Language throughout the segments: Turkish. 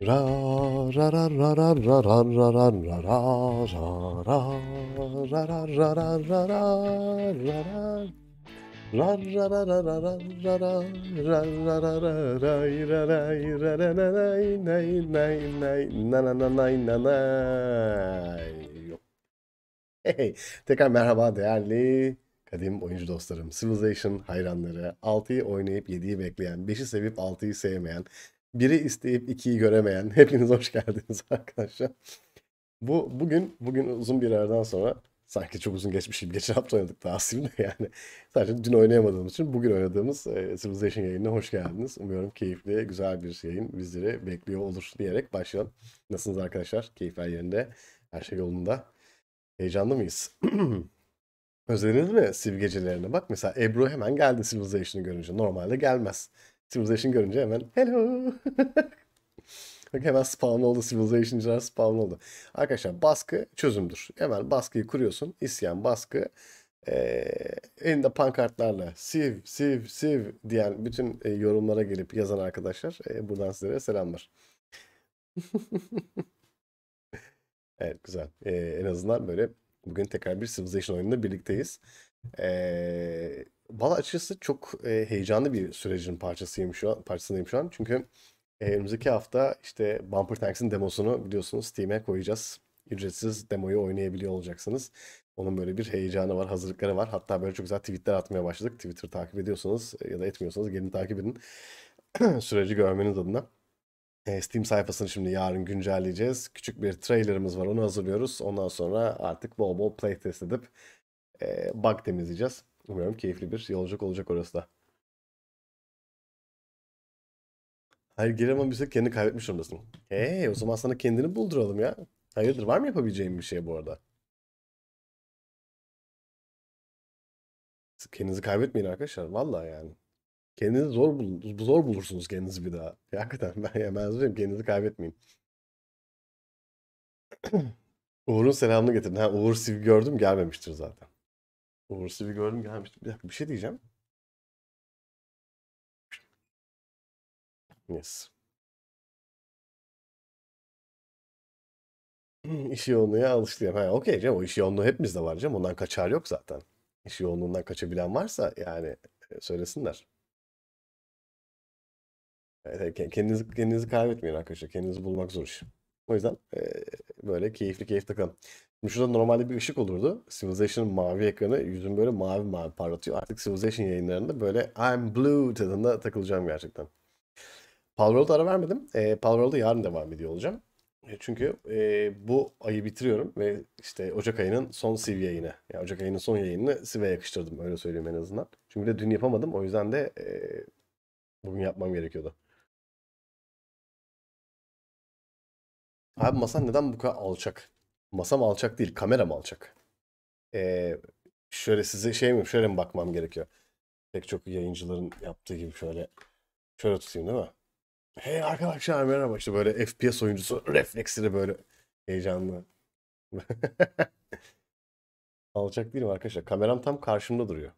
Ra ra ra ra ra ra ra ra ra ra ra ra ra ra ra ra ra ra Ran ra ra ra ra ra ra ra ra ra ra ra ray ra ray ra ra ra ray nay nay nay na na na nay na nay. Hey, tekrar merhaba değerli kadim oyuncu dostlarım. Civilization hayranları, 6'yı oynayıp 7'yi bekleyen, 5'i sevip 6'yı sevmeyen, biri isteyip ikiyi göremeyen. Hepiniz hoş geldiniz arkadaşlar. Bu bugün bugün uzun bir aradan sonra sanki çok uzun geçmiş gibi geçen hafta oynadık daha aslında yani. Sadece dün oynayamadığımız için bugün oynadığımız e, Civilization yayınına hoş geldiniz. Umarım keyifli, güzel bir yayın bizleri bekliyor olur diyerek başlayalım. Nasılsınız arkadaşlar? Keyifler yerinde. Her şey yolunda. Heyecanlı mıyız? Özlediniz mi Civ gecelerini? Bak mesela Ebru hemen geldi Civilization'ı görünce. Normalde gelmez. Civilization görünce hemen hello. Bak hemen spawn oldu Civilization'cılar spawn oldu. Arkadaşlar baskı çözümdür. Hemen baskıyı kuruyorsun. İsyan baskı. Ee, elinde pankartlarla siv siv siv diyen bütün e, yorumlara gelip yazan arkadaşlar e, buradan sizlere selamlar. evet güzel. Ee, en azından böyle bugün tekrar bir Civilization oyununda birlikteyiz. Ee, Valla açıkçası çok e, heyecanlı bir sürecin parçasıyım şu an, parçasındayım şu an. Çünkü e, önümüzdeki hafta işte Bumper Tanks'in demosunu biliyorsunuz Steam'e koyacağız. Ücretsiz demoyu oynayabiliyor olacaksınız. Onun böyle bir heyecanı var, hazırlıkları var. Hatta böyle çok güzel tweetler atmaya başladık. Twitter takip ediyorsanız e, ya da etmiyorsanız gelin takip edin. Süreci görmeniz adına. E, Steam sayfasını şimdi yarın güncelleyeceğiz. Küçük bir trailerımız var onu hazırlıyoruz. Ondan sonra artık bol bol playtest edip e, bug temizleyeceğiz. Umarım keyifli bir yolculuk olacak orası da. Hayır geri ama bize kendini kaybetmiş durumdasın. Hey o zaman sana kendini bulduralım ya. Hayırdır var mı yapabileceğim bir şey bu arada? Kendinizi kaybetmeyin arkadaşlar. Vallahi yani. Kendinizi zor, bul zor bulursunuz kendinizi bir daha. Ya, hakikaten ben, ya, ben söyleyeyim kendinizi kaybetmeyin. Uğur'un selamını getirdim. Ha, Uğur Siv gördüm gelmemiştir zaten. Uğur bir gördüm gelmiştim. Bir bir şey diyeceğim. Yes. İş yoğunluğuna alıştı. Ha, okey canım o iş yoğunluğu hepimizde var canım. Ondan kaçar yok zaten. İş yoğunluğundan kaçabilen varsa yani e, söylesinler. Evet, kendinizi, kendinizi kaybetmeyin arkadaşlar. Kendinizi bulmak zor iş. O yüzden e, böyle keyifli keyif takalım. Şimdi şurada normalde bir ışık olurdu. Civilization'ın mavi ekranı yüzüm böyle mavi mavi parlatıyor. Artık Civilization yayınlarında böyle I'm blue tadında takılacağım gerçekten. Palworld'a ara vermedim. E, Palworld'a yarın devam ediyor olacağım. E, çünkü e, bu ayı bitiriyorum ve işte Ocak ayının son CV yayını. Yani Ocak ayının son yayını Siv'e yakıştırdım öyle söyleyeyim en azından. Çünkü de dün yapamadım o yüzden de e, bugün yapmam gerekiyordu. Abi masan neden bu kadar alçak? Masam alçak değil, kameram alçak. Ee, şöyle size şey mi, şöyle mi bakmam gerekiyor? Pek çok yayıncıların yaptığı gibi şöyle şöyle tutayım değil mi? Hey arkadaşlar merhaba işte böyle FPS oyuncusu refleksleri böyle heyecanlı. alçak değil mi arkadaşlar. Kameram tam karşımda duruyor.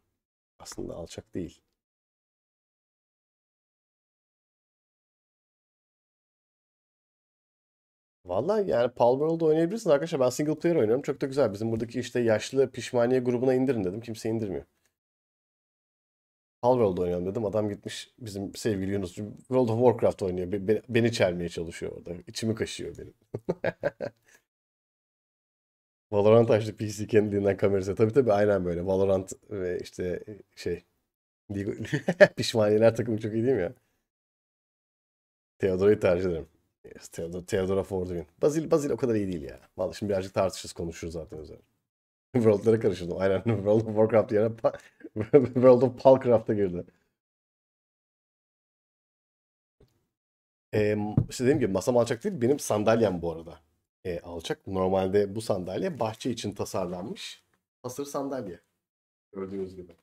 Aslında alçak değil. Valla yani Palworld'da oynayabilirsin arkadaşlar. Ben single player oynuyorum. Çok da güzel. Bizim buradaki işte yaşlı pişmaniye grubuna indirin dedim. Kimse indirmiyor. Palworld'da oynayalım dedim. Adam gitmiş bizim sevgili Yunus World of Warcraft oynuyor. Be- beni çelmeye çalışıyor orada. İçimi kaşıyor benim. Valorant açtı PC kendiliğinden kamerası. Tabii tabii aynen böyle. Valorant ve işte e, şey Pişmaniyeler takımı çok iyi değil mi ya? Theodora'yı tercih ederim. Yes, Theodora, Theodora Ford'un. Bazil, Bazil o kadar iyi değil ya. Vallahi şimdi birazcık tartışırız konuşuruz zaten üzerine. World'lara karışırdı. Aynen World of Warcraft yerine World of Palcraft'a girdi. Ee, işte dediğim gibi masam alçak değil. Benim sandalyem bu arada e, alçak. Normalde bu sandalye bahçe için tasarlanmış. Asır sandalye. Gördüğünüz gibi.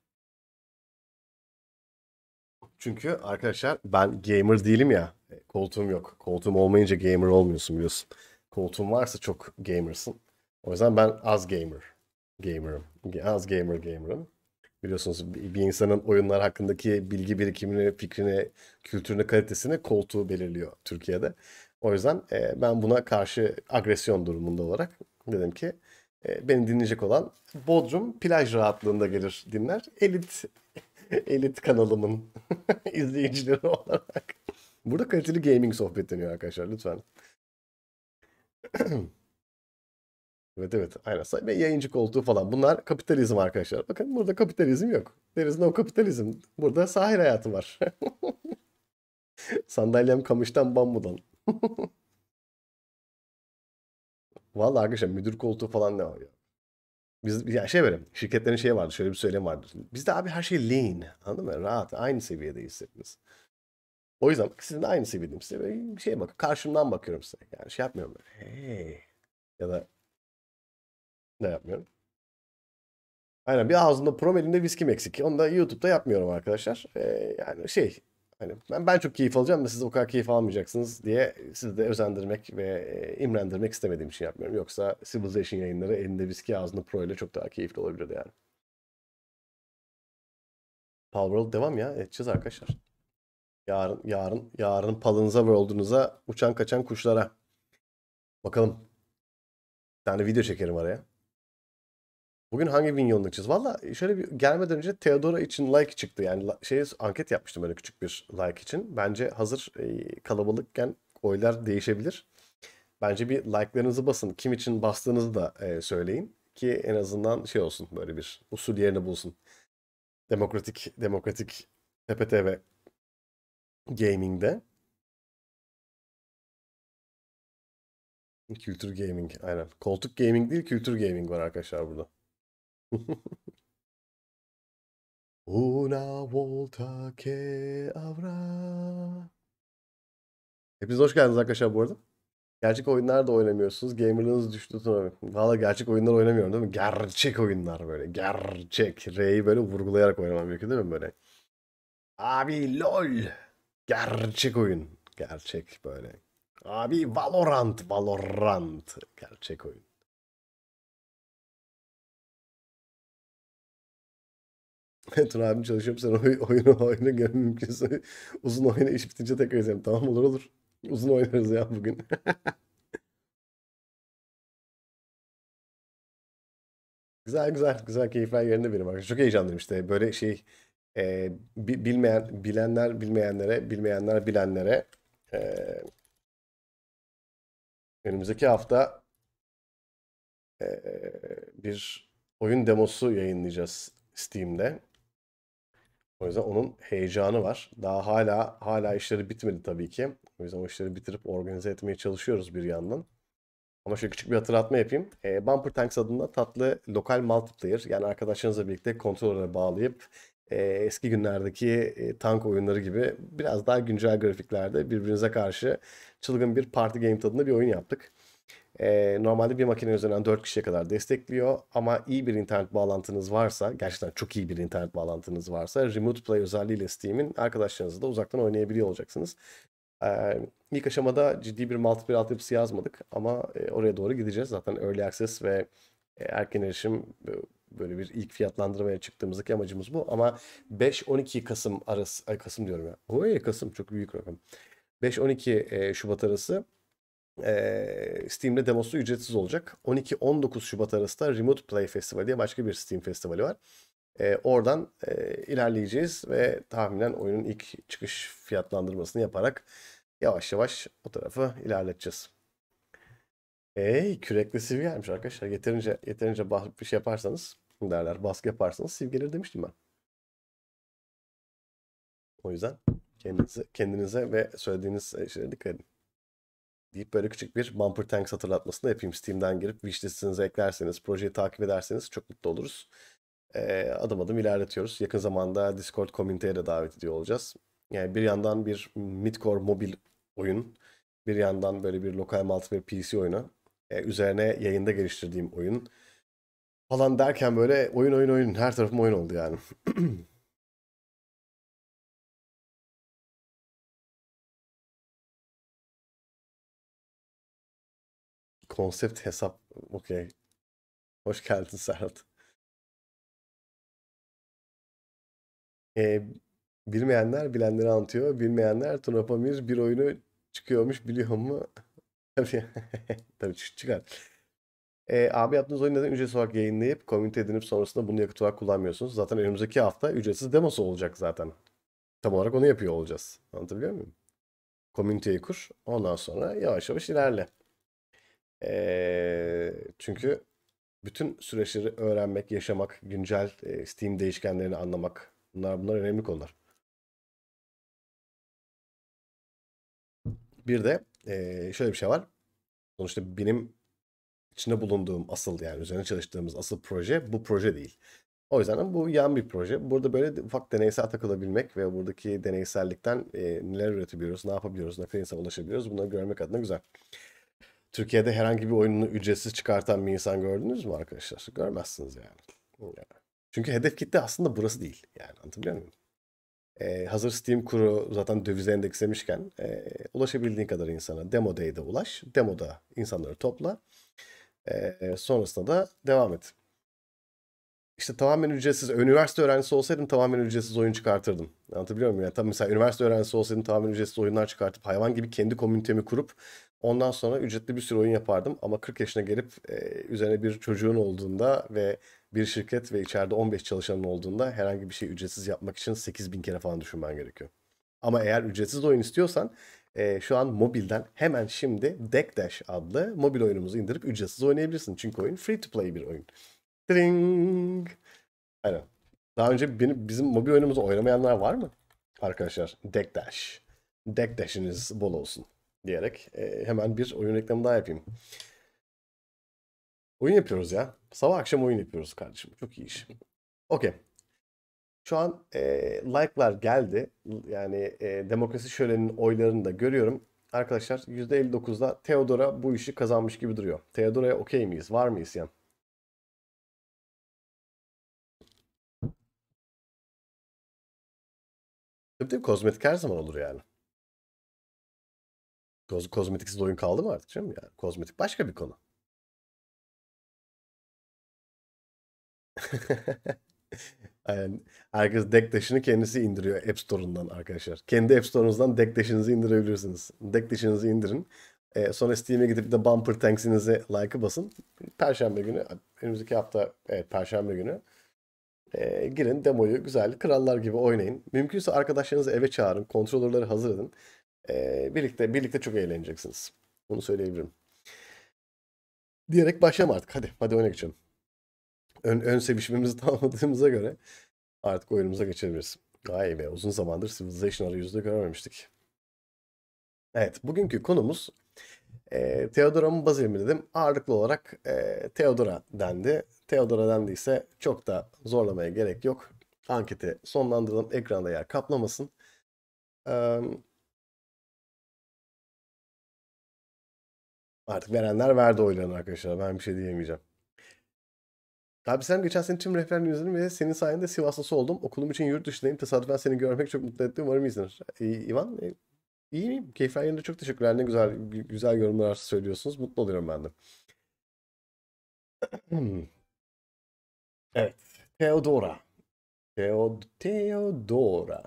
Çünkü arkadaşlar ben gamer değilim ya. E, koltuğum yok. Koltuğum olmayınca gamer olmuyorsun biliyorsun. Koltuğum varsa çok gamersın. O yüzden ben az gamer. gamerim, Az gamer gamerim. Biliyorsunuz bir insanın oyunlar hakkındaki bilgi birikimini, fikrini, kültürünü, kalitesini koltuğu belirliyor Türkiye'de. O yüzden e, ben buna karşı agresyon durumunda olarak dedim ki e, beni dinleyecek olan Bodrum plaj rahatlığında gelir dinler. Elit elit kanalımın izleyicileri olarak Burada kaliteli gaming sohbet deniyor arkadaşlar lütfen. evet evet aynen. Ve yayıncı koltuğu falan. Bunlar kapitalizm arkadaşlar. Bakın burada kapitalizm yok. There is no kapitalizm. Burada sahil hayatı var. Sandalyem kamıştan bambudan. Vallahi arkadaşlar müdür koltuğu falan ne oluyor? Biz ya şey verim. şirketlerin şeyi vardı şöyle bir söylem vardır. Bizde abi her şey lean anladın mı? Rahat aynı seviyede hissediniz. O yüzden bak sizin aynı seviyedim size. Böyle şey bak karşımdan bakıyorum size. Yani şey yapmıyorum böyle. Hey. Ya da ne yapmıyorum? Aynen bir ağzımda prom elimde viskim eksik. Onu da YouTube'da yapmıyorum arkadaşlar. Ee, yani şey hani ben, ben çok keyif alacağım da siz o kadar keyif almayacaksınız diye sizi de özendirmek ve e, imrendirmek istemediğim için yapmıyorum. Yoksa Civilization yayınları elinde viski ağzında pro ile çok daha keyifli olabilirdi yani. Power World devam ya edeceğiz arkadaşlar. Yarın yarın yarın palınıza ve olduğunuza uçan kaçan kuşlara. Bakalım. Bir tane video çekerim araya. Bugün hangi vinyonluk gideceğiz? Valla şöyle bir gelmeden önce Teodora için like çıktı. Yani şey anket yapmıştım böyle küçük bir like için. Bence hazır e, kalabalıkken oylar değişebilir. Bence bir like'larınızı basın. Kim için bastığınızı da e, söyleyin ki en azından şey olsun böyle bir usul yerini bulsun. Demokratik demokratik TPTV Gaming'de. Kültür Gaming aynen. Koltuk Gaming değil Kültür Gaming var arkadaşlar burada. Una volta que habrá. Hepiniz hoş geldiniz arkadaşlar bu arada. Gerçek oyunlar da oynamıyorsunuz. Gamerlığınız düştü tabii. Valla gerçek oyunlar oynamıyorum değil mi? Gerçek oyunlar böyle. Gerçek. R'yi böyle vurgulayarak oynamam gerekiyor değil mi böyle? Abi lol. Gerçek oyun. Gerçek böyle. Abi Valorant, Valorant. Gerçek oyun. Metro abim çalışıyorum sen oy, oyunu oyunu görmem mümkünse uzun oyuna iş bitince tekrar izleyelim. Tamam olur olur. Uzun oynarız ya bugün. güzel güzel güzel keyifler yerinde benim Çok heyecanlıyım işte böyle şey e, bilmeyen bilenler bilmeyenlere, bilmeyenler bilenlere e, önümüzdeki hafta e, bir oyun demosu yayınlayacağız Steam'de. O yüzden onun heyecanı var. Daha hala hala işleri bitmedi tabii ki. O yüzden o işleri bitirip organize etmeye çalışıyoruz bir yandan. Ama şöyle küçük bir hatırlatma yapayım. E, Bumper Tanks adında tatlı lokal multiplayer yani arkadaşlarınızla birlikte kontrolere bağlayıp e, eski günlerdeki e, tank oyunları gibi biraz daha güncel grafiklerde birbirinize karşı çılgın bir party game tadında bir oyun yaptık. E, normalde bir makine üzerinden 4 kişiye kadar destekliyor ama iyi bir internet bağlantınız varsa, gerçekten çok iyi bir internet bağlantınız varsa Remote Play özelliğiyle Steam'in arkadaşlarınızla da uzaktan oynayabiliyor olacaksınız. E, ilk aşamada ciddi bir multiplayer altyapısı yazmadık ama e, oraya doğru gideceğiz. Zaten Early Access ve e, erken erişim e, böyle bir ilk fiyatlandırmaya çıktığımızdaki amacımız bu. Ama 5-12 Kasım arası, ay Kasım diyorum ya. Oy Kasım çok büyük rakam. 5-12 e, Şubat arası e, Steam'de demosu ücretsiz olacak. 12-19 Şubat arası da Remote Play Festivali diye başka bir Steam festivali var. E, oradan ilerleyeceğiz ve tahminen oyunun ilk çıkış fiyatlandırmasını yaparak yavaş yavaş o tarafı ilerleteceğiz. Hey kürekle sivri gelmiş arkadaşlar. Yeterince yeterince bir şey yaparsanız derler baskı yaparsanız siv gelir demiştim ben. O yüzden kendinize, kendinize ve söylediğiniz e, şeylere dikkat edin. Deyip böyle küçük bir Bumper Tanks hatırlatmasını yapayım. Steam'den girip wishlistinize eklerseniz, projeyi takip ederseniz çok mutlu oluruz. Ee, adım adım ilerletiyoruz. Yakın zamanda Discord komüniteye de davet ediyor olacağız. Yani bir yandan bir midcore mobil oyun, bir yandan böyle bir lokal multiplayer PC oyunu e, üzerine yayında geliştirdiğim oyun falan derken böyle oyun oyun oyun her tarafım oyun oldu yani. Konsept hesap. Okey. Hoş geldin Serhat. Ee, bilmeyenler bilenleri anlatıyor. Bilmeyenler Tunapamir bir oyunu çıkıyormuş biliyor mu? Tabii. Tabii çıkar. E, abi yaptığınız oyunu neden ücretsiz olarak yayınlayıp komünite edinip sonrasında bunu yakıt olarak kullanmıyorsunuz? Zaten önümüzdeki hafta ücretsiz demosu olacak zaten. Tam olarak onu yapıyor olacağız. Anlatabiliyor muyum? Komüniteyi kur. Ondan sonra yavaş yavaş ilerle. E, çünkü bütün süreçleri öğrenmek, yaşamak, güncel e, Steam değişkenlerini anlamak bunlar bunlar önemli konular. Bir de e, şöyle bir şey var. Sonuçta benim içinde bulunduğum asıl yani üzerine çalıştığımız asıl proje bu proje değil. O yüzden bu yan bir proje. Burada böyle ufak deneysel takılabilmek ve buradaki deneysellikten e, neler üretebiliyoruz, ne yapabiliyoruz, ne kadar insan ulaşabiliyoruz bunları görmek adına güzel. Türkiye'de herhangi bir oyununu ücretsiz çıkartan bir insan gördünüz mü arkadaşlar? Görmezsiniz yani. Çünkü hedef kitle aslında burası değil. Yani anlatabiliyor muyum? E, hazır Steam kuru zaten dövize endekslemişken e, ulaşabildiğin kadar insana Demo Day'de ulaş. Demoda insanları topla. E, sonrasında da devam et işte tamamen ücretsiz üniversite öğrencisi olsaydım tamamen ücretsiz oyun çıkartırdım. Anlatabiliyor muyum? Yani tam mesela üniversite öğrencisi olsaydım tamamen ücretsiz oyunlar çıkartıp hayvan gibi kendi komünitemi kurup ondan sonra ücretli bir sürü oyun yapardım. Ama 40 yaşına gelip e, üzerine bir çocuğun olduğunda ve bir şirket ve içeride 15 çalışanın olduğunda herhangi bir şey ücretsiz yapmak için 8000 kere falan düşünmen gerekiyor. Ama eğer ücretsiz oyun istiyorsan e, şu an mobilden hemen şimdi Deck Dash adlı mobil oyunumuzu indirip ücretsiz oynayabilirsin. Çünkü oyun free to play bir oyun. Dring. Aynen. Daha önce benim, bizim mobil oyunumuzu oynamayanlar var mı? Arkadaşlar Deck Dash. Deck Dash'iniz bol olsun diyerek e, hemen bir oyun reklamı daha yapayım. Oyun yapıyoruz ya. Sabah akşam oyun yapıyoruz kardeşim. Çok iyi iş. Okey. Şu an e, like'lar geldi. Yani e, Demokrasi Şölen'in oylarını da görüyorum. Arkadaşlar %59'da Theodora bu işi kazanmış gibi duruyor. Theodora'ya okey miyiz? Var mıyız yani? Tabii tabii kozmetik her zaman olur yani. Koz, kozmetiksiz oyun kaldı mı artık canım yani? Kozmetik başka bir konu. Aynen. Herkes deck taşını kendisi indiriyor App Store'undan arkadaşlar. Kendi App Store'unuzdan deck taşınızı indirebilirsiniz. Deck taşınızı indirin. E, sonra Steam'e gidip de Bumper Tanks'inize like'ı basın. Perşembe günü, önümüzdeki hafta, evet Perşembe günü e, girin demoyu güzel krallar gibi oynayın. Mümkünse arkadaşlarınızı eve çağırın. Kontrolörleri hazır edin. E, birlikte birlikte çok eğleneceksiniz. Bunu söyleyebilirim. Diyerek başlayalım artık. Hadi hadi oyuna geçelim. Ön, ön sevişmemizi tamamladığımıza göre artık oyunumuza geçebiliriz. Vay be uzun zamandır Civilization arayüzünde görmemiştik. Evet bugünkü konumuz e, Theodora'nın baz dedim. Ağırlıklı olarak e, Theodora dendi. Theodor Adem'de ise çok da zorlamaya gerek yok. Anketi sonlandıralım. Ekranda yer kaplamasın. Ee, artık verenler verdi oylarını arkadaşlar. Ben bir şey diyemeyeceğim. Abi sen geçen sene tüm rehberliğini izledim ve senin sayende Sivaslısı oldum. Okulum için yurt dışındayım. Tesadüfen seni görmek çok mutlu etti. Umarım izlenir. Ee, İvan, e, iyi miyim? Keyifler yerinde çok teşekkürler. Ne güzel güzel yorumlar söylüyorsunuz. Mutlu oluyorum ben de. Evet. Theodora. Theod Theodora.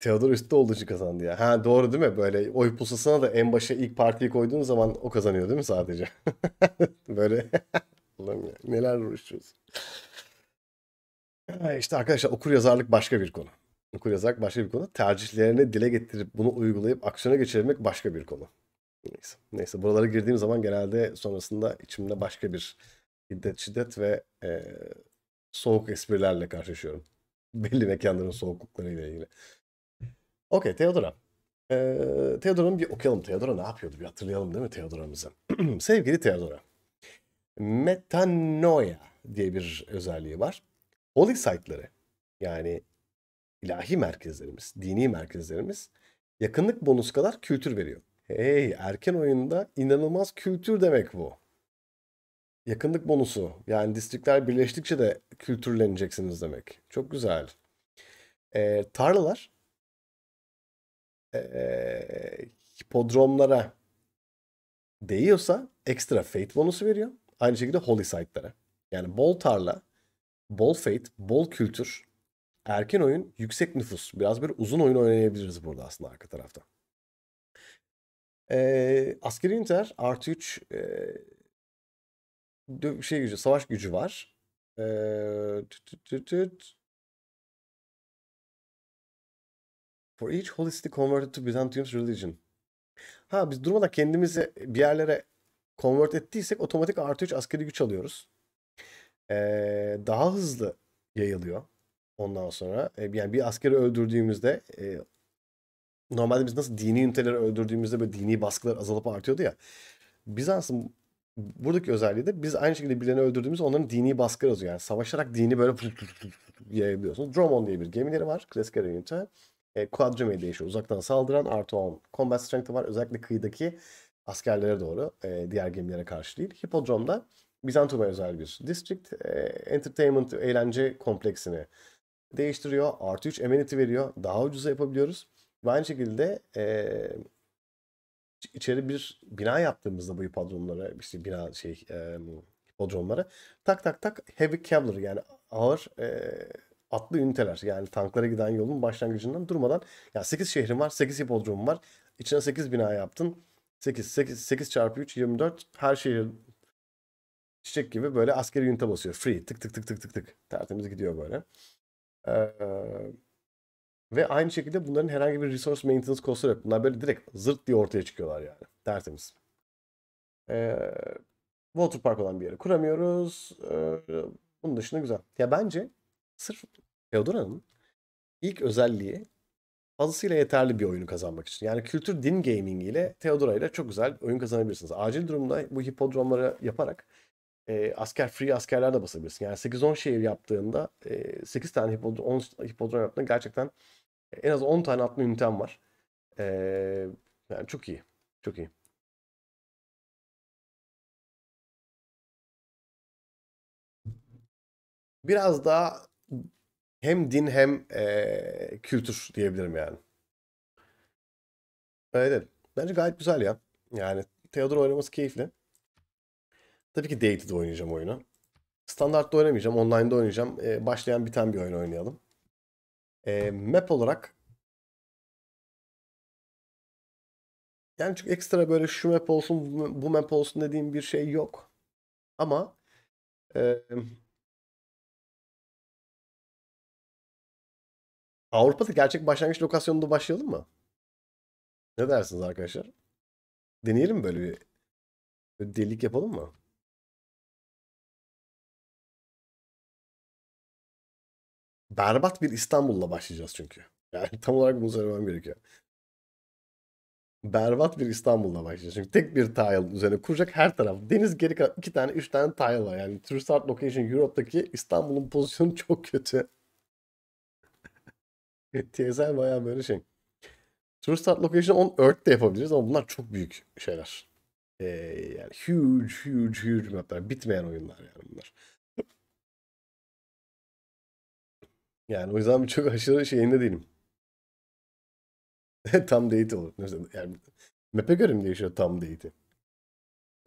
Theodora üstte olduğu kazandı ya. Ha doğru değil mi? Böyle oy pusulasına da en başa ilk partiyi koyduğun zaman o kazanıyor değil mi sadece? Böyle. Allah'ım ya. Neler uğraşıyoruz. İşte arkadaşlar okur yazarlık başka bir konu. Okur yazarlık başka bir konu. Tercihlerini dile getirip bunu uygulayıp aksiyona geçirmek başka bir konu. Neyse. Neyse buralara girdiğim zaman genelde sonrasında içimde başka bir şiddet, şiddet ve e, soğuk esprilerle karşılaşıyorum. Belli mekanların soğukluklarıyla ilgili. Okey Teodora. Ee, Theodora'nın bir okuyalım. Teodora ne yapıyordu? Bir hatırlayalım değil mi Theodora'mızı? Sevgili Teodora. Metanoia diye bir özelliği var. Holy site'ları yani ilahi merkezlerimiz, dini merkezlerimiz yakınlık bonus kadar kültür veriyor. Hey erken oyunda inanılmaz kültür demek bu. Yakınlık bonusu. Yani distrikler birleştikçe de kültürleneceksiniz demek. Çok güzel. Ee, tarlalar ee, hipodromlara değiyorsa ekstra fate bonusu veriyor. Aynı şekilde holy site'lara. Yani bol tarla, bol fate, bol kültür, erken oyun, yüksek nüfus. Biraz bir uzun oyun oynayabiliriz burada aslında arka tarafta. E, askeri üniteler artı 3 e, şey gücü, savaş gücü var. E, tüt tüt tüt tüt. For each holistic converted to Byzantium's religion. Ha biz durmadan kendimizi bir yerlere convert ettiysek otomatik artı 3 askeri güç alıyoruz. Ee, daha hızlı yayılıyor ondan sonra. yani bir askeri öldürdüğümüzde normalde biz nasıl dini üniteleri öldürdüğümüzde böyle dini baskılar azalıp artıyordu ya. Bizans'ın buradaki özelliği de biz aynı şekilde birilerini öldürdüğümüz onların dini baskıları azıyor. Yani savaşarak dini böyle yayabiliyorsunuz. Dromon diye bir gemileri var. Klasik ara ünite. E, Quadrime diye uzaktan saldıran artı 10 combat strength'ı var. Özellikle kıyıdaki askerlere doğru e, diğer gemilere karşı değil. Hippodrome'da Bizantum'a özel bir district e, entertainment eğlence kompleksini değiştiriyor. Artı 3 amenity veriyor. Daha ucuza yapabiliyoruz. Ve aynı şekilde e, içeri bir bina yaptığımızda bu hipodromlara işte bina şey e, hipodromlara tak tak tak heavy cabler yani ağır e, atlı üniteler yani tanklara giden yolun başlangıcından durmadan ya yani 8 şehrin var 8 hipodrom var içine 8 bina yaptın 8 8 8 çarpı 3 24 her şehir çiçek gibi böyle askeri ünite basıyor free tık tık tık tık tık tık tertemiz gidiyor böyle. Ee, ve aynı şekilde bunların herhangi bir resource maintenance kostu yok. Bunlar böyle direkt zırt diye ortaya çıkıyorlar yani. Tertemiz. Ee, waterpark olan bir yeri kuramıyoruz. Ee, bunun dışında güzel. Ya bence sırf Theodora'nın ilk özelliği fazlasıyla yeterli bir oyunu kazanmak için. Yani kültür din gaming ile Theodora ile çok güzel oyun kazanabilirsiniz. Acil durumda bu hipodromları yaparak e, asker free askerler de basabilirsin. Yani 8-10 şehir yaptığında e, 8 tane hipodrom, 10 hipodrom yaptığında gerçekten en az 10 tane atlı ünitem var. E, yani çok iyi. Çok iyi. Biraz daha hem din hem e, kültür diyebilirim yani. Evet, dedim Bence gayet güzel ya. Yani Theodor oynaması keyifli. Tabii ki dated oynayacağım oyunu. Standartta oynamayacağım. Online'da oynayacağım. Ee, başlayan biten bir oyun oynayalım. Ee, map olarak yani çünkü ekstra böyle şu map olsun bu map olsun dediğim bir şey yok. Ama e, Avrupa'da gerçek başlangıç lokasyonunda başlayalım mı? Ne dersiniz arkadaşlar? Deneyelim mi böyle bir, bir delik yapalım mı? berbat bir İstanbul'la başlayacağız çünkü. Yani tam olarak bunu söylemem gerekiyor. Berbat bir İstanbul'la başlayacağız. Çünkü tek bir tile üzerine kuracak her taraf. Deniz geri kalan iki tane, üç tane tile var. Yani True Start Location Europe'daki İstanbul'un pozisyonu çok kötü. TSL bayağı böyle şey. True Start Location on Earth'te yapabiliriz ama bunlar çok büyük şeyler. Ee, yani huge, huge, huge mapler. Bitmeyen oyunlar yani bunlar. Yani o yüzden çok aşırı şeyinde değilim. tam date olur. Yani map'e göre mi değişiyor tam date'i?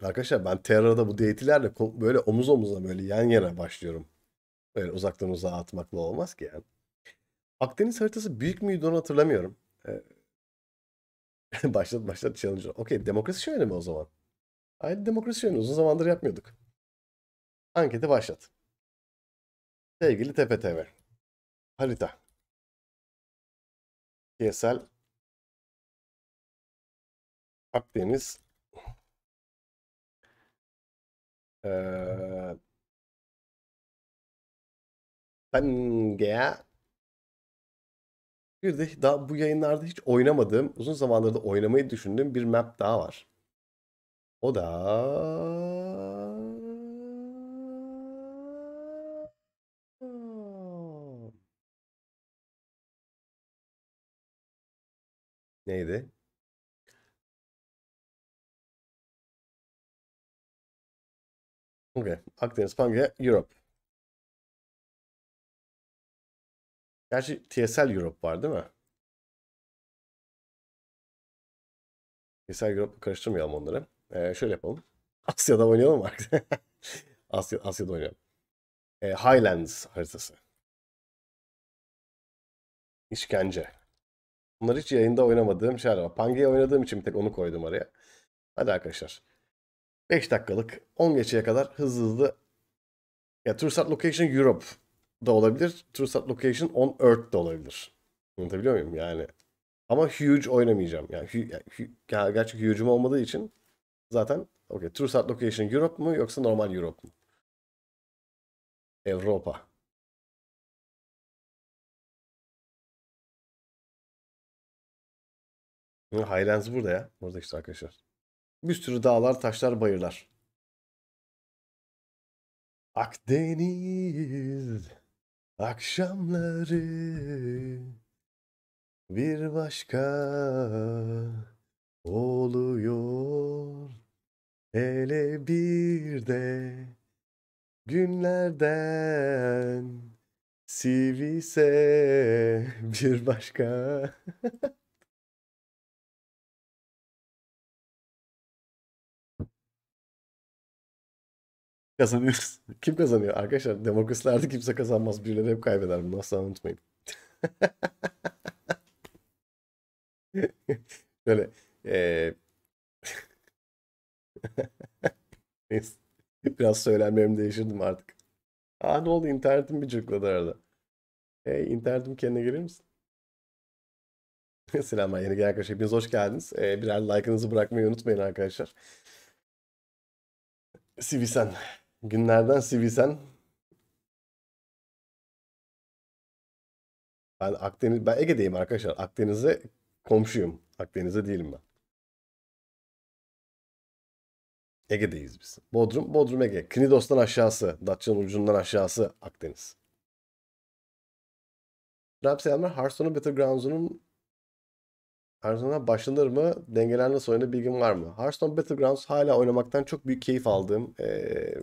Arkadaşlar ben Terra'da bu date'ilerle böyle omuz omuza böyle yan yana başlıyorum. Böyle uzaktan uzağa atmakla olmaz ki yani. Akdeniz haritası büyük müydü onu hatırlamıyorum. Ee, başlat başlat challenge. Okey demokrasi şöyle mi o zaman? Aynı demokrasi şöyle uzun zamandır yapmıyorduk. Anketi başlat. Sevgili TPTV. Harita. Kesel. Akdeniz. Ee, Pangea. Bir de daha bu yayınlarda hiç oynamadığım, uzun zamandır da oynamayı düşündüğüm bir map daha var. O da Neydi? Okay. Akdeniz, Pangea, Europe. Gerçi TSL Europe var değil mi? TSL Europe karıştırmayalım onları. Ee, şöyle yapalım. Asya'da oynayalım artık. Asya, Asya'da oynayalım. Ee, Highlands haritası. İşkence. Bunlar hiç yayında oynamadığım şeyler var. Pangea oynadığım için bir tek onu koydum araya. Hadi arkadaşlar. 5 dakikalık 10 geçeye kadar hızlı hızlı ya Tursat Location Europe da olabilir. Tursat Location on Earth da olabilir. Anlatabiliyor muyum? Yani ama huge oynamayacağım. Yani, hu, ya, hu, ya, gerçi huge'um olmadığı için zaten okay, Tursat Location Europe mu yoksa normal Europe mu? Avrupa. Highlands burada ya. Burada işte arkadaşlar. Bir sürü dağlar, taşlar, bayırlar. Akdeniz akşamları bir başka oluyor. Hele bir de günlerden sivise bir başka. Kazanıyoruz. Kim kazanıyor? Arkadaşlar demokrasilerde kimse kazanmaz. Birileri hep kaybeder. Bunu asla unutmayın. Böyle ee... Biraz söylenmemi değiştirdim artık. Aa ne oldu internetim bir cırkladı arada. Hey internetim kendine gelir misin? Selamlar yeni gelen arkadaşlar. Hepiniz hoş geldiniz. Ee, birer like'ınızı bırakmayı unutmayın arkadaşlar. Sivisen. Günlerden Sivisen. Ben Akdeniz ben Ege'deyim arkadaşlar. Akdeniz'e komşuyum. Akdeniz'e değilim ben. Ege'deyiz biz. Bodrum, Bodrum Ege. Knidos'tan aşağısı, Datça'nın ucundan aşağısı Akdeniz. Rap selamlar. Hearthstone'un Battlegrounds'unun Hearthstone'a başlanır mı? Dengeler nasıl oynanır? Bilgim var mı? Hearthstone Battlegrounds hala oynamaktan çok büyük keyif aldığım e,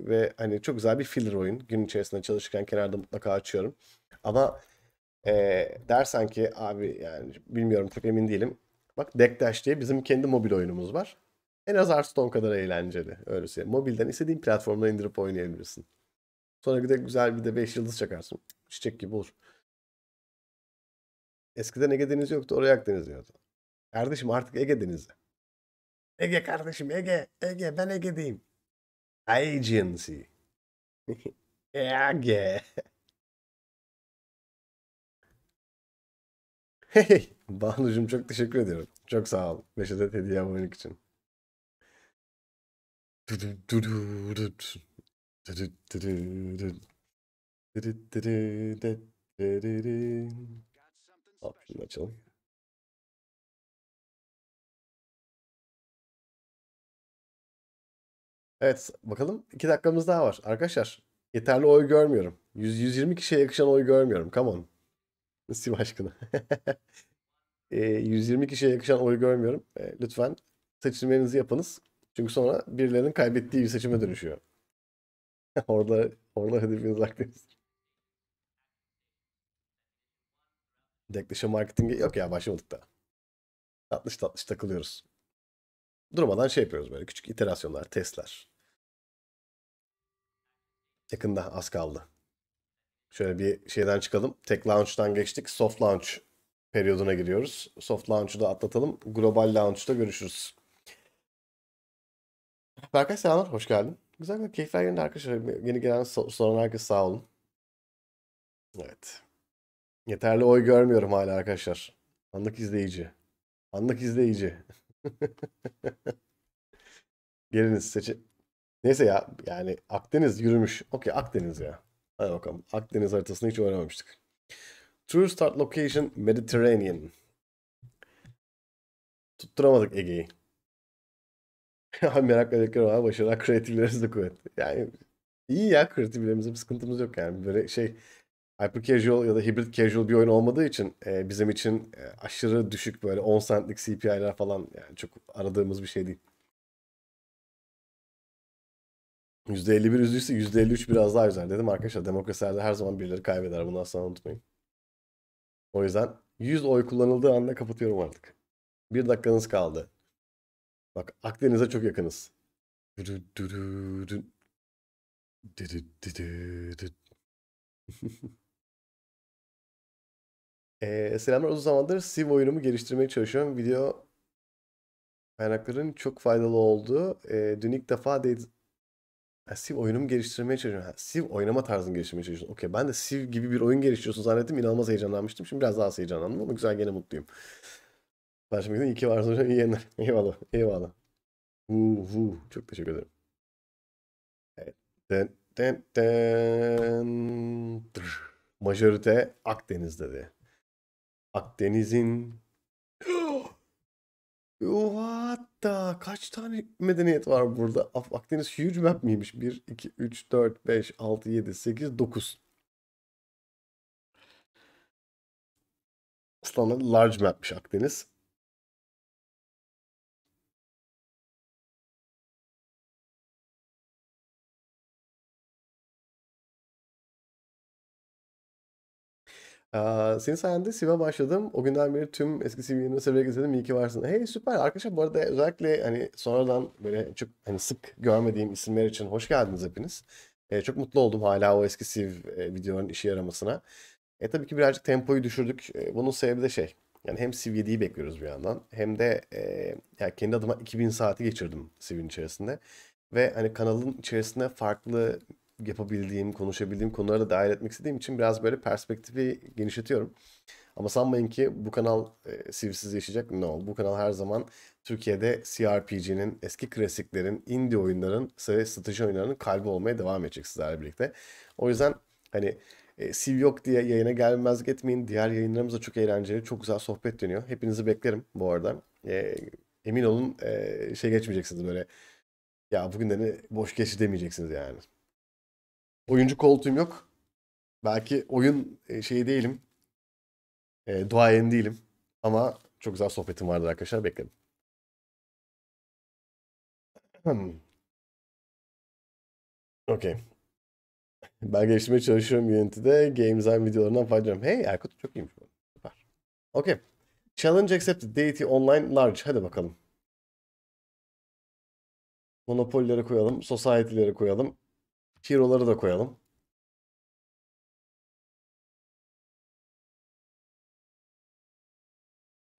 ve hani çok güzel bir filler oyun. Gün içerisinde çalışırken kenarda mutlaka açıyorum. Ama e, dersen ki abi yani bilmiyorum çok emin değilim. Bak Deck Dash diye bizim kendi mobil oyunumuz var. En az Hearthstone kadar eğlenceli. Öyle söyleyeyim. Mobilden istediğin platformda indirip oynayabilirsin. Sonra bir de güzel bir de 5 yıldız çakarsın. Çiçek gibi olur. Eskiden Ege Denizi yoktu. Oraya Akdeniz diyordu. Kardeşim artık Ege Denizi. Ege kardeşim Ege. Ege ben Ege diyeyim. Agency. Ege. Hey. Banucuğum çok teşekkür ediyorum. Çok sağ ol. 5 adet hediye abonelik için. Hop şunu açalım. Evet bakalım 2 dakikamız daha var. Arkadaşlar yeterli oy görmüyorum. 100, 120 kişiye yakışan oy görmüyorum. Come on. Sim aşkına. e, ee, 120 kişiye yakışan oy görmüyorum. E, lütfen seçimlerinizi yapınız. Çünkü sonra birilerinin kaybettiği bir seçime dönüşüyor. orada orada hedefiniz aklınız. Dekleşe marketinge yok ya başlamadık da. Tatlış tatlış takılıyoruz durmadan şey yapıyoruz böyle küçük iterasyonlar, testler. Yakında az kaldı. Şöyle bir şeyden çıkalım. Tek launch'tan geçtik. Soft launch periyoduna giriyoruz. Soft launch'u da atlatalım. Global launch'ta görüşürüz. Berkay selamlar. Hoş geldin. Güzel bir keyifler yerinde arkadaşlar. Yeni gelen soran herkes sağ olun. Evet. Yeterli oy görmüyorum hala arkadaşlar. Anlık izleyici. Anlık izleyici. Geliniz seçin. Neyse ya yani Akdeniz yürümüş. Okey Akdeniz ya. Hadi bakalım. Akdeniz haritasını hiç oynamamıştık. True start location Mediterranean. Tutturamadık Ege'yi. Merak edecekler var. Başarılar kreatiflerimiz de kuvvetli. Yani iyi ya kreatiflerimizde bir sıkıntımız yok yani. Böyle şey hyper casual ya da hybrid casual bir oyun olmadığı için e, bizim için e, aşırı düşük böyle 10 centlik CPI'ler falan yani çok aradığımız bir şey değil. %51 üzdüyse %53 biraz daha üzer dedim arkadaşlar. Demokrasilerde her zaman birileri kaybeder. Bunu asla unutmayın. O yüzden 100 oy kullanıldığı anda kapatıyorum artık. Bir dakikanız kaldı. Bak Akdeniz'e çok yakınız. Ee, selamlar uzun zamandır Civ oyunumu geliştirmeye çalışıyorum. Video kaynakların çok faydalı oldu. Ee, dün ilk defa de Civ oyunumu geliştirmeye çalışıyorum. Civ oynama tarzını geliştirmeye çalışıyorum. Okey ben de Civ gibi bir oyun geliştiriyorsun zannettim. İnanılmaz heyecanlanmıştım. Şimdi biraz daha az heyecanlandım ama güzel gene mutluyum. Başımda iyi ki varsın hocam. İyi yayınlar. Eyvallah. Eyvallah. Vuu vuu. Çok teşekkür ederim. Evet. Den, den, den. Majorite Akdeniz dedi. Akdeniz'in Oha hatta kaç tane medeniyet var burada? Akdeniz huge map miymiş? 1, 2, 3, 4, 5, 6, 7, 8, 9. Standart large mapmiş Akdeniz. Ee, senin sayende Siv'e başladım. O günden beri tüm eski Siv'i yerine severek izledim. İyi ki varsın. Hey süper. Arkadaşlar bu arada özellikle hani sonradan böyle çok hani sık görmediğim isimler için hoş geldiniz hepiniz. Ee, çok mutlu oldum hala o eski Siv e, videoların işe yaramasına. E tabii ki birazcık tempoyu düşürdük. E, bunun sebebi de şey. Yani hem Civ 7'yi bekliyoruz bir yandan hem de e, yani kendi adıma 2000 saati geçirdim Sivin içerisinde. Ve hani kanalın içerisinde farklı yapabildiğim, konuşabildiğim konulara da dahil etmek istediğim için biraz böyle perspektifi genişletiyorum. Ama sanmayın ki bu kanal e, sivsiz yaşayacak. No. Bu kanal her zaman Türkiye'de CRPG'nin, eski klasiklerin, indie oyunların, ve strateji oyunlarının kalbi olmaya devam edecek sizlerle birlikte. O yüzden hani e, CV yok diye yayına gelmezlik etmeyin. Diğer yayınlarımız da çok eğlenceli, çok güzel sohbet dönüyor. Hepinizi beklerim bu arada. E, emin olun e, şey geçmeyeceksiniz böyle. Ya bugün boş geçti demeyeceksiniz yani. Oyuncu koltuğum yok. Belki oyun e, şeyi değilim. E, duayen değilim. Ama çok güzel sohbetim vardı arkadaşlar. Bekledim. Hmm. Okey. Ben geliştirmeye çalışıyorum Unity'de. Game design videolarından faydalanıyorum. Hey Erkut çok iyiymiş bu. Süper. Okey. Challenge accepted. Deity online large. Hadi bakalım. Monopollere koyalım. Society'lere koyalım. Hero'ları da koyalım.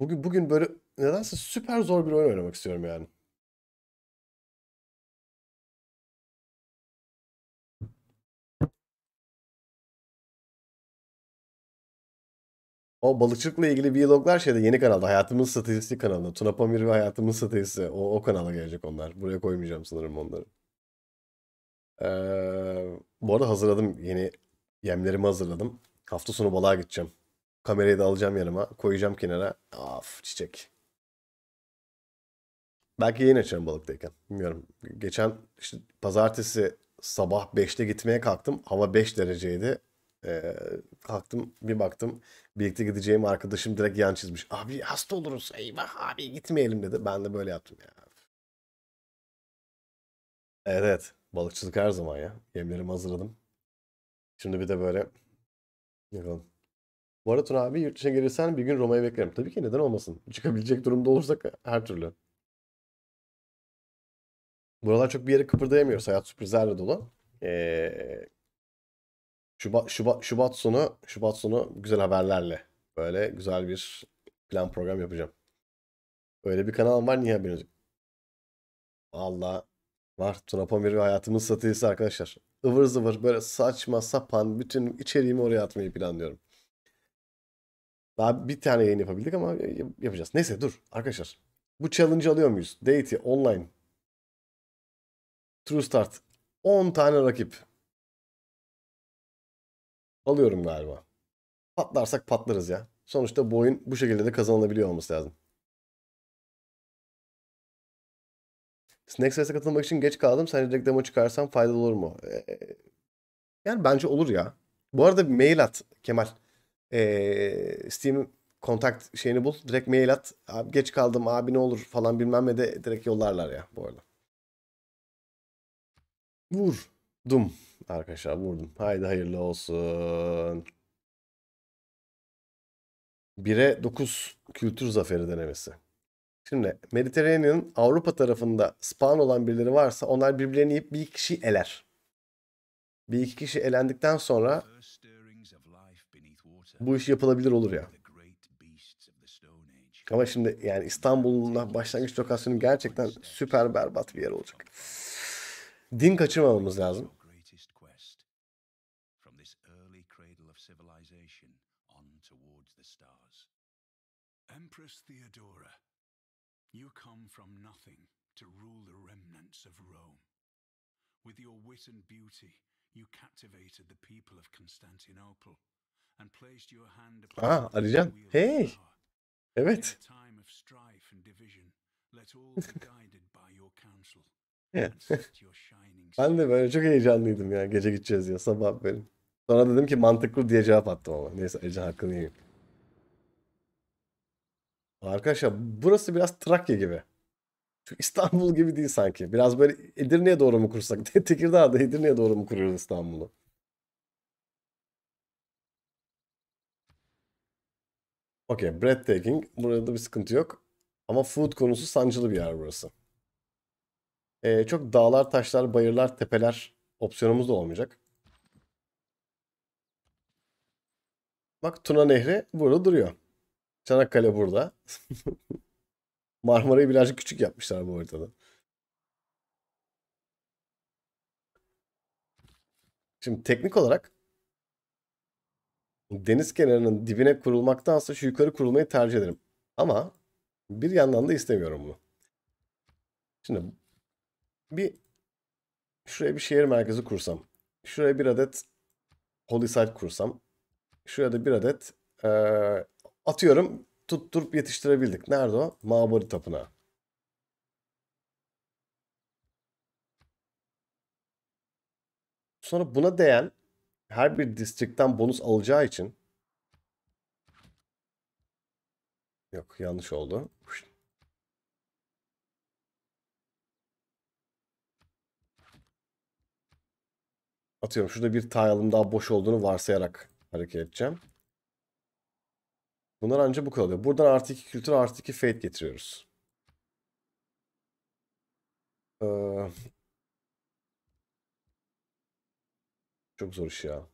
Bugün bugün böyle nedense süper zor bir oyun oynamak istiyorum yani. O balıkçılıkla ilgili vloglar şeyde yeni kanalda. Hayatımın Stratejisi kanalında. Tuna Pamir ve Hayatımın Stratejisi. O, o kanala gelecek onlar. Buraya koymayacağım sanırım onları. Ee, bu arada hazırladım yeni yemlerimi hazırladım. Hafta sonu balığa gideceğim. Kamerayı da alacağım yanıma. Koyacağım kenara. Af çiçek. Belki yayın açarım balıktayken. Bilmiyorum. Geçen işte pazartesi sabah 5'te gitmeye kalktım. Hava 5 dereceydi. Ee, kalktım bir baktım birlikte gideceğim arkadaşım direkt yan çizmiş. Abi hasta oluruz eyvah abi gitmeyelim dedi. Ben de böyle yaptım ya. Evet evet. Balıkçılık her zaman ya. Yemlerimi hazırladım. Şimdi bir de böyle yapalım. Bu arada Tuna abi yurt dışına gelirsen bir gün Roma'ya beklerim. Tabii ki neden olmasın. Çıkabilecek durumda olursak her türlü. Buralar çok bir yere kıpırdayamıyoruz. Hayat sürprizlerle dolu. Ee, Şubat, Şubat, Şubat sonu Şubat sonu güzel haberlerle böyle güzel bir plan program yapacağım. Öyle bir kanalım var niye haberiniz? Valla Var. Trapon bir hayatımın satirisi arkadaşlar. Ivır zıvır böyle saçma sapan bütün içeriğimi oraya atmayı planlıyorum. Daha bir tane yayın yapabildik ama yapacağız. Neyse dur arkadaşlar. Bu challenge alıyor muyuz? Deity online. True Start. 10 tane rakip. Alıyorum galiba. Patlarsak patlarız ya. Sonuçta bu oyun bu şekilde de kazanılabiliyor olması lazım. Snacksess'e katılmak için geç kaldım. Sen direkt demo çıkarsan faydalı olur mu? Ee, yani bence olur ya. Bu arada bir mail at Kemal. Ee, Steam kontakt şeyini bul. Direkt mail at. Abi geç kaldım abi ne olur falan bilmem ne de direkt yollarlar ya bu arada. Vurdum arkadaşlar vurdum. Haydi hayırlı olsun. 1'e 9 kültür zaferi denemesi. Şimdi Mediterranean'ın Avrupa tarafında spawn olan birileri varsa onlar birbirlerini yiyip bir iki kişi eler. Bir iki kişi elendikten sonra bu iş yapılabilir olur ya. Ama şimdi yani İstanbul'un başlangıç lokasyonu gerçekten süper berbat bir yer olacak. Din kaçırmamamız lazım. from nothing to rule the remnants of Rome. With your wit and beauty, you captivated the people of Constantinople and placed your hand upon Aa, ah, Alican. Hey. Evet. time of strife and division, let all be guided by your counsel. ben de böyle çok heyecanlıydım ya gece gideceğiz ya sabah benim. Sonra dedim ki mantıklı diye cevap attım ama neyse Alican hakkını yiyeyim. Arkadaşlar burası biraz Trakya gibi. İstanbul gibi değil sanki. Biraz böyle Edirne'ye doğru mu kursak? Tekirdağ'da Edirne'ye doğru mu kuruyoruz İstanbul'u? Okey, breathtaking. Burada da bir sıkıntı yok. Ama food konusu sancılı bir yer burası. Ee, çok dağlar, taşlar, bayırlar, tepeler opsiyonumuz da olmayacak. Bak Tuna Nehri burada duruyor. Çanakkale burada. Marmara'yı birazcık küçük yapmışlar bu haritada. Şimdi teknik olarak deniz kenarının dibine kurulmaktansa şu yukarı kurulmayı tercih ederim. Ama bir yandan da istemiyorum bunu. Şimdi bir şuraya bir şehir merkezi kursam. Şuraya bir adet holy site kursam. Şuraya da bir adet ee, atıyorum tutturup yetiştirebildik. Nerede o? Mabari Tapınağı. Sonra buna değen her bir distriktten bonus alacağı için Yok yanlış oldu. Atıyorum şurada bir tile'ım daha boş olduğunu varsayarak hareket edeceğim. Bunlar ancak bu kalıyor. Buradan artı 2 kültür artı 2 fate getiriyoruz. Ee, çok zor iş ya.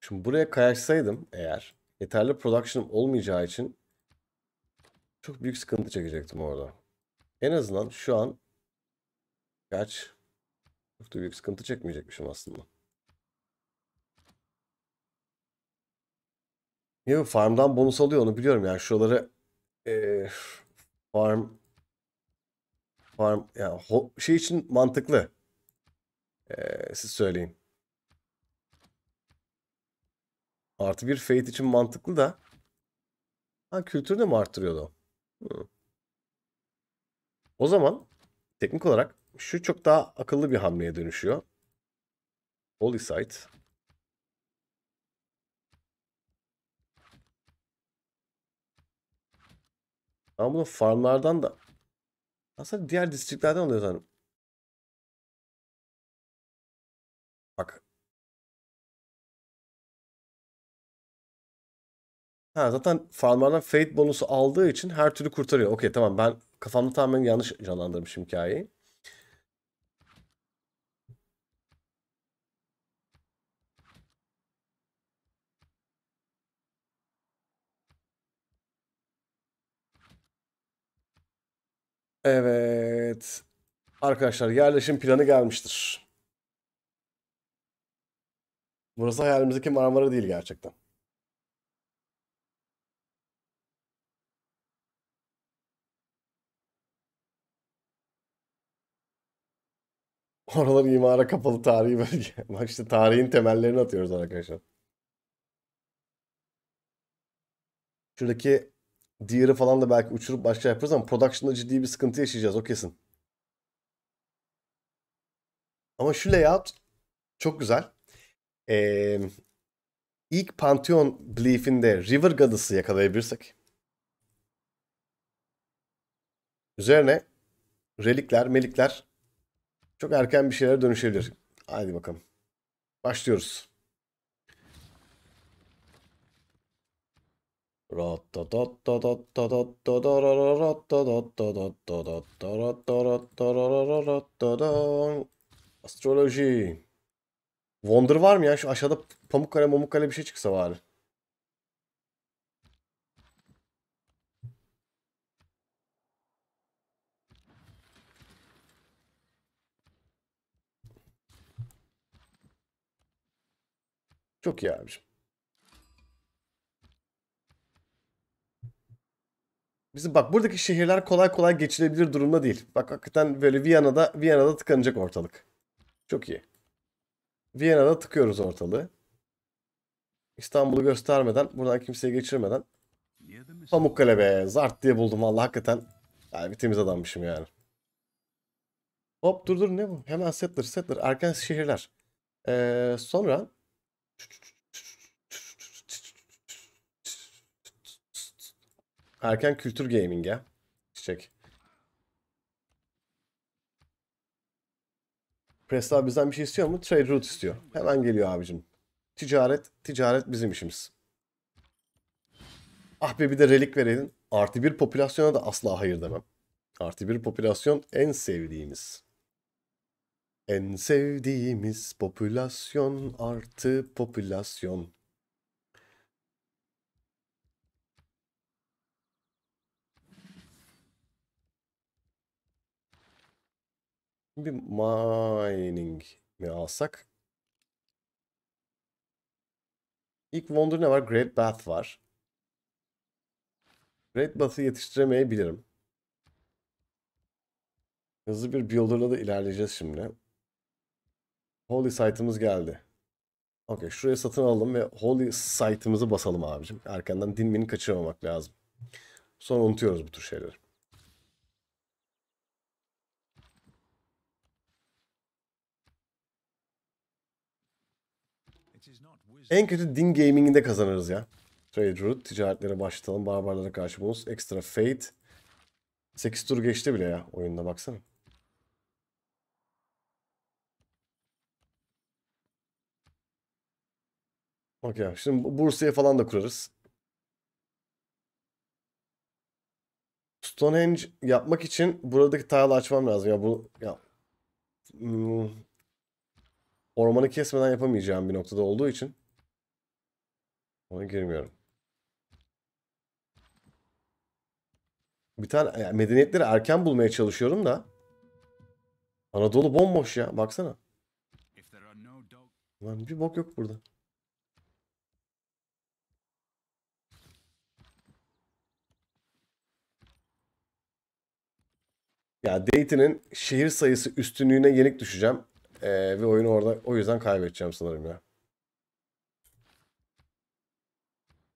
Şimdi buraya kayaksaydım eğer yeterli production'ım olmayacağı için çok büyük sıkıntı çekecektim orada. En azından şu an Kaç? çok da büyük sıkıntı çekmeyecekmişim aslında. Niye farmdan bonus alıyor onu biliyorum yani şuraları e, farm farm yani şey için mantıklı. E, siz söyleyin. Artı bir Fate için mantıklı da. Ha kültürü de mi arttırıyordu? Hı. O zaman teknik olarak şu çok daha akıllı bir hamleye dönüşüyor. Holy Ama bunu farmlardan da aslında diğer distriklerden oluyor sanırım. Bak. Ha, zaten farmlardan fate bonusu aldığı için her türlü kurtarıyor. Okey tamam ben kafamda tamamen yanlış canlandırmışım hikayeyi. Evet. Arkadaşlar yerleşim planı gelmiştir. Burası hayalimizdeki Marmara değil gerçekten. Oralar imara kapalı tarihi bölge. Bak işte tarihin temellerini atıyoruz arkadaşlar. Şuradaki Diğeri falan da belki uçurup başka yaparız ama production'da ciddi bir sıkıntı yaşayacağız o kesin. Ama şu layout çok güzel. Ee, ilk Pantheon Belief'inde River Goddess'ı yakalayabilirsek. Üzerine relikler, melikler çok erken bir şeylere dönüşebilir. Haydi bakalım. Başlıyoruz. Astroloji. Wonder var mı ya? Şu aşağıda Pamukkale Pamukkale bir şey çıksa var. Çok iyi abiciğim. Bizim bak buradaki şehirler kolay kolay geçilebilir durumda değil. Bak hakikaten böyle Viyana'da Viyana'da tıkanacak ortalık. Çok iyi. Viyana'da tıkıyoruz ortalığı. İstanbul'u göstermeden, buradan kimseye geçirmeden. Pamukkale be, zart diye buldum Allah hakikaten. Yani bir temiz adammışım yani. Hop dur dur ne bu? Hemen settler settler erken şehirler. Ee, sonra Erken kültür gaming'e. Çiçek. Presta abi bizden bir şey istiyor mu? Trade route istiyor. Hemen geliyor abicim. Ticaret, ticaret bizim işimiz. Ah be bir de relik verelim. Artı bir popülasyona da asla hayır demem. Artı bir popülasyon en sevdiğimiz. En sevdiğimiz popülasyon artı popülasyon. Bir mining mi alsak? İlk Wonder ne var? Great Bath var. Great Bath'ı yetiştiremeyebilirim. Hızlı bir builder'la da ilerleyeceğiz şimdi. Holy Site'ımız geldi. Okey şuraya satın alalım ve Holy Site'ımızı basalım abicim. Erkenden dinmini kaçırmamak lazım. Sonra unutuyoruz bu tür şeyleri. En kötü din gaming'inde kazanırız ya. Trade route, ticaretlere başlatalım. Barbarlara karşı bonus. Extra fate. 8 tur geçti bile ya oyunda baksana. Okey. Şimdi Bursa'ya falan da kurarız. Stonehenge yapmak için buradaki tile'ı açmam lazım. Ya bu ya hmm, ormanı kesmeden yapamayacağım bir noktada olduğu için ona girmiyorum. Bir tane yani medeniyetleri erken bulmaya çalışıyorum da. Anadolu bomboş ya. Baksana. Lan bir bok yok burada. Ya Dayton'in şehir sayısı üstünlüğüne yenik düşeceğim. Ee, ve oyunu orada o yüzden kaybedeceğim sanırım ya.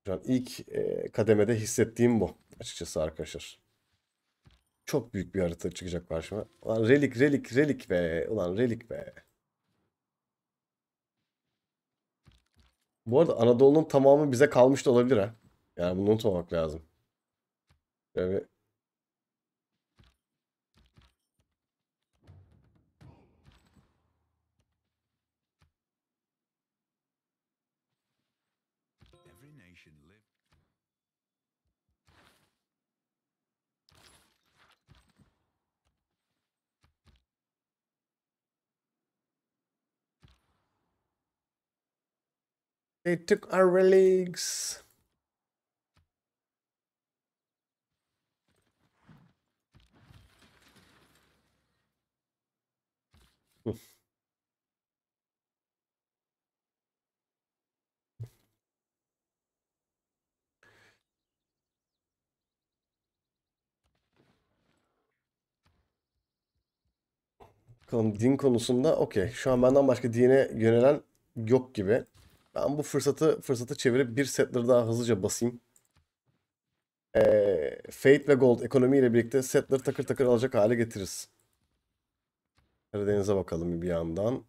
Yani ilk e, kademede hissettiğim bu açıkçası arkadaşlar. Çok büyük bir harita çıkacak karşıma. Ulan relik relik relik be. Ulan relik be. Bu arada Anadolu'nun tamamı bize kalmış da olabilir ha. Yani bunu unutmamak lazım. Şöyle They took our relics. Bakalım din konusunda okey. Şu an benden başka dine yönelen yok gibi. Ben bu fırsatı fırsatı çevirip bir settler daha hızlıca basayım. Ee, Fate ve Gold ekonomiyle birlikte settler takır takır alacak hale getiririz. Karadeniz'e bakalım bir yandan.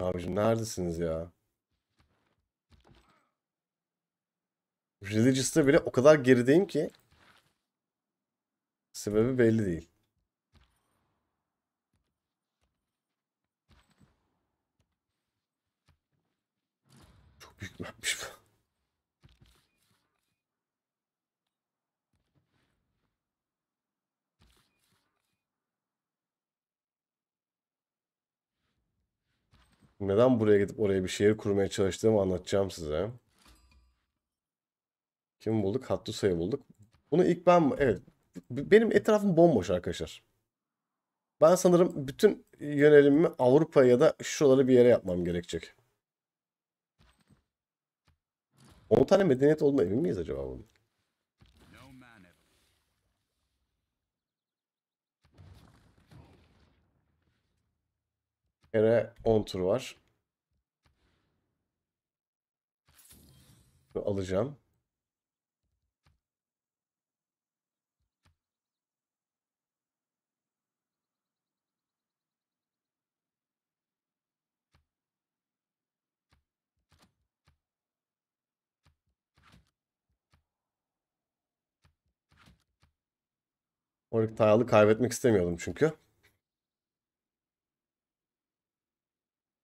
Abicim neredesiniz ya? Religious'ta bile o kadar gerideyim ki sebebi belli değil. Bakmış bu. Neden buraya gidip oraya bir şehir kurmaya çalıştığımı anlatacağım size. Kim bulduk? Hattusa'yı bulduk. Bunu ilk ben... Evet. Benim etrafım bomboş arkadaşlar. Ben sanırım bütün yönelimimi Avrupa ya da şuraları bir yere yapmam gerekecek. 10 tane medeniyet olduğuna emin miyiz acaba bunun? kere 10 tur var. alacağım. Oradaki tile'ı kaybetmek istemiyordum çünkü.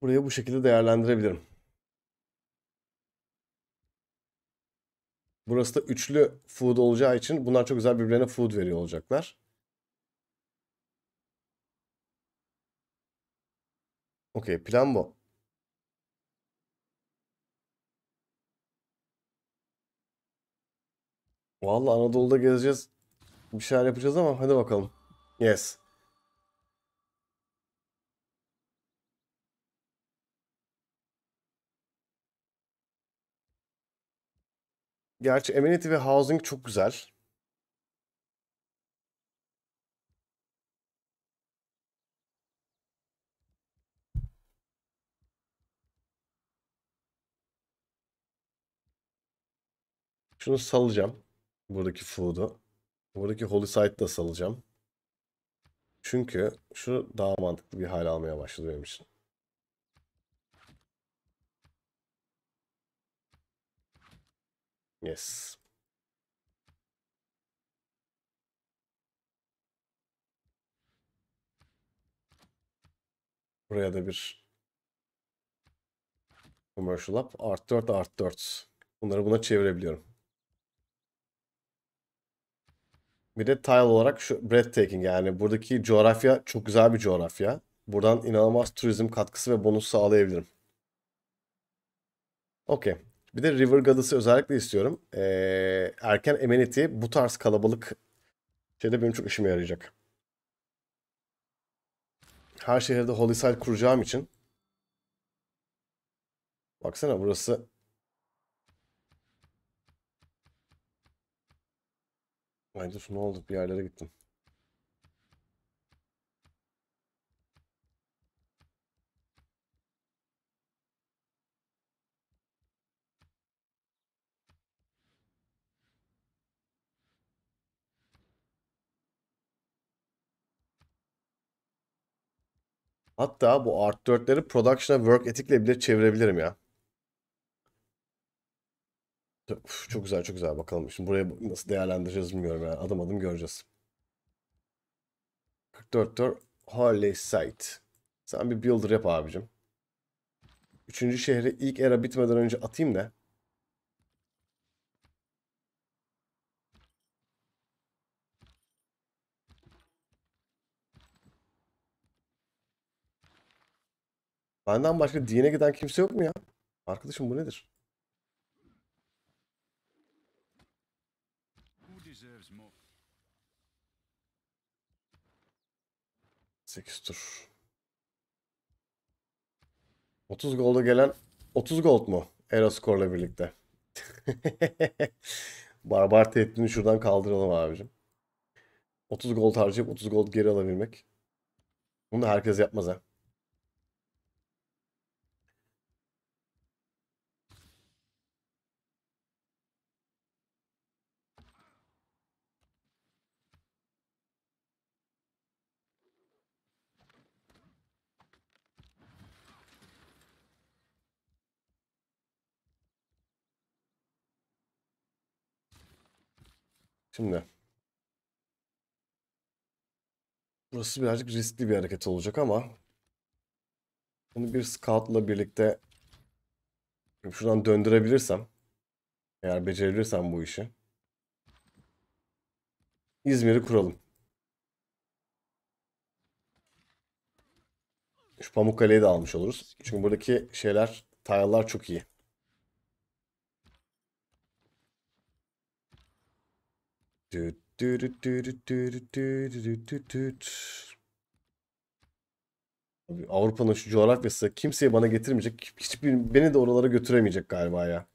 Burayı bu şekilde değerlendirebilirim. Burası da üçlü food olacağı için bunlar çok güzel birbirlerine food veriyor olacaklar. Okey plan bu. Valla Anadolu'da gezeceğiz. Bir şeyler yapacağız ama hadi bakalım. Yes. Gerçi amenity ve housing çok güzel. Şunu salacağım. Buradaki food'u. Buradaki Holy Site'ı da salacağım. Çünkü şu daha mantıklı bir hal almaya başladı benim için. Yes. Buraya da bir Commercial up Art 4 art 4. Bunları buna çevirebiliyorum. Bir de tile olarak şu breathtaking yani buradaki coğrafya çok güzel bir coğrafya. Buradan inanılmaz turizm katkısı ve bonus sağlayabilirim. Okey. Bir de River Goddess'ı özellikle istiyorum. Ee, erken amenity bu tarz kalabalık şeyde benim çok işime yarayacak. Her şehirde Holy Site kuracağım için. Baksana burası Haydi ne oldu? bir yerlere gittim. Hatta bu Art 4'leri Production'a Work etikle bile çevirebilirim ya. Uf, çok güzel çok güzel bakalım. Şimdi buraya nasıl değerlendireceğiz bilmiyorum yani. Adım adım göreceğiz. 44 tur Holy Sight. Sen bir builder yap abicim. Üçüncü şehri ilk era bitmeden önce atayım da. Benden başka dine giden kimse yok mu ya? Arkadaşım bu nedir? 8 tur. 30 golde gelen 30 gold mu? Eroskor'la birlikte. Barbar tehditini şuradan kaldıralım abicim. 30 gol harcayıp 30 gol geri alabilmek. Bunu da herkes yapmaz ha. Şimdi. Burası birazcık riskli bir hareket olacak ama bunu bir scout'la birlikte şuradan döndürebilirsem eğer becerebilirsem bu işi İzmir'i kuralım. Şu Pamukkale'yi de almış oluruz. Çünkü buradaki şeyler, tile'lar çok iyi. Avrupa'nın şu coğrafyası kimseye bana getirmeyecek. Hiçbir beni de oralara götüremeyecek galiba ya.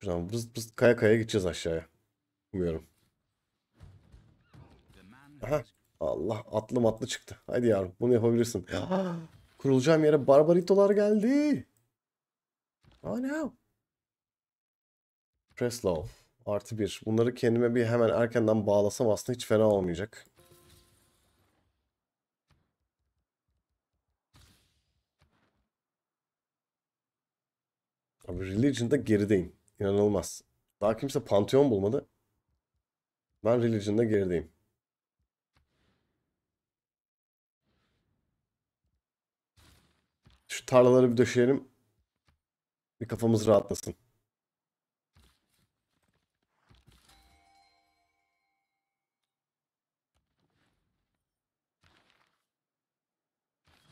Şuradan bız bız kaya kaya gideceğiz aşağıya. Umuyorum. Aha. Allah atlı matlı çıktı. Haydi yavrum bunu yapabilirsin. Kurulacağım yere barbaritolar geldi. Oh no. Press low Artı bir. Bunları kendime bir hemen erkenden bağlasam aslında hiç fena olmayacak. Abi Religion'da gerideyim. İnanılmaz. Daha kimse Pantheon bulmadı. Ben Religion'da gerideyim. Şu tarlaları bir döşeyelim. Bir kafamız rahatlasın.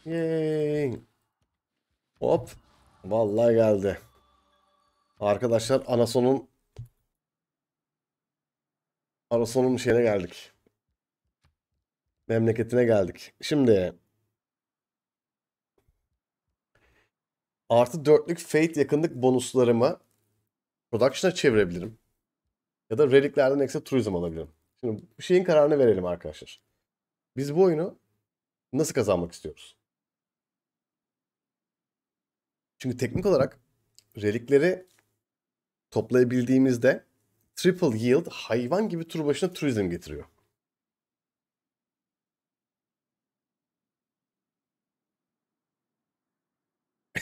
Yay. Hop. Vallahi geldi. Arkadaşlar Anason'un Anason'un şeyine geldik. Memleketine geldik. Şimdi artı dörtlük Fate yakınlık bonuslarımı Production'a çevirebilirim. Ya da Relic'lerden ekstra turizm alabilirim. Şimdi bu şeyin kararını verelim arkadaşlar. Biz bu oyunu nasıl kazanmak istiyoruz? Çünkü teknik olarak relikleri toplayabildiğimizde triple yield hayvan gibi tur başına turizm getiriyor.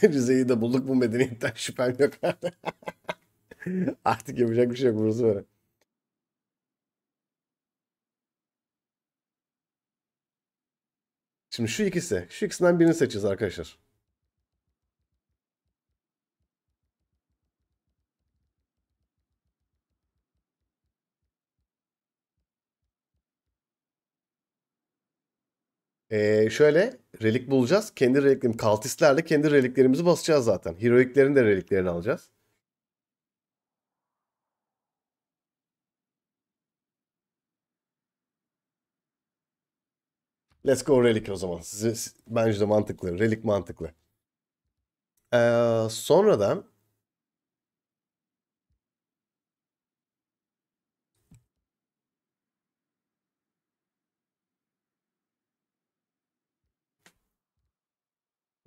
Rize'yi de bulduk bu medeniyetten şüphem yok. Artık yapacak bir şey yok burası böyle. Şimdi şu ikisi. Şu ikisinden birini seçeceğiz arkadaşlar. Ee, şöyle relik bulacağız. Kendi reliklerim kaltistlerle kendi reliklerimizi basacağız zaten. Heroiklerin de reliklerini alacağız. Let's go relik o zaman. Size, bence de mantıklı. Relik mantıklı. Ee, sonradan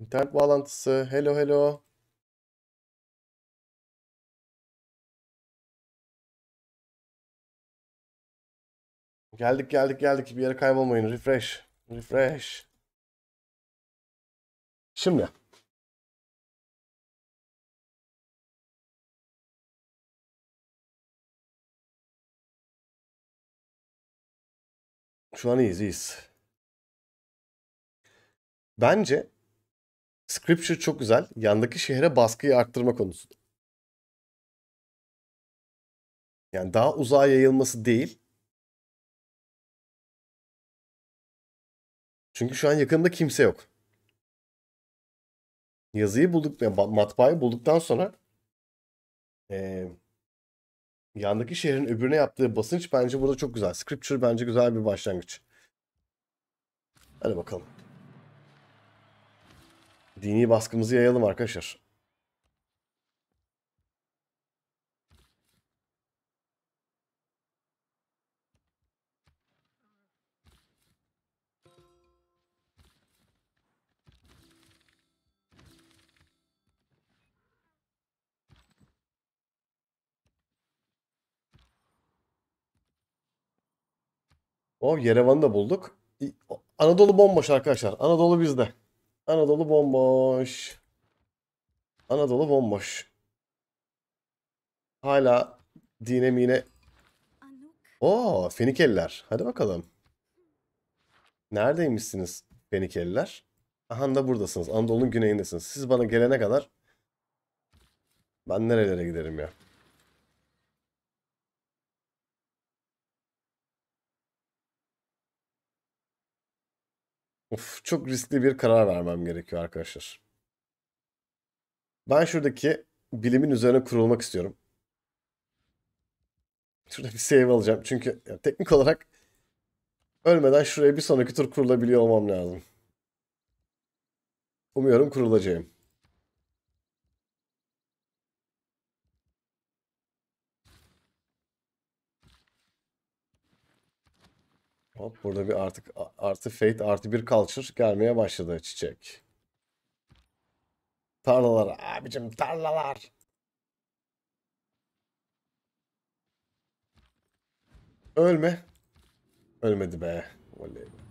İnternet bağlantısı. Hello hello. Geldik geldik geldik. Bir yere kaybolmayın. Refresh. Refresh. Şimdi. Şu an iyiyiz iyiyiz. Bence Scripture çok güzel. Yandaki şehre baskıyı arttırma konusunda. Yani daha uzağa yayılması değil. Çünkü şu an yakında kimse yok. Yazıyı bulduk, matbaayı bulduktan sonra e, yandaki şehrin öbürüne yaptığı basınç bence burada çok güzel. Scripture bence güzel bir başlangıç. Hadi bakalım. Dini baskımızı yayalım arkadaşlar. O Yerevan'ı da bulduk. Anadolu bomboş arkadaşlar. Anadolu bizde. Anadolu bomboş. Anadolu bomboş. Hala dine mine. Oo, Fenikeliler. Hadi bakalım. Neredeymişsiniz Fenikeliler? Aha da buradasınız. Anadolu'nun güneyindesiniz. Siz bana gelene kadar ben nerelere giderim ya. Of çok riskli bir karar vermem gerekiyor arkadaşlar. Ben şuradaki bilimin üzerine kurulmak istiyorum. Şurada bir save alacağım. Çünkü ya, teknik olarak ölmeden şuraya bir sonraki tur kurulabiliyor olmam lazım. Umuyorum kurulacağım. Hop burada bir artık artı fate artı bir culture gelmeye başladı çiçek. Tarlalar abicim tarlalar. Ölme. Ölmedi be. Vallahi.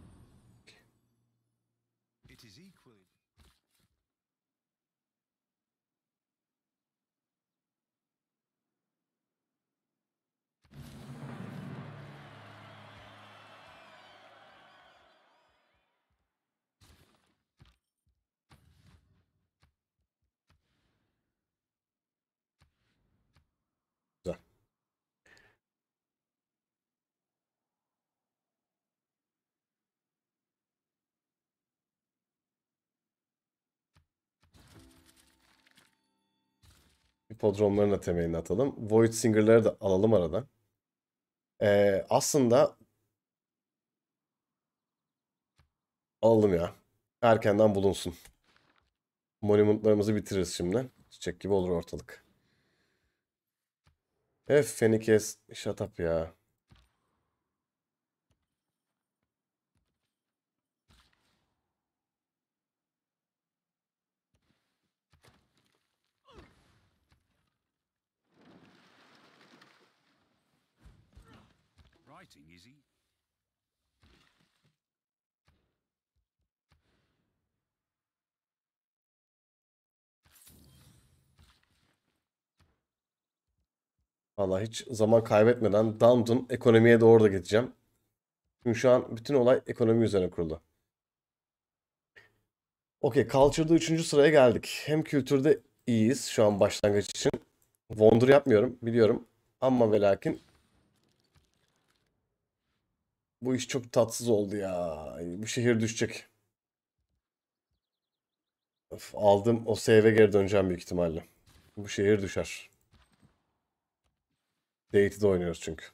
podromların da temelini atalım. Void Singer'ları da alalım arada. Ee, aslında alalım ya. Erkenden bulunsun. Monumentlarımızı bitiririz şimdi. Çiçek gibi olur ortalık. Hep Fenikes up ya. Valla hiç zaman kaybetmeden damdım ekonomiye doğru da gideceğim. Çünkü şu an bütün olay ekonomi üzerine kurulu. Okey, Culture'da 3. sıraya geldik. Hem kültürde iyiyiz şu an başlangıç için. Wonder yapmıyorum biliyorum. Ama ve lakin bu iş çok tatsız oldu ya. Bu şehir düşecek. Öf, aldım o save'e geri döneceğim büyük ihtimalle. Bu şehir düşer. Date'i de oynuyoruz çünkü.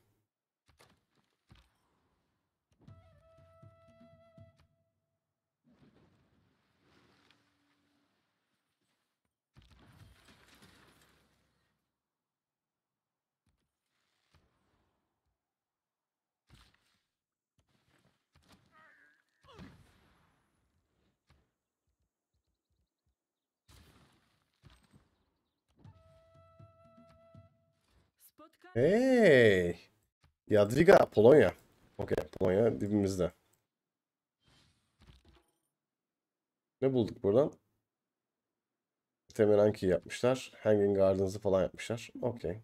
Hey. Jadwiga, Polonya. Okey, Polonya dibimizde. Ne bulduk buradan? Temeranki yapmışlar. Hanging Gardens'ı falan yapmışlar. Okey.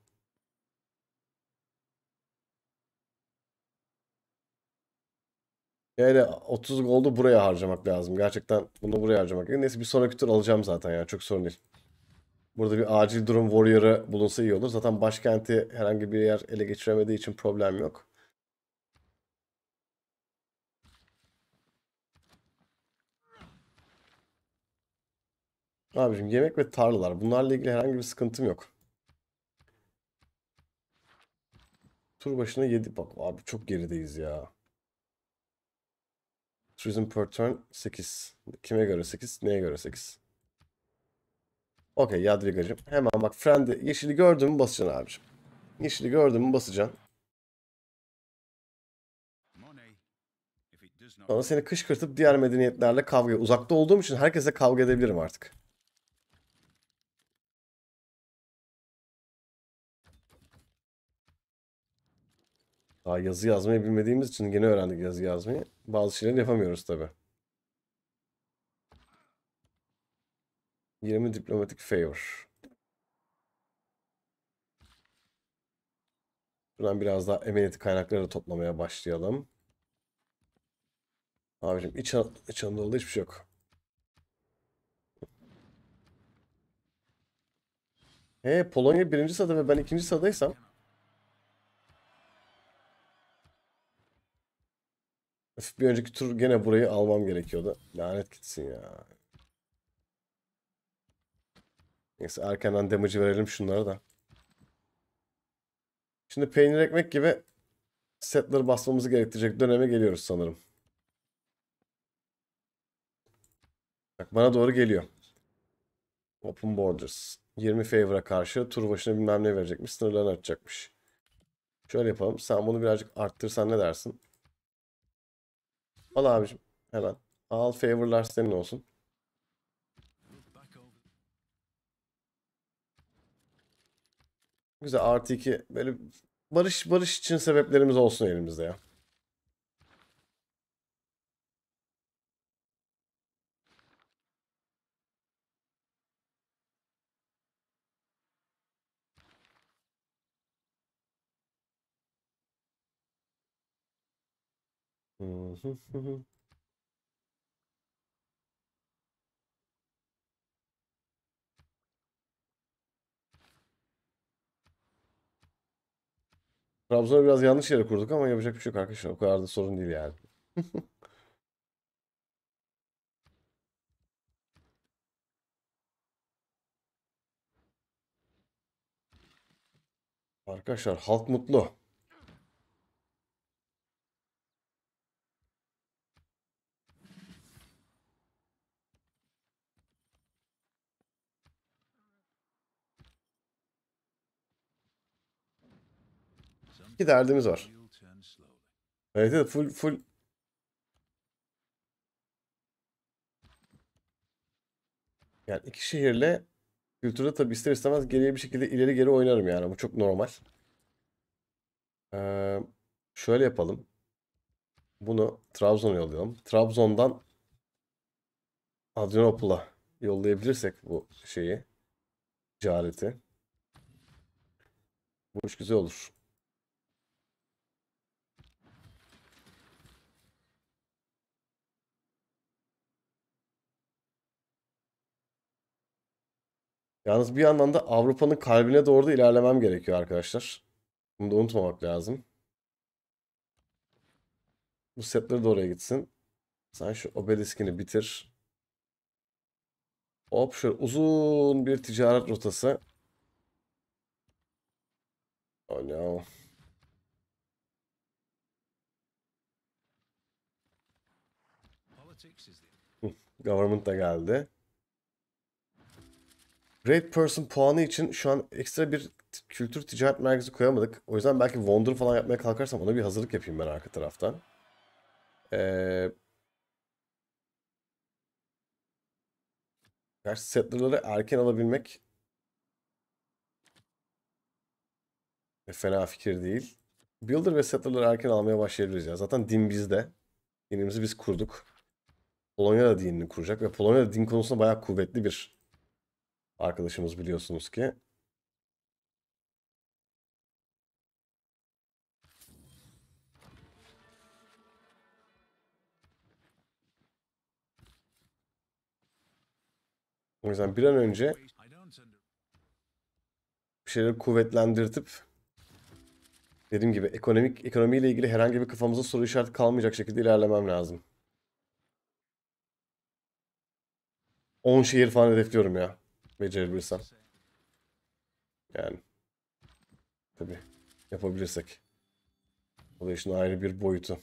Yani 30 goldu buraya harcamak lazım. Gerçekten bunu buraya harcamak. Neyse bir sonraki tur alacağım zaten ya. Çok sorun değil. Burada bir acil durum warrior'ı bulunsa iyi olur. Zaten başkenti herhangi bir yer ele geçiremediği için problem yok. Abicim yemek ve tarlalar. Bunlarla ilgili herhangi bir sıkıntım yok. Tur başına 7. Bak abi çok gerideyiz ya. Tourism per turn 8. Kime göre 8? Neye göre 8? Okey Yadviga'cım. Hemen bak friend'i yeşili gördün mü basacaksın abicim. Yeşili gördün mü basacaksın. Sonra seni kışkırtıp diğer medeniyetlerle kavga Uzakta olduğum için herkese kavga edebilirim artık. Daha yazı yazmayı bilmediğimiz için yeni öğrendik yazı yazmayı. Bazı şeyleri yapamıyoruz tabii. 20 diplomatik favor. Buradan biraz daha emniyet kaynakları da toplamaya başlayalım. Abicim iç An İç Anadolu'da hiçbir şey yok. He Polonya birinci sırada ve ben ikinci sıradaysam. Bir önceki tur gene burayı almam gerekiyordu. Lanet gitsin ya. Neyse erkenden damage'ı verelim şunlara da. Şimdi peynir ekmek gibi setleri basmamızı gerektirecek döneme geliyoruz sanırım. Bak bana doğru geliyor. Open Borders. 20 favor'a karşı tur başına bilmem ne verecekmiş. Sınırlarını açacakmış. Şöyle yapalım. Sen bunu birazcık arttırsan ne dersin? Al abicim. Hemen. Al favor'lar senin olsun. Güzel artı iki. Böyle barış barış için sebeplerimiz olsun elimizde ya. Trabzon'u biraz yanlış yere kurduk ama yapacak bir şey yok arkadaşlar. O kadar da sorun değil yani. arkadaşlar halk mutlu. bir derdimiz var. Evet, evet full full Yani iki şehirle kültürde tabi ister istemez geriye bir şekilde ileri geri oynarım yani. Bu çok normal. Ee, şöyle yapalım. Bunu Trabzon'a yollayalım. Trabzon'dan Adrianople yollayabilirsek bu şeyi, ticareti. Bu iş güzel olur. Yalnız bir yandan da Avrupa'nın kalbine doğru da ilerlemem gerekiyor arkadaşlar. Bunu da unutmamak lazım. Bu setleri de oraya gitsin. Sen şu obeliskini bitir. Hop şöyle uzun bir ticaret rotası. Oh no. Government da geldi. Great Person puanı için şu an ekstra bir kültür ticaret merkezi koyamadık. O yüzden belki Wonder falan yapmaya kalkarsam ona bir hazırlık yapayım ben arka taraftan. Ee, Gerçi settler'ları erken alabilmek e, fena fikir değil. Builder ve settler'ları erken almaya başlayabiliriz ya. Zaten din bizde. Dinimizi biz kurduk. Polonya da dinini kuracak ve Polonya da din konusunda bayağı kuvvetli bir arkadaşımız biliyorsunuz ki. O yüzden bir an önce bir şeyleri kuvvetlendirtip dediğim gibi ekonomik ekonomiyle ilgili herhangi bir kafamıza soru işareti kalmayacak şekilde ilerlemem lazım. 10 şehir falan hedefliyorum ya. Becerebilirsem. Yani. Tabi yapabilirsek. Bu da işin ayrı bir boyutu.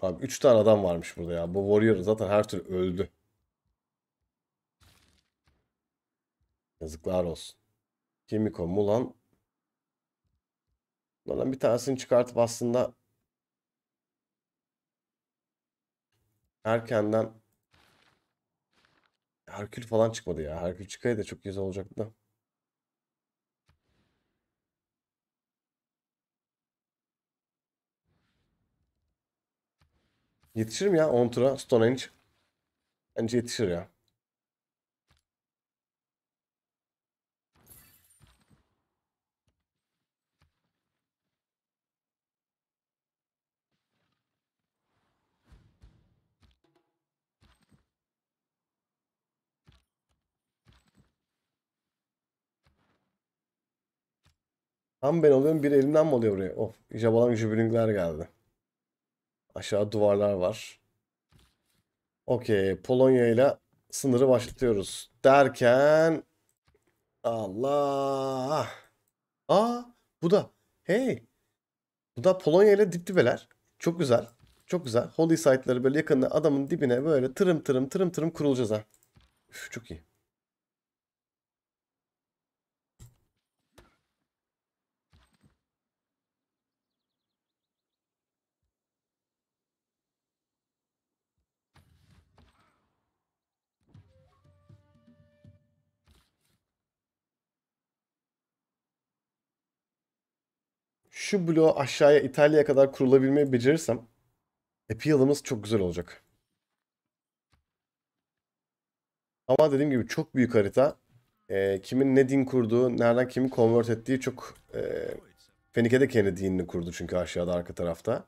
Abi 3 tane adam varmış burada ya. Bu warrior zaten her türlü öldü. Yazıklar olsun. Kimiko, Mulan. Bunlardan bir tanesini çıkartıp aslında erkenden Herkül falan çıkmadı ya. Herkül çıkaydı çok güzel olacaktı da. Yetişir mi ya 10 tura Stone Age? Bence yetişir ya. Tam ben oluyorum bir elimden mi alıyor buraya? Of jabalan jübülüngler geldi. Aşağı duvarlar var. Okey Polonya ile sınırı başlatıyoruz. Derken Allah. Aa bu da hey. Bu da Polonya ile dip dibeler. Çok güzel. Çok güzel. Holy site'ları böyle yakında adamın dibine böyle tırım tırım tırım tırım kurulacağız ha. Üf, çok iyi. şu bloğu aşağıya İtalya'ya kadar kurulabilmeyi becerirsem appeal'ımız çok güzel olacak. Ama dediğim gibi çok büyük harita. E, kimin ne din kurduğu, nereden kimi convert ettiği çok... E, Fenike de kendi dinini kurdu çünkü aşağıda arka tarafta.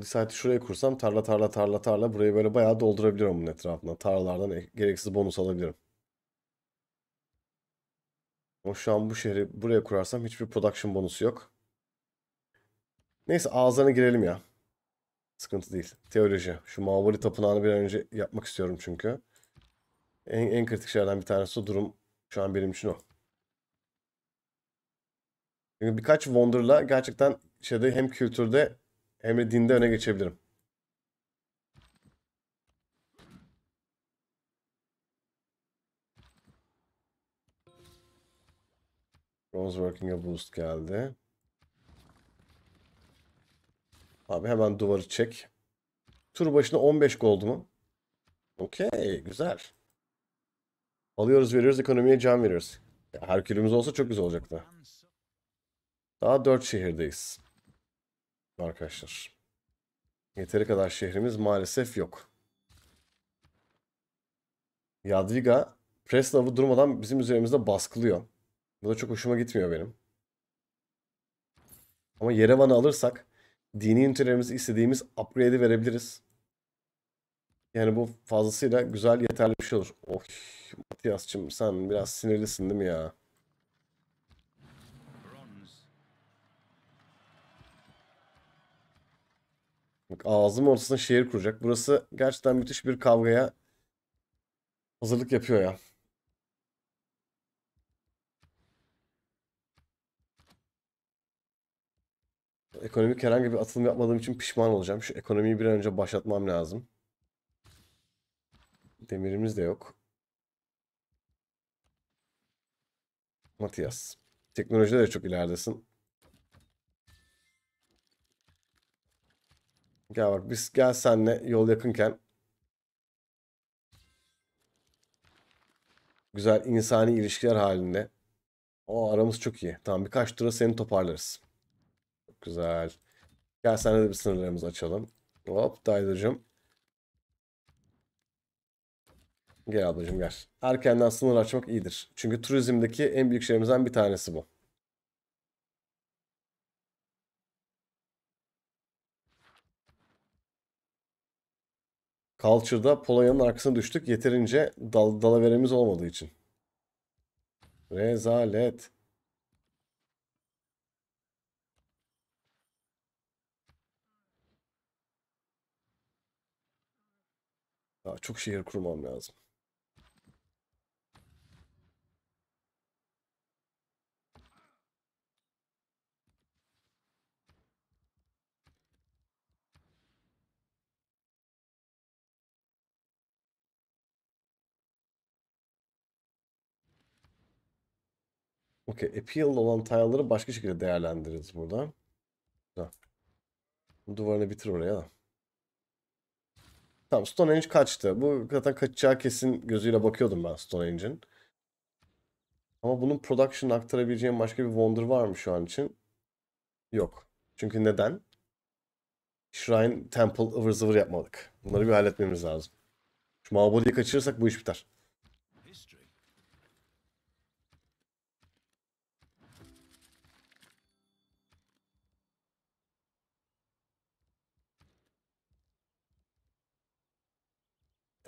Lisite'i şuraya kursam tarla tarla tarla tarla burayı böyle bayağı doldurabilirim bunun etrafına. Tarlalardan gereksiz bonus alabilirim. Ama şu an bu şehri buraya kurarsam hiçbir production bonusu yok. Neyse ağzına girelim ya. Sıkıntı değil. Teoloji. Şu Mavuri Tapınağı'nı bir an önce yapmak istiyorum çünkü. En, en kritik şeylerden bir tanesi o durum. Şu an benim için o. Çünkü birkaç Wonder'la gerçekten şeyde hem kültürde Emre dinde öne geçebilirim. Bronze Working'e boost geldi. Abi hemen duvarı çek. Tur başına 15 gold mu? Okey güzel. Alıyoruz veriyoruz ekonomiye can veriyoruz. Her Herkülümüz olsa çok güzel olacaktı. Daha 4 şehirdeyiz. Arkadaşlar. Yeteri kadar şehrimiz maalesef yok. Yadviga Preslav'ı durmadan bizim üzerimizde baskılıyor. Bu da çok hoşuma gitmiyor benim. Ama Yerevan'ı alırsak dini ünitelerimizi istediğimiz upgrade'i verebiliriz. Yani bu fazlasıyla güzel yeterli bir şey olur. Oh Matias'cığım sen biraz sinirlisin değil mi ya? Bak ağzım ortasına şehir kuracak. Burası gerçekten müthiş bir kavgaya hazırlık yapıyor ya. Ekonomik herhangi bir atılım yapmadığım için pişman olacağım. Şu ekonomiyi bir an önce başlatmam lazım. Demirimiz de yok. Matias. Teknolojide de çok ileridesin. Gel bak biz gel senle yol yakınken. Güzel insani ilişkiler halinde. O aramız çok iyi. Tamam birkaç tura seni toparlarız. Çok güzel. Gel senle de bir sınırlarımızı açalım. Hop Daydacığım. Gel ablacım gel. Erkenden sınır açmak iyidir. Çünkü turizmdeki en büyük şeylerimizden bir tanesi bu. Culture'da Polonya'nın arkasına düştük. Yeterince dal dalaveremiz olmadığı için. Rezalet. Daha çok şehir kurmam lazım. Okey. Appeal olan tile'ları başka şekilde değerlendiririz burada. Güzel. Duvarını bitir oraya da. Tamam Stonehenge kaçtı. Bu zaten kaçacağı kesin gözüyle bakıyordum ben Stonehenge'in. Ama bunun production aktarabileceğim başka bir wonder var mı şu an için? Yok. Çünkü neden? Shrine, Temple, ıvır zıvır yapmadık. Bunları bir halletmemiz lazım. Şu mabodiyi kaçırırsak bu iş biter.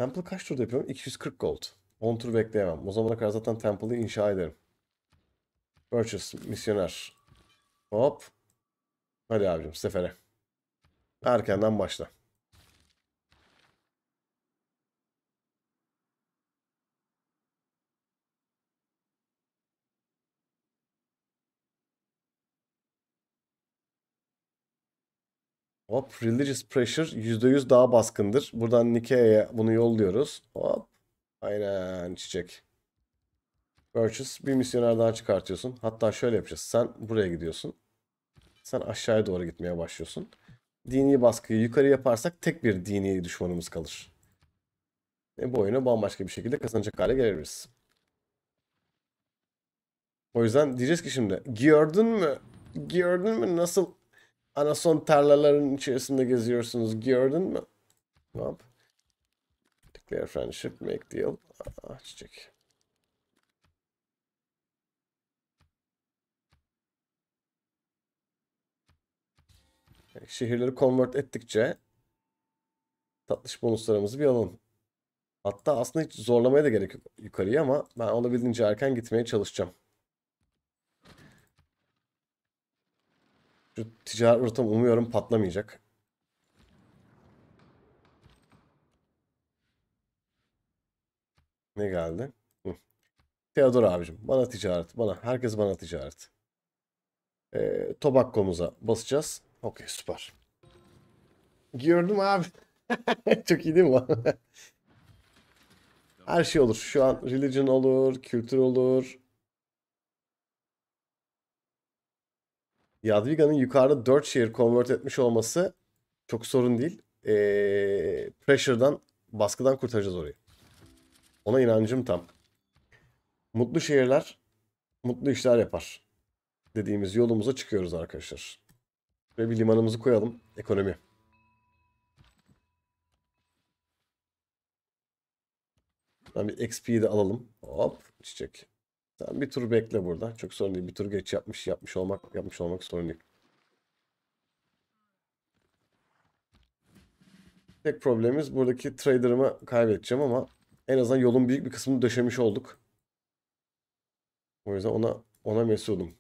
Temple kaç tur yapıyorum? 240 gold. 10 tur bekleyemem. O zamana kadar zaten Temple'ı inşa ederim. Purchase, misyoner. Hop. Hadi abicim sefere. Erkenden başla. Hop religious pressure %100 daha baskındır. Buradan Nikea'ya bunu yolluyoruz. Hop. Aynen çiçek. Purchase bir misyoner daha çıkartıyorsun. Hatta şöyle yapacağız. Sen buraya gidiyorsun. Sen aşağıya doğru gitmeye başlıyorsun. Dini baskıyı yukarı yaparsak tek bir dini düşmanımız kalır. E bu oyunu bambaşka bir şekilde kazanacak hale geliriz. O yüzden diyeceğiz ki şimdi gördün mü? Gördün mü nasıl Ana son tarlaların içerisinde geziyorsunuz. Gördün mü? Hop. Declare friendship, make deal. Aa, ah, çiçek. şehirleri convert ettikçe tatlış bonuslarımızı bir alalım. Hatta aslında hiç zorlamaya da gerek yok yukarıya ama ben olabildiğince erken gitmeye çalışacağım. Şu ticaret rotam umuyorum patlamayacak. Ne geldi? Teodor Theodor abicim bana ticaret. Bana. Herkes bana ticaret. Ee, Tobacco'muza basacağız. Okey süper. Gördüm abi. Çok iyi değil mi? Her şey olur. Şu an religion olur, kültür olur. Yadviga'nın yukarıda 4 şehir convert etmiş olması çok sorun değil. Ee, pressure'dan, baskıdan kurtaracağız orayı. Ona inancım tam. Mutlu şehirler mutlu işler yapar. Dediğimiz yolumuza çıkıyoruz arkadaşlar. Ve bir limanımızı koyalım. Ekonomi. Ben bir XP'yi de alalım. Hop çiçek. Sen bir tur bekle burada. Çok sorun değil. Bir tur geç yapmış yapmış olmak yapmış olmak sorun değil. Tek problemimiz buradaki trader'ımı kaybedeceğim ama en azından yolun büyük bir kısmını döşemiş olduk. O yüzden ona ona mesudum.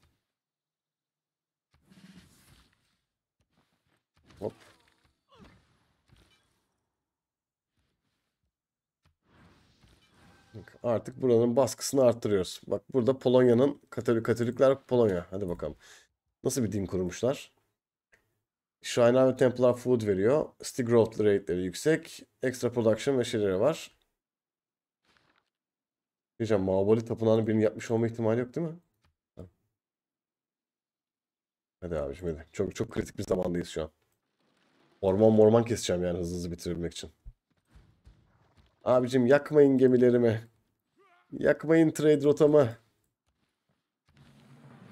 artık buranın baskısını arttırıyoruz. Bak burada Polonya'nın Katolik Katolikler Polonya. Hadi bakalım. Nasıl bir din kurmuşlar? Shrine ve Templar food veriyor. Stick growth rate'leri yüksek. Extra production ve şeyleri var. Diyeceğim Mağabali tapınağını birini yapmış olma ihtimali yok değil mi? Hadi abicim hadi. Çok çok kritik bir zamandayız şu an. Orman morman keseceğim yani hızlı hızlı bitirebilmek için. Abicim yakmayın gemilerimi. Yakmayın trade rotamı.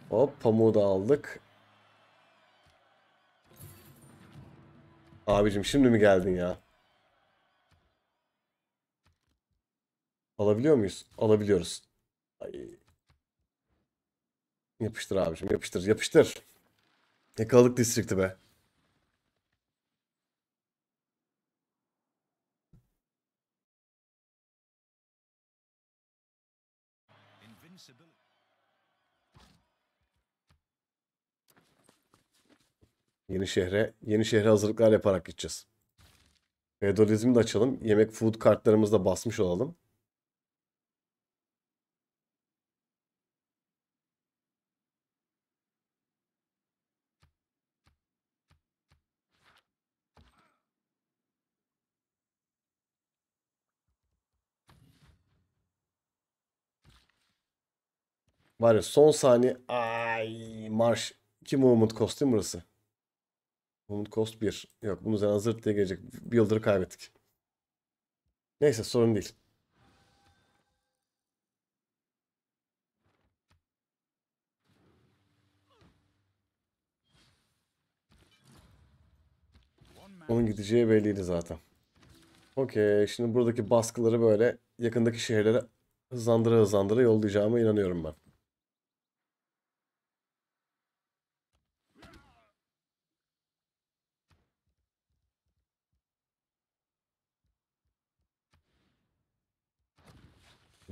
Hop pamuğu da aldık. Abicim şimdi mi geldin ya? Alabiliyor muyuz? Alabiliyoruz. Ay. Yapıştır abicim yapıştır yapıştır. Yakaladık distrikti be. Yeni şehre, yeni şehre hazırlıklar yaparak gideceğiz. Feodalizmi de açalım. Yemek food kartlarımızı da basmış olalım. Var ya son saniye ay marş. Kim Umut kostüm burası? Unit cost 1. Yok bunu zaten zırt diye gelecek. Bir yıldır kaybettik. Neyse sorun değil. Onun gideceği belliydi zaten. Okey şimdi buradaki baskıları böyle yakındaki şehirlere hızlandıra hızlandıra yollayacağıma inanıyorum ben.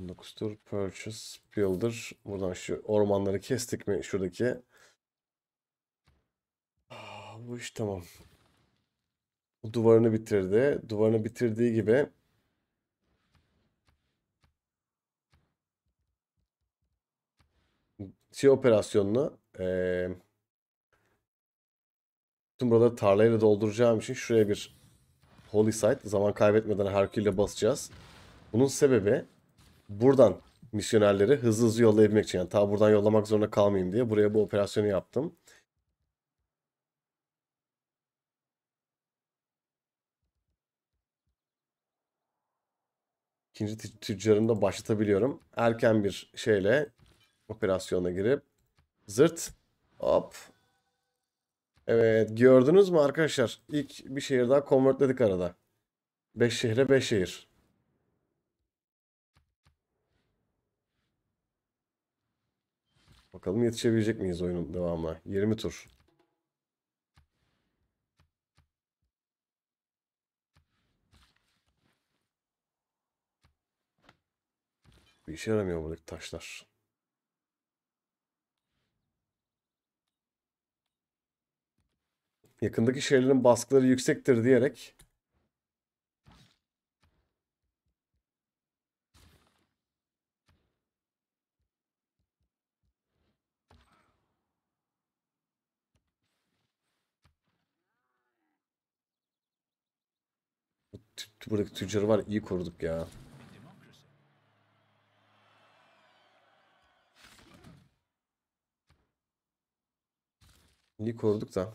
19 tur. Purchase, Builder. Buradan şu ormanları kestik mi şuradaki? Ah, bu iş tamam. Duvarını bitirdi. Duvarını bitirdiği gibi şey operasyonunu e, tüm buraları tarlayla dolduracağım için şuraya bir Holy Site zaman kaybetmeden Hercule'le basacağız. Bunun sebebi buradan misyonerleri hızlı hızlı yollayabilmek için. Yani ta buradan yollamak zorunda kalmayayım diye buraya bu operasyonu yaptım. İkinci tüccarını da başlatabiliyorum. Erken bir şeyle operasyona girip zırt hop Evet gördünüz mü arkadaşlar? İlk bir şehir daha konvertledik arada. 5 şehre 5 şehir. Bakalım yetişebilecek miyiz oyunun devamına? 20 tur. Bir işe yaramıyor buradaki taşlar. Yakındaki şehirlerin baskıları yüksektir diyerek buradaki tüccarı var iyi koruduk ya. İyi koruduk da.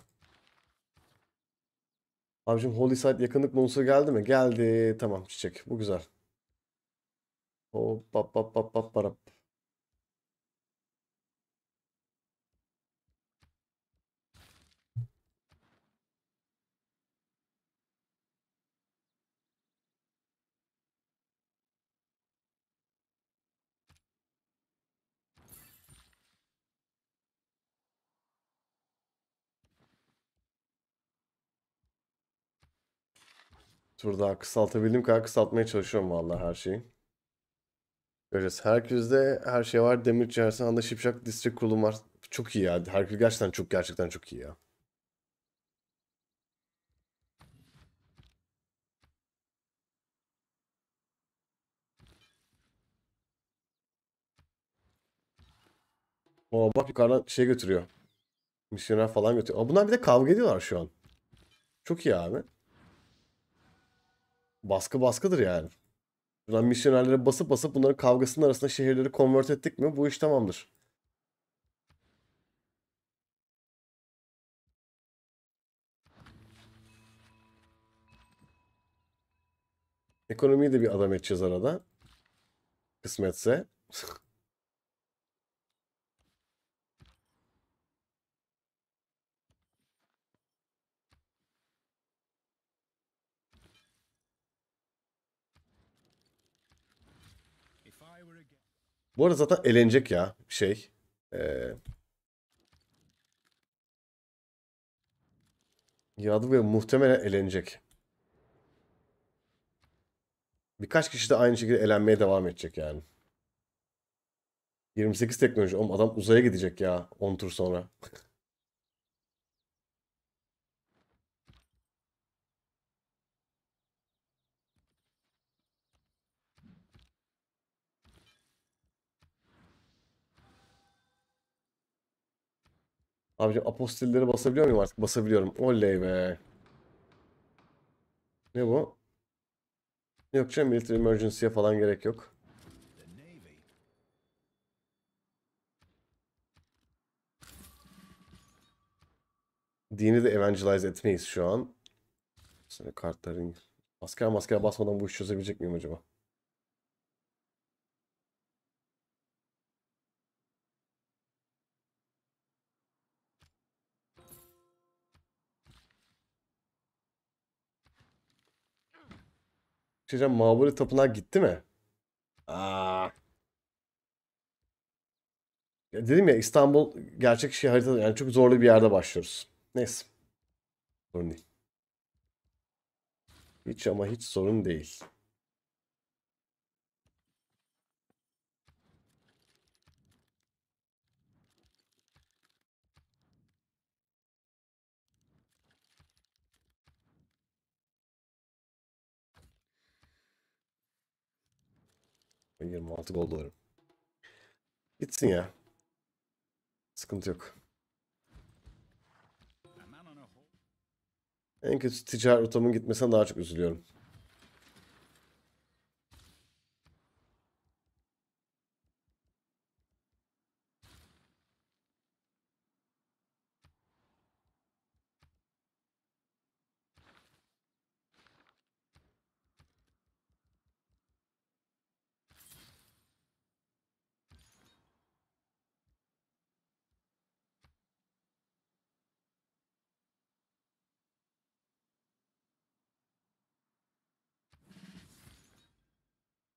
Abicim Holy Site yakınlık bonusu geldi mi? Geldi. Tamam çiçek. Bu güzel. Hop oh, pap pap pap pap tur daha kısaltabildiğim kadar kısaltmaya çalışıyorum vallahi her şeyi. Göreceğiz. Herkül'de her şey var. Demir içerisinde anda Şipşak District kurulum var. Çok iyi ya. Herkül gerçekten çok gerçekten çok iyi ya. O bak yukarıdan şey götürüyor. Misyoner falan götürüyor. Aa, bunlar bir de kavga ediyorlar şu an. Çok iyi abi baskı baskıdır yani. Buradan misyonerlere basıp basıp bunların kavgasının arasında şehirleri konvert ettik mi bu iş tamamdır. Ekonomiyi de bir adam edeceğiz arada. Kısmetse. Bu arada zaten elenecek ya şey. Ee, Yadırga muhtemelen elenecek. Birkaç kişi de aynı şekilde elenmeye devam edecek yani. 28 teknoloji. Oğlum adam uzaya gidecek ya 10 tur sonra. Abicim apostilleri basabiliyor muyum artık? Basabiliyorum. Oley be. Ne bu? Yok canım military emergency'ye falan gerek yok. Dini de evangelize etmeyiz şu an. Sana kartların... Asker masker basmadan bu işi çözebilecek miyim acaba? şey diyeceğim. Tapınağı gitti mi? Aa. Ya dedim ya İstanbul gerçek şey haritada yani çok zorlu bir yerde başlıyoruz. Neyse. Sorun değil. Hiç ama hiç sorun değil. 26 gol dolarım. Gitsin ya. Sıkıntı yok. En kötü ticari rotamın gitmesine daha çok üzülüyorum.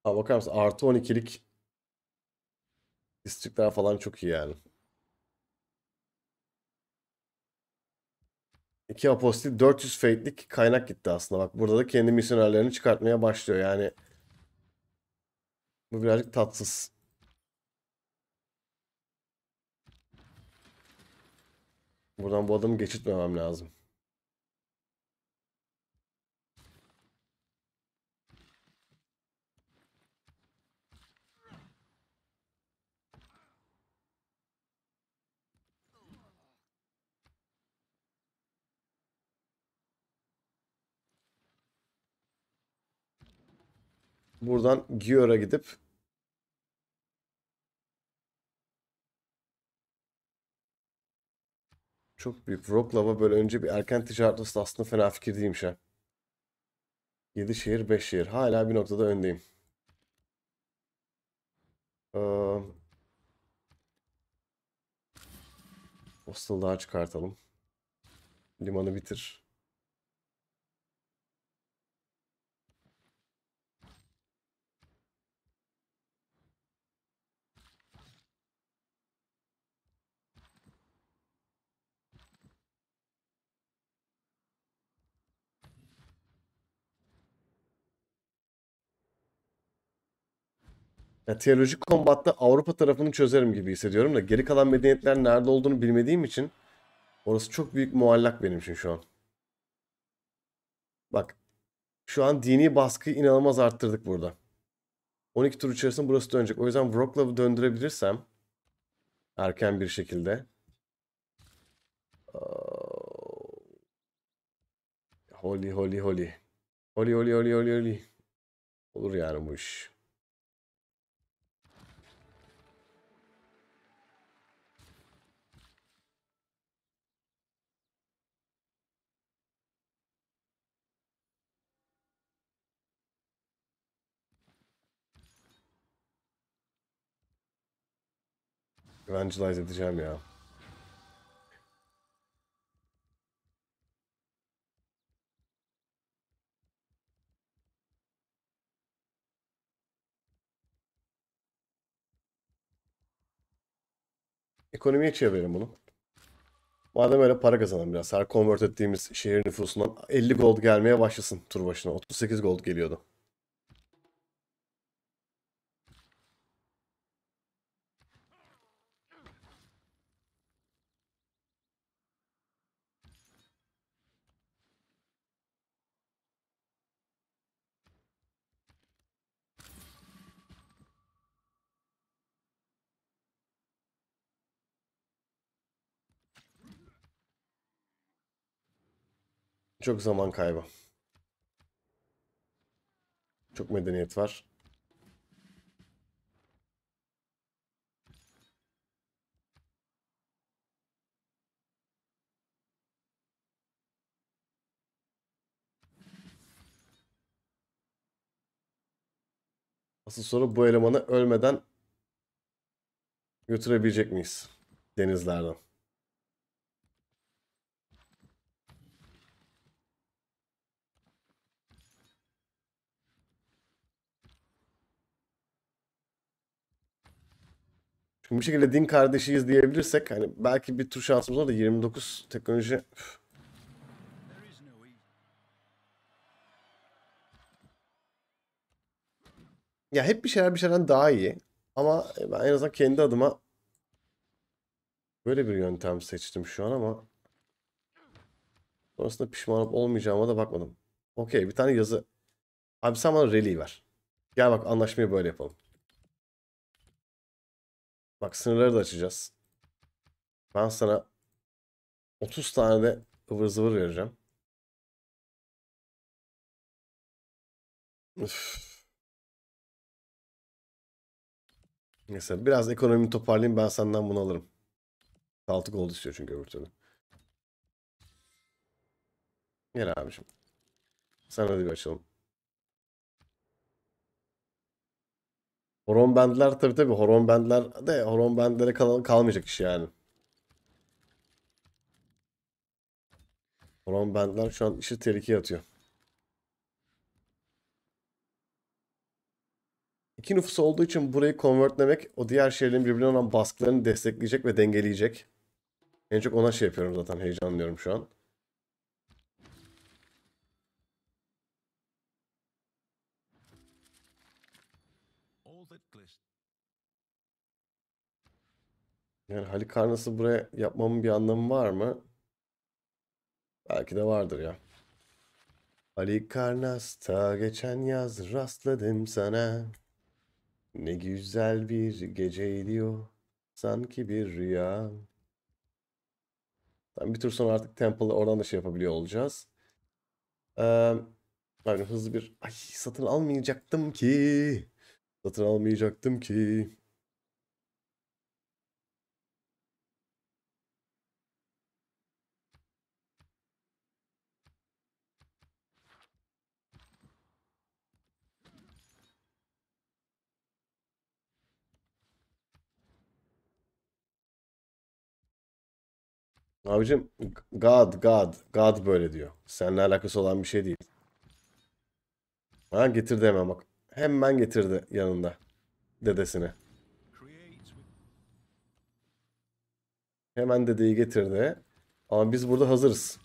Ha bakar mısın? Artı 12'lik istikrar falan çok iyi yani. İki apostil 400 fate'lik kaynak gitti aslında. Bak burada da kendi misyonerlerini çıkartmaya başlıyor. Yani bu birazcık tatsız. Buradan bu adamı geçirtmemem lazım. Buradan Gior'a gidip Çok büyük. Wroclaw'a böyle önce bir erken ticaret da aslında fena fikir değilmiş ha. 7 şehir 5 şehir. Hala bir noktada öndeyim. Ee, daha çıkartalım. Limanı bitir. Ya, teolojik kombatta Avrupa tarafını çözerim gibi hissediyorum da geri kalan medeniyetler nerede olduğunu bilmediğim için orası çok büyük muallak benim için şu an. Bak şu an dini baskıyı inanılmaz arttırdık burada. 12 tur içerisinde burası dönecek. O yüzden Wroclaw'ı döndürebilirsem erken bir şekilde Holy holy holy. Holy holy holy holy Olur yani bu iş. evangelize edeceğim ya. Ekonomiye çevirelim bunu. Madem öyle para kazanalım biraz. Her convert ettiğimiz şehir nüfusundan 50 gold gelmeye başlasın tur başına. 38 gold geliyordu. Çok zaman kaybı. Çok medeniyet var. Asıl soru bu elemanı ölmeden götürebilecek miyiz denizlerden? Çünkü bir şekilde din kardeşiyiz diyebilirsek hani belki bir tur şansımız olur da 29 teknoloji üf. Ya hep bir şeyler bir şeyden daha iyi. Ama ben en azından kendi adıma böyle bir yöntem seçtim şu an ama sonrasında pişman olup olmayacağıma da bakmadım. Okey bir tane yazı. Abi sen bana rally ver. Gel bak anlaşmayı böyle yapalım. Bak sınırları da açacağız. Ben sana 30 tane de ıvır zıvır vereceğim. Üf. Neyse biraz ekonomimi toparlayayım ben senden bunu alırım. 6 gold istiyor çünkü öbür türlü. Gel abicim. Sana da bir açalım. Horon bandlar tabi tabi horon bandlar de horon bandlere kal kalmayacak iş yani. Horon bandlar şu an işi tehlikeye atıyor. İki nüfusu olduğu için burayı konvertlemek o diğer şehirlerin birbirine olan baskılarını destekleyecek ve dengeleyecek. En çok ona şey yapıyorum zaten heyecanlıyorum şu an. Yani Halikarnas'ı buraya yapmamın bir anlamı var mı? Belki de vardır ya. Halikarnas'ta geçen yaz rastladım sana. Ne güzel bir geceydi o. Sanki bir rüya. Tamam, bir tur sonra artık Temple'ı oradan da şey yapabiliyor olacağız. Ee, yani hızlı bir... Ay satın almayacaktım ki. Satın almayacaktım ki. Abicim God God God böyle diyor. Seninle alakası olan bir şey değil. Ha getirdi hemen bak. Hemen getirdi yanında dedesini. Hemen dedeyi getirdi. Ama biz burada hazırız.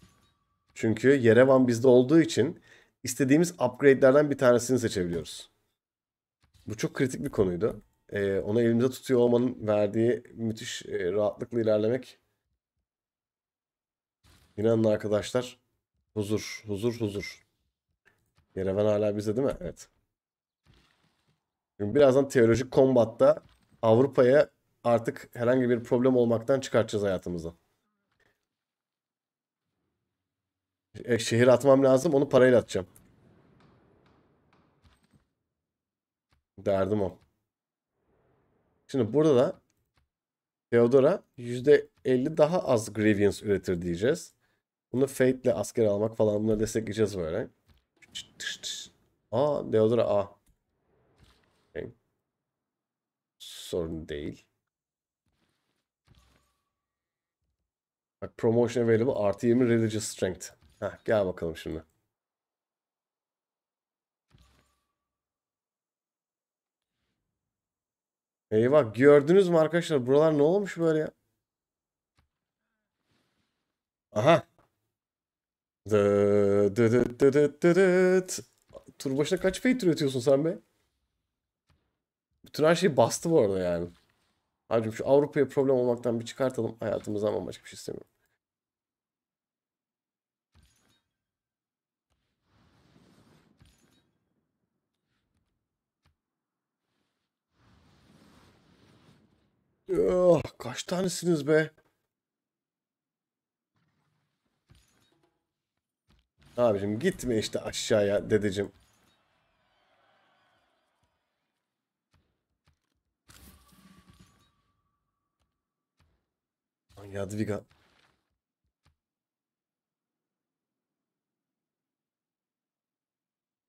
Çünkü Yerevan bizde olduğu için istediğimiz upgrade'lerden bir tanesini seçebiliyoruz. Bu çok kritik bir konuydu. Ee, onu elimizde tutuyor olmanın verdiği müthiş e, rahatlıkla ilerlemek İnanın arkadaşlar. Huzur, huzur, huzur. Yerevan hala bize değil mi? Evet. Şimdi birazdan teolojik kombatta Avrupa'ya artık herhangi bir problem olmaktan çıkartacağız hayatımızı. E, şehir atmam lazım. Onu parayla atacağım. Derdim o. Şimdi burada da Theodora %50 daha az grievance üretir diyeceğiz. Bunu Fate'le asker almak falan bunları destekleyeceğiz böyle. Çıt çıt Aa Deodora A. Okay. Sorun değil. Bak promotion available artı 20 religious strength. Heh, gel bakalım şimdi. Eyvah gördünüz mü arkadaşlar buralar ne olmuş böyle ya? Aha Dı dı dı dı dı dı dı Tur başına kaç fade üretiyorsun sen be? Bütün her şey bastı bu arada yani. Abicim şu Avrupa'ya problem olmaktan bir çıkartalım. Hayatımızdan ama başka bir şey istemiyorum. Oh, kaç tanesiniz be? Abicim gitme işte aşağıya dedeciğim. Yadviga.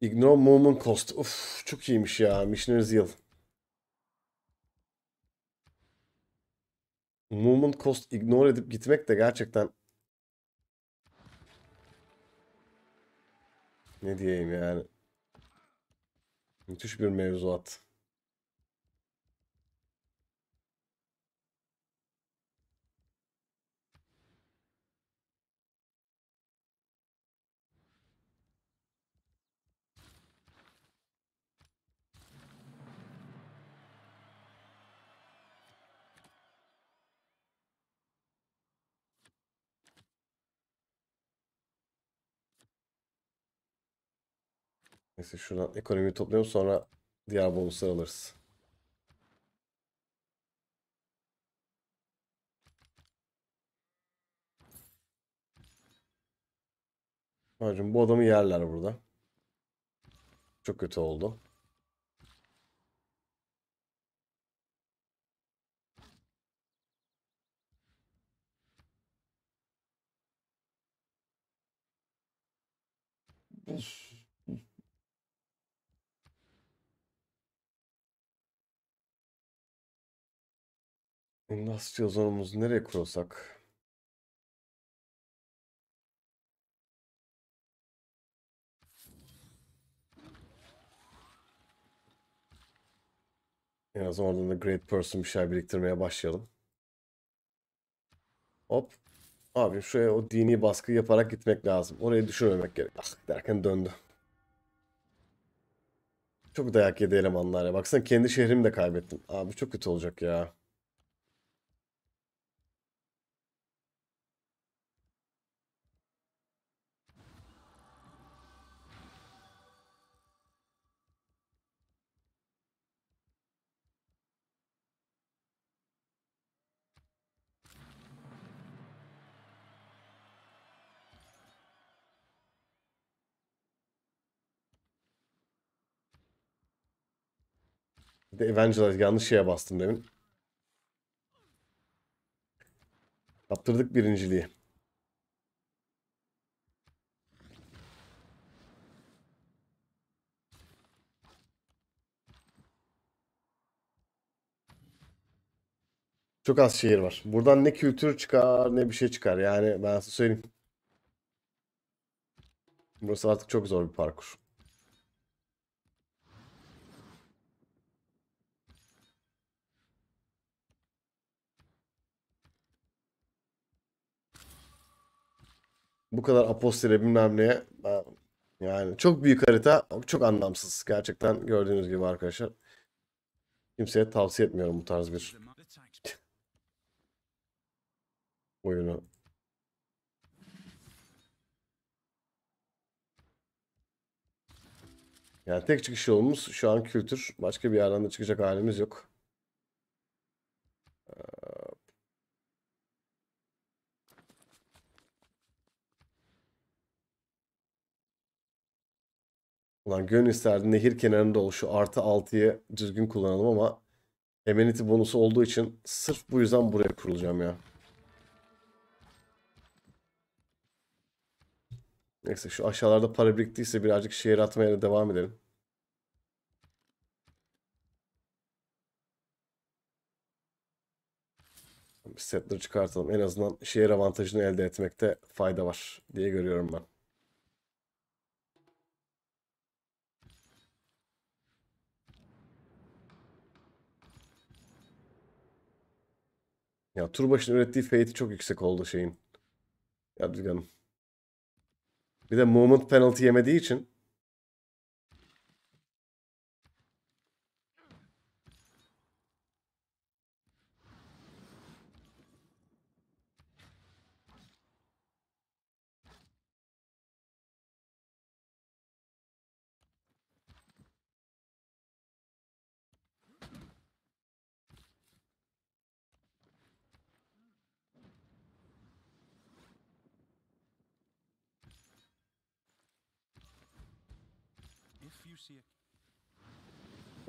Ignore moment cost. Of çok iyiymiş ya. Missioner's Yıl. Movement cost ignore edip gitmek de gerçekten Ne diyeyim yani. Müthiş bir mevzuat. Neyse şuradan ekonomiyi toplayalım sonra diğer bonuslar alırız. Hacım bu adamı yerler burada. Çok kötü oldu. Of. Nasıl zonumuzu nereye kurulsak? En azından oradan da Great Person bir şeyler biriktirmeye başlayalım. Hop. Abi şuraya o dini baskı yaparak gitmek lazım. Orayı düşürmemek gerek. Ah derken döndü. Çok dayak yedi elemanlar ya. Baksana kendi şehrimi de kaybettim. Abi çok kötü olacak ya. Bir de Evangelize yanlış şeye bastım demin. Kaptırdık birinciliği. Çok az şehir var. Buradan ne kültür çıkar ne bir şey çıkar. Yani ben size söyleyeyim. Burası artık çok zor bir parkur. bu kadar apostere bilmem neye yani çok büyük harita çok anlamsız gerçekten gördüğünüz gibi arkadaşlar. Kimseye tavsiye etmiyorum bu tarz bir oyunu. Yani tek çıkış yolumuz şu an kültür. Başka bir yerden de çıkacak halimiz yok. Ulan gönül isterdi nehir kenarında ol şu artı 6'yı düzgün kullanalım ama Amenity bonusu olduğu için sırf bu yüzden buraya kurulacağım ya. Neyse şu aşağılarda para biriktiyse birazcık şehir atmaya da devam edelim. Bir settler çıkartalım. En azından şehir avantajını elde etmekte fayda var diye görüyorum ben. Ya tur başına ürettiği fate'i çok yüksek oldu şeyin. Yadigar'ın. Bir de moment penalty yemediği için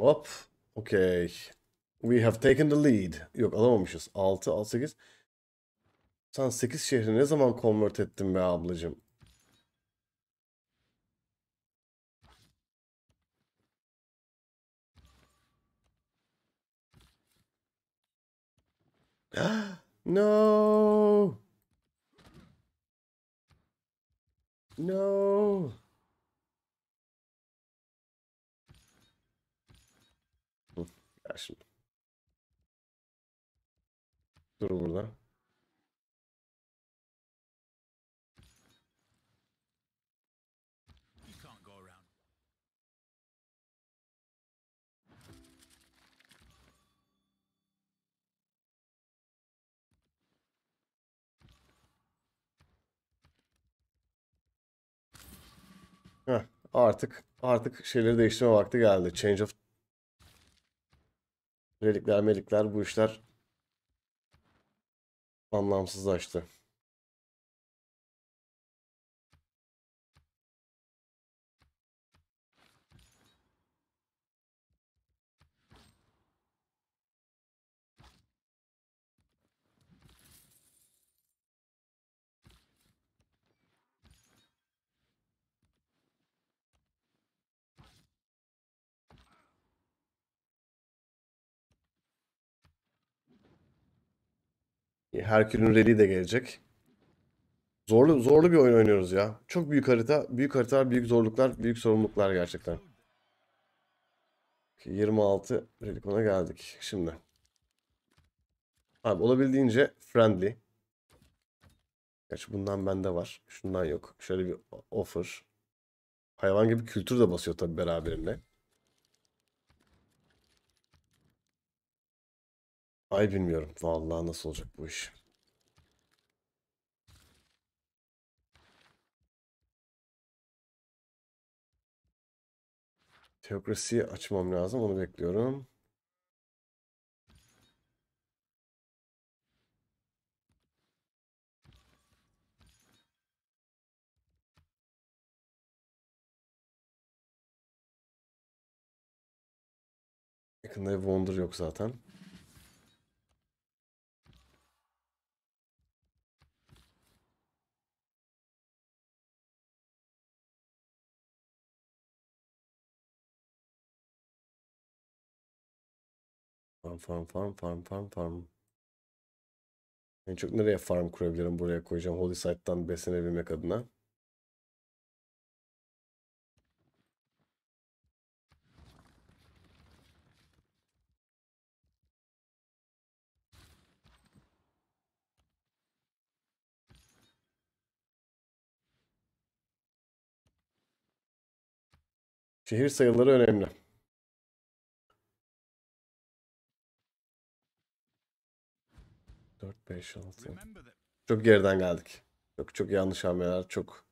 Hop. Okay. We have taken the lead. Yok alamamışız. 6, 6, 8. Sen 8 şehri ne zaman convert ettin be ablacım? no. No. şimdi. Dur burada. Heh, artık artık şeyleri değiştirme vakti geldi. Change of Relikler melikler bu işler anlamsızlaştı. E, Herkül'ün rally de gelecek. Zorlu zorlu bir oyun oynuyoruz ya. Çok büyük harita, büyük haritalar, büyük zorluklar, büyük sorumluluklar gerçekten. 26 relikona geldik şimdi. Abi olabildiğince friendly. Gerçi bundan bende var. Şundan yok. Şöyle bir offer. Hayvan gibi kültür de basıyor tabii beraberinde. Ay bilmiyorum. Vallahi nasıl olacak bu iş. Teokrasiyi açmam lazım. Onu bekliyorum. Yakında Wonder yok zaten. Farm farm farm farm farm farm. En çok nereye farm kurabilirim buraya koyacağım. Holy Site'dan beslenebilmek adına. Şehir sayıları önemli. 4, 5, 6. Çok geriden geldik. Çok çok yanlış hamleler, çok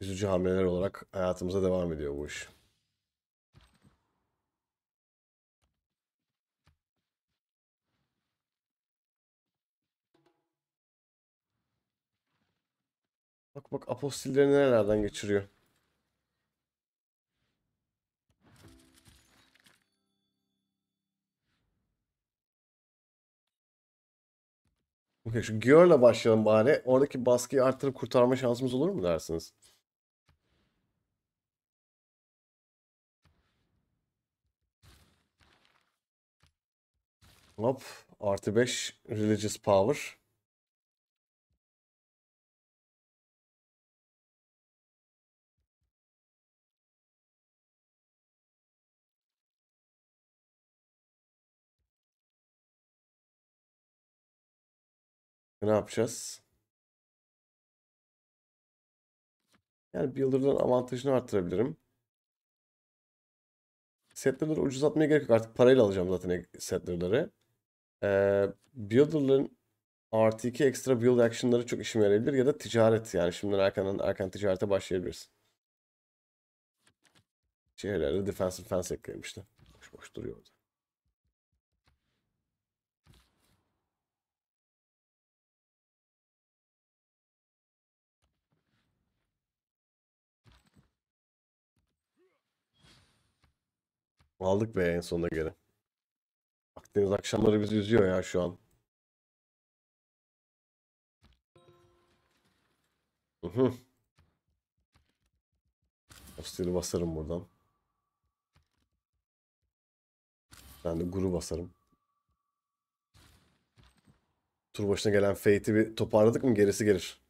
üzücü hamleler olarak hayatımıza devam ediyor bu iş. Bak bak apostillerini nerelerden geçiriyor. Okay, şu görle başlayalım bari. Oradaki baskıyı arttırıp kurtarma şansımız olur mu dersiniz? Hop. Artı 5 Religious Power. Ne yapacağız? Yani Builder'dan avantajını arttırabilirim. Settler'ları ucuzlatmaya gerek yok. Artık parayla alacağım zaten settler'ları. Ee, builder'ların artı iki ekstra build action'ları çok işime yarayabilir ya da ticaret yani şimdiden erken, erken ticarete başlayabiliriz. Şehirlerde defensive fence eklemişti. Boş boş duruyordu. Aldık be en sonuna göre. Akdeniz akşamları bizi üzüyor ya şu an. Hı Hostili basarım buradan. Ben de guru basarım. Tur başına gelen fate'i bir toparladık mı gerisi gelir.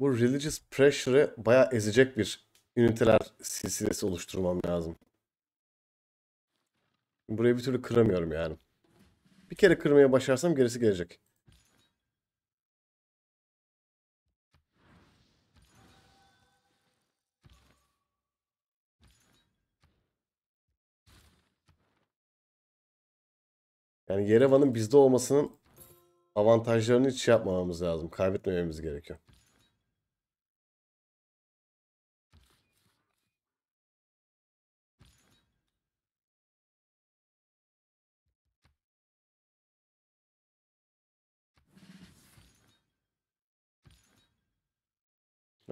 bu religious pressure'ı bayağı ezecek bir üniteler silsilesi oluşturmam lazım. Burayı bir türlü kıramıyorum yani. Bir kere kırmaya başarsam gerisi gelecek. Yani Yerevan'ın bizde olmasının avantajlarını hiç şey yapmamamız lazım. Kaybetmememiz gerekiyor.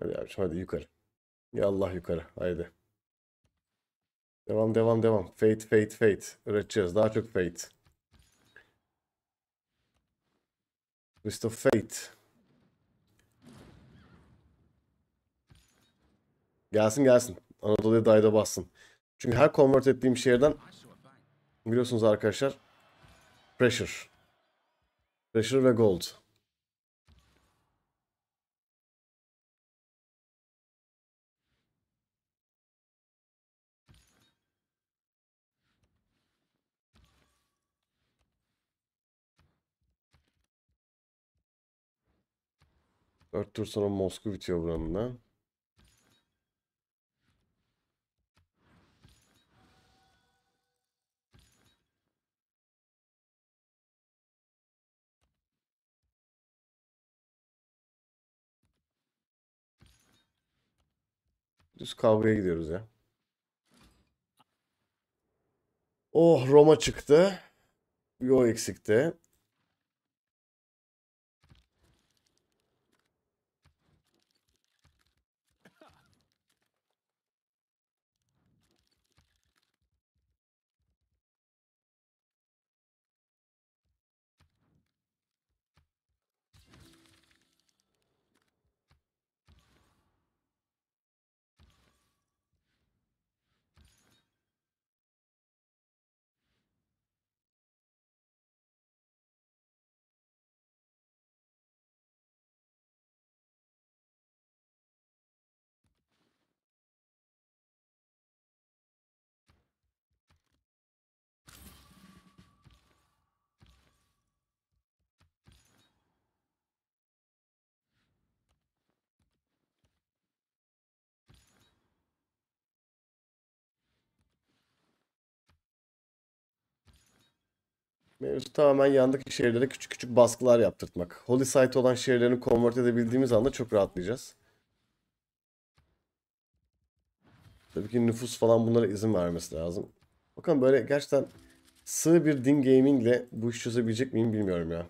Hadi abi hadi yukarı. Ya Allah yukarı. Haydi. Devam devam devam. Fate fate fate. Üreteceğiz. Daha çok fate. Twist of fate. Gelsin gelsin. Anadolu'ya dayda bassın. Çünkü her convert ettiğim şehirden biliyorsunuz arkadaşlar pressure. Pressure ve gold. Dört tur sonra Moskova bitiyor buranın ha. Düz kavgaya gidiyoruz ya. Oh Roma çıktı. Yo eksikti. Mevzu tamamen yandaki şehirlere küçük küçük baskılar yaptırtmak. Holy Site olan şehirlerini convert edebildiğimiz anda çok rahatlayacağız. Tabii ki nüfus falan bunlara izin vermesi lazım. Bakın böyle gerçekten sığ bir din gaming ile bu işi çözebilecek miyim bilmiyorum ya.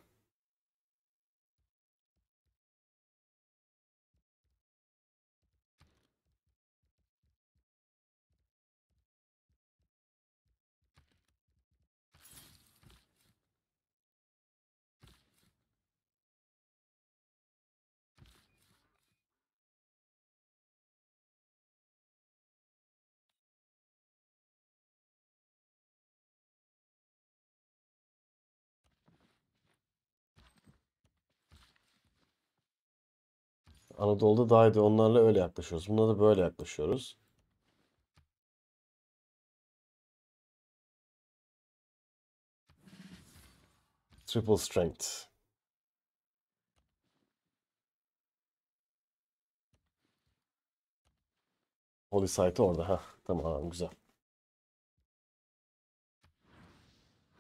Anadolu'da daha iyi. Onlarla öyle yaklaşıyoruz. Buna da böyle yaklaşıyoruz. Triple strength. Holy site orada. ha Tamam güzel.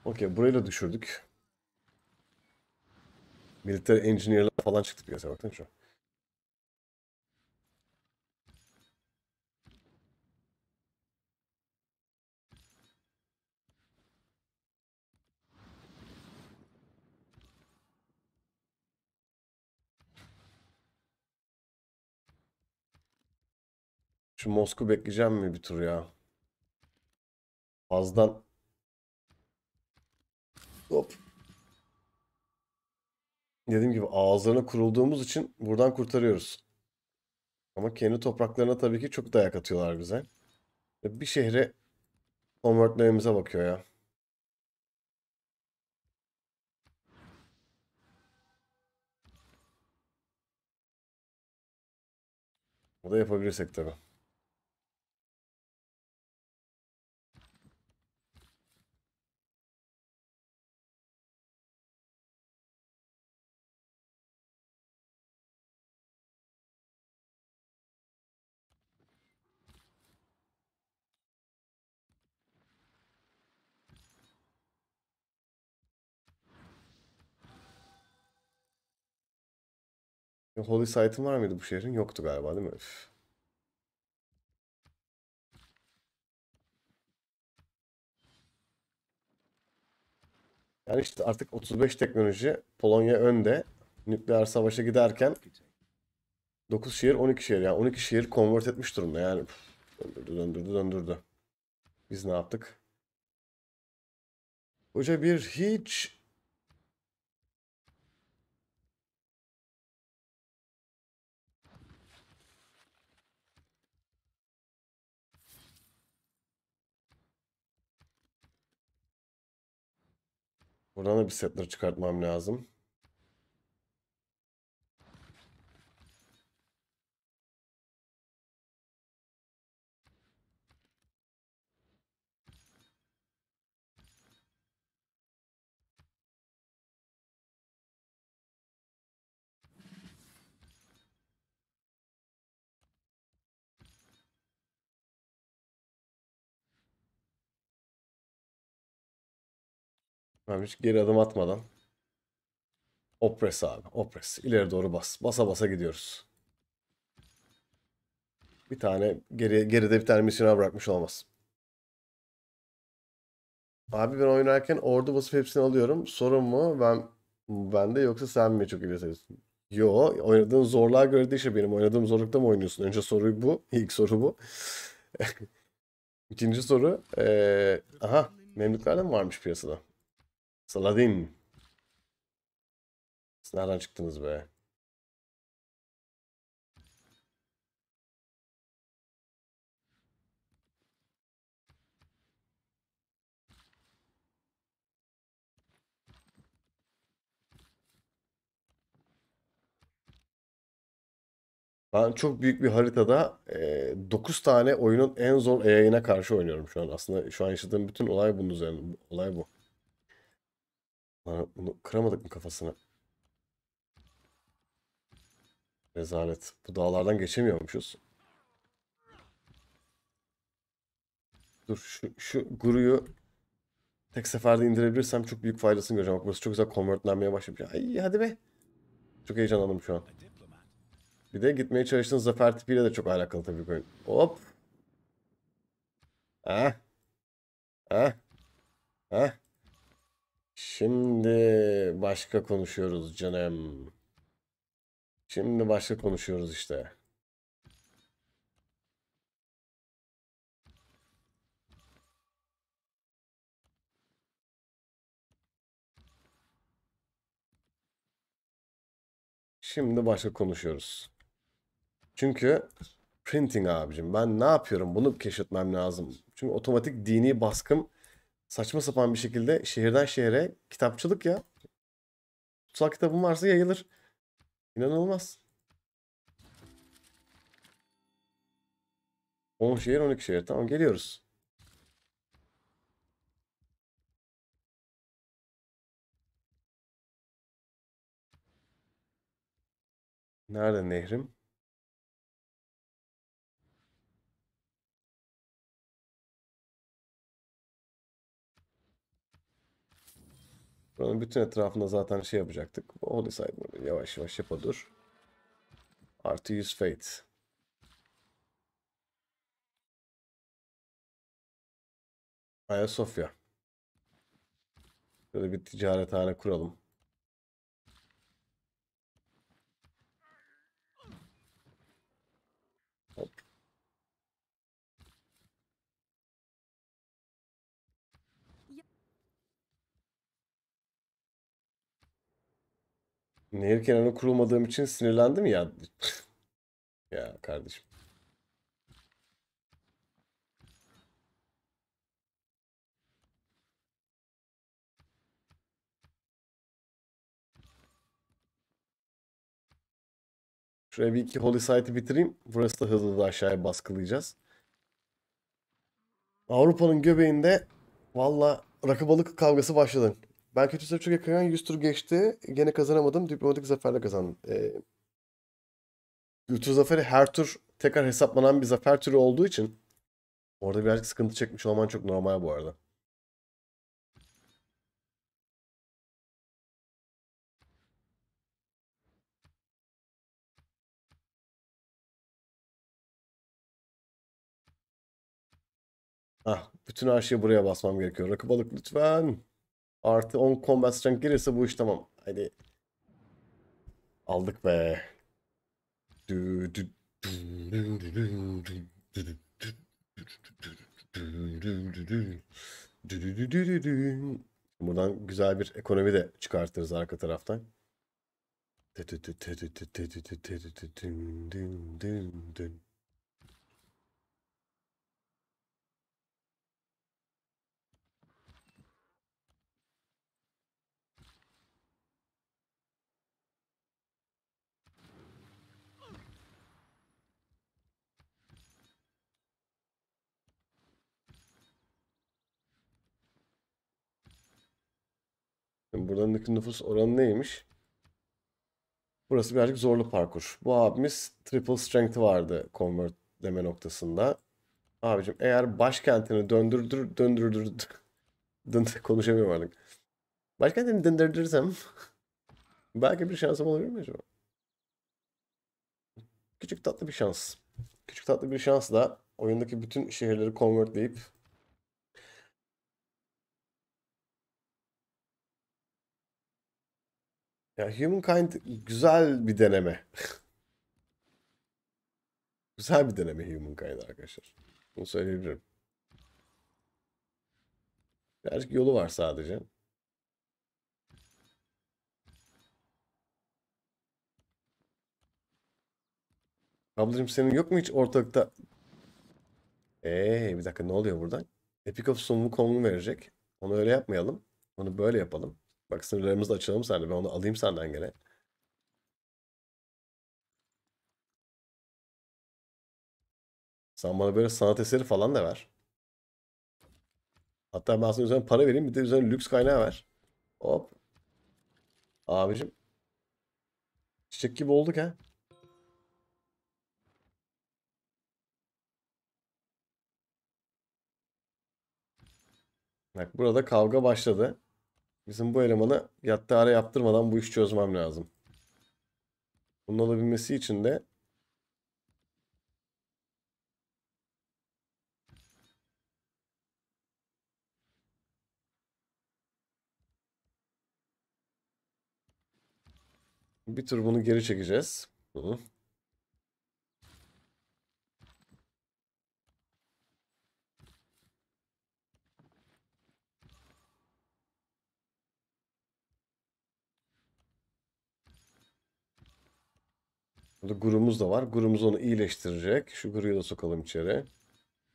Okey burayı da düşürdük. Militer engineer'la falan çıktı piyasaya bakın şu. Şu Mosk'u bekleyeceğim mi bir tur ya? Azdan. Hop. Dediğim gibi ağızlarına kurulduğumuz için buradan kurtarıyoruz. Ama kendi topraklarına tabii ki çok dayak atıyorlar bize. Bir şehre homeworklerimize bakıyor ya. Bu da yapabilirsek tabii. Holy site'ın var mıydı bu şehrin? Yoktu galiba değil mi? Üf. Yani işte artık 35 teknoloji Polonya önde. Nükleer savaşa giderken 9 şehir 12 şehir yani 12 şehir konvert etmiş durumda yani. Döndürdü döndürdü döndürdü. Biz ne yaptık? Hoca bir hiç Buradan da bir settler çıkartmam lazım. Vermiş geri adım atmadan. Opres abi. Opres. İleri doğru bas. Basa basa gidiyoruz. Bir tane geri, geride bir tane misyoner bırakmış olmaz. Abi ben oynarken ordu basıp hepsini alıyorum. Sorun mu? Ben ben de yoksa sen mi çok iletiyorsun? Yo oynadığın zorluğa göre değişir. Benim oynadığım zorlukta mı oynuyorsun? Önce soru bu. İlk soru bu. İkinci soru. Ee, aha Memlüklerden varmış piyasada? Saladin. Siz nereden çıktınız be? Ben çok büyük bir haritada e, 9 tane oyunun en zor yayına karşı oynuyorum şu an. Aslında şu an yaşadığım bütün olay bunun üzerine. Olay bu. Lan bunu kıramadık mı kafasını? Rezalet. Bu dağlardan geçemiyormuşuz. Dur şu, şu guruyu tek seferde indirebilirsem çok büyük faydasını göreceğim. Bak burası çok güzel konvertlenmeye başlamış. Ay hadi be. Çok heyecanlandım şu an. Bir de gitmeye çalıştığın zafer tipiyle de çok alakalı tabii ki. Hop. Ah. Ah. Ah. Şimdi başka konuşuyoruz canım. Şimdi başka konuşuyoruz işte. Şimdi başka konuşuyoruz. Çünkü printing abicim ben ne yapıyorum bunu keşfetmem lazım. Çünkü otomatik dini baskım saçma sapan bir şekilde şehirden şehre kitapçılık ya. Kutsal kitabım varsa yayılır. İnanılmaz. 10 şehir 12 şehir. Tamam geliyoruz. Nerede nehrim? Buranın bütün etrafında zaten şey yapacaktık. Holy side yavaş yavaş yapa dur. Artı 100 fate. Ayasofya. Böyle bir ticaret ticarethane kuralım. Nehir kenarına kurulmadığım için sinirlendim ya. ya kardeşim. Şuraya bir iki Holy Site'ı bitireyim. Burası da hızlı da aşağıya baskılayacağız. Avrupa'nın göbeğinde valla rakı balık kavgası başladı. Ben kötü sebep çok yakın 100 tur geçti. Gene kazanamadım. Diplomatik zaferle kazandım. Ee, Yutur zaferi her tur tekrar hesaplanan bir zafer türü olduğu için orada birazcık sıkıntı çekmiş olman çok normal bu arada. Ah, bütün her şeyi buraya basmam gerekiyor. Rakı balık lütfen. Artı 10 combat strength gelirse bu iş tamam. Hadi. Aldık be. Buradan güzel bir ekonomi de çıkartırız arka taraftan. Şimdi buradaki nüfus oranı neymiş? Burası birazcık zorlu parkur. Bu abimiz triple strength'i vardı convert deme noktasında. Abicim eğer başkentini döndürdür döndürdür döndür, konuşamıyorum artık. Başkentini döndürdürsem belki bir şansım olabilir mi acaba? Küçük tatlı bir şans. Küçük tatlı bir şansla oyundaki bütün şehirleri convertleyip Ya Humankind güzel bir deneme. güzel bir deneme Humankind arkadaşlar. Bunu söyleyebilirim. Birazcık yolu var sadece. Ablacığım senin yok mu hiç ortakta? Eee bir dakika ne oluyor buradan? Epic of Sunumu konulu verecek. Onu öyle yapmayalım. Onu böyle yapalım. Bak sınırlarımızı açalım sen de. Ben onu alayım senden gene. Sen bana böyle sanat eseri falan da ver. Hatta ben sana üzerine para vereyim bir de üzerine lüks kaynağı ver. Hop. Abicim. Çiçek gibi olduk ha. Bak burada kavga başladı. Bizim bu elemanı yatta ara yaptırmadan bu işi çözmem lazım. Bunun olabilmesi için de Bir tur bunu geri çekeceğiz. Hı. Burada gurumuz da var. Gurumuz onu iyileştirecek. Şu guruyu da sokalım içeri.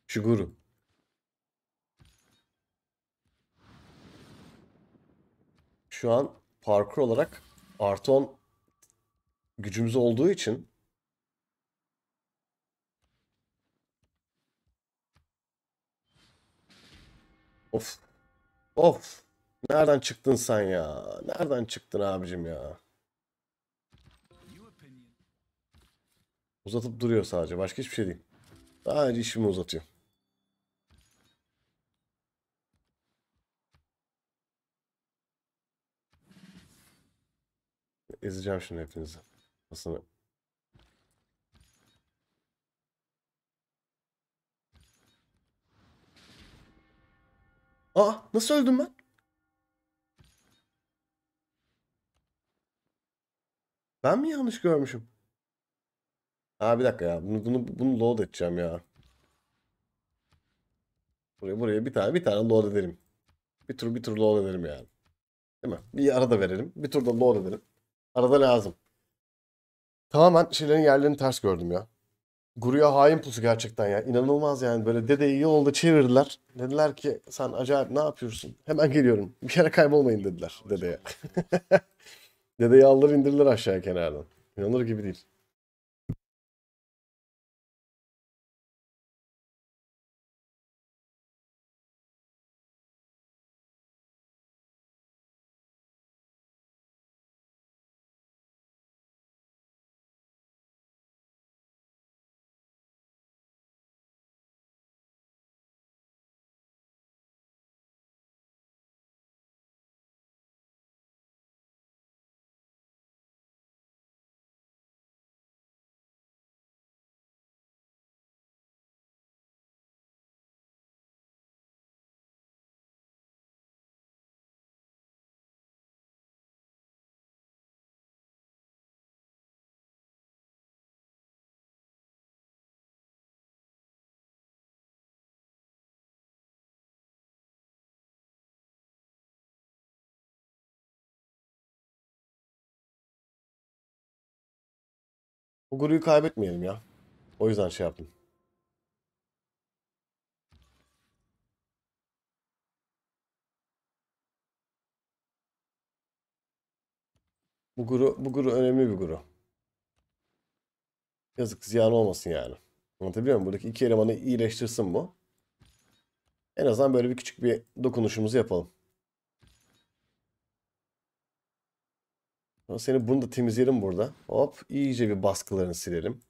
Şu guru. Şu an parkur olarak artı 10 gücümüz olduğu için Of. Of. Nereden çıktın sen ya? Nereden çıktın abicim ya? Uzatıp duruyor sadece. Başka hiçbir şey değil. Sadece işimi uzatıyor. Ezeceğim şimdi hepinizi. Aslında Aa nasıl öldüm ben? Ben mi yanlış görmüşüm? Ha bir dakika ya. Bunu, bunu, bunu load edeceğim ya. Buraya buraya bir tane bir tane load ederim Bir tur bir tur load ederim yani. Değil mi? Bir arada verelim. Bir tur da load edelim. Arada lazım. Tamamen şeylerin yerlerini ters gördüm ya. Guruya hain pusu gerçekten ya. İnanılmaz yani. Böyle dedeyi yolda çevirdiler. Dediler ki sen acayip ne yapıyorsun? Hemen geliyorum. Bir yere kaybolmayın dediler dedeye. dedeyi alır indirdiler aşağıya kenardan. İnanılır gibi değil. bu Guru'yu kaybetmeyelim ya. O yüzden şey yaptım. Bu guru, bu guru önemli bir guru. Yazık ziyan olmasın yani. Anlatabiliyor muyum? Buradaki iki elemanı iyileştirsin bu. En azından böyle bir küçük bir dokunuşumuzu yapalım. Seni bunu da temizleyelim burada. Hop iyice bir baskılarını silelim.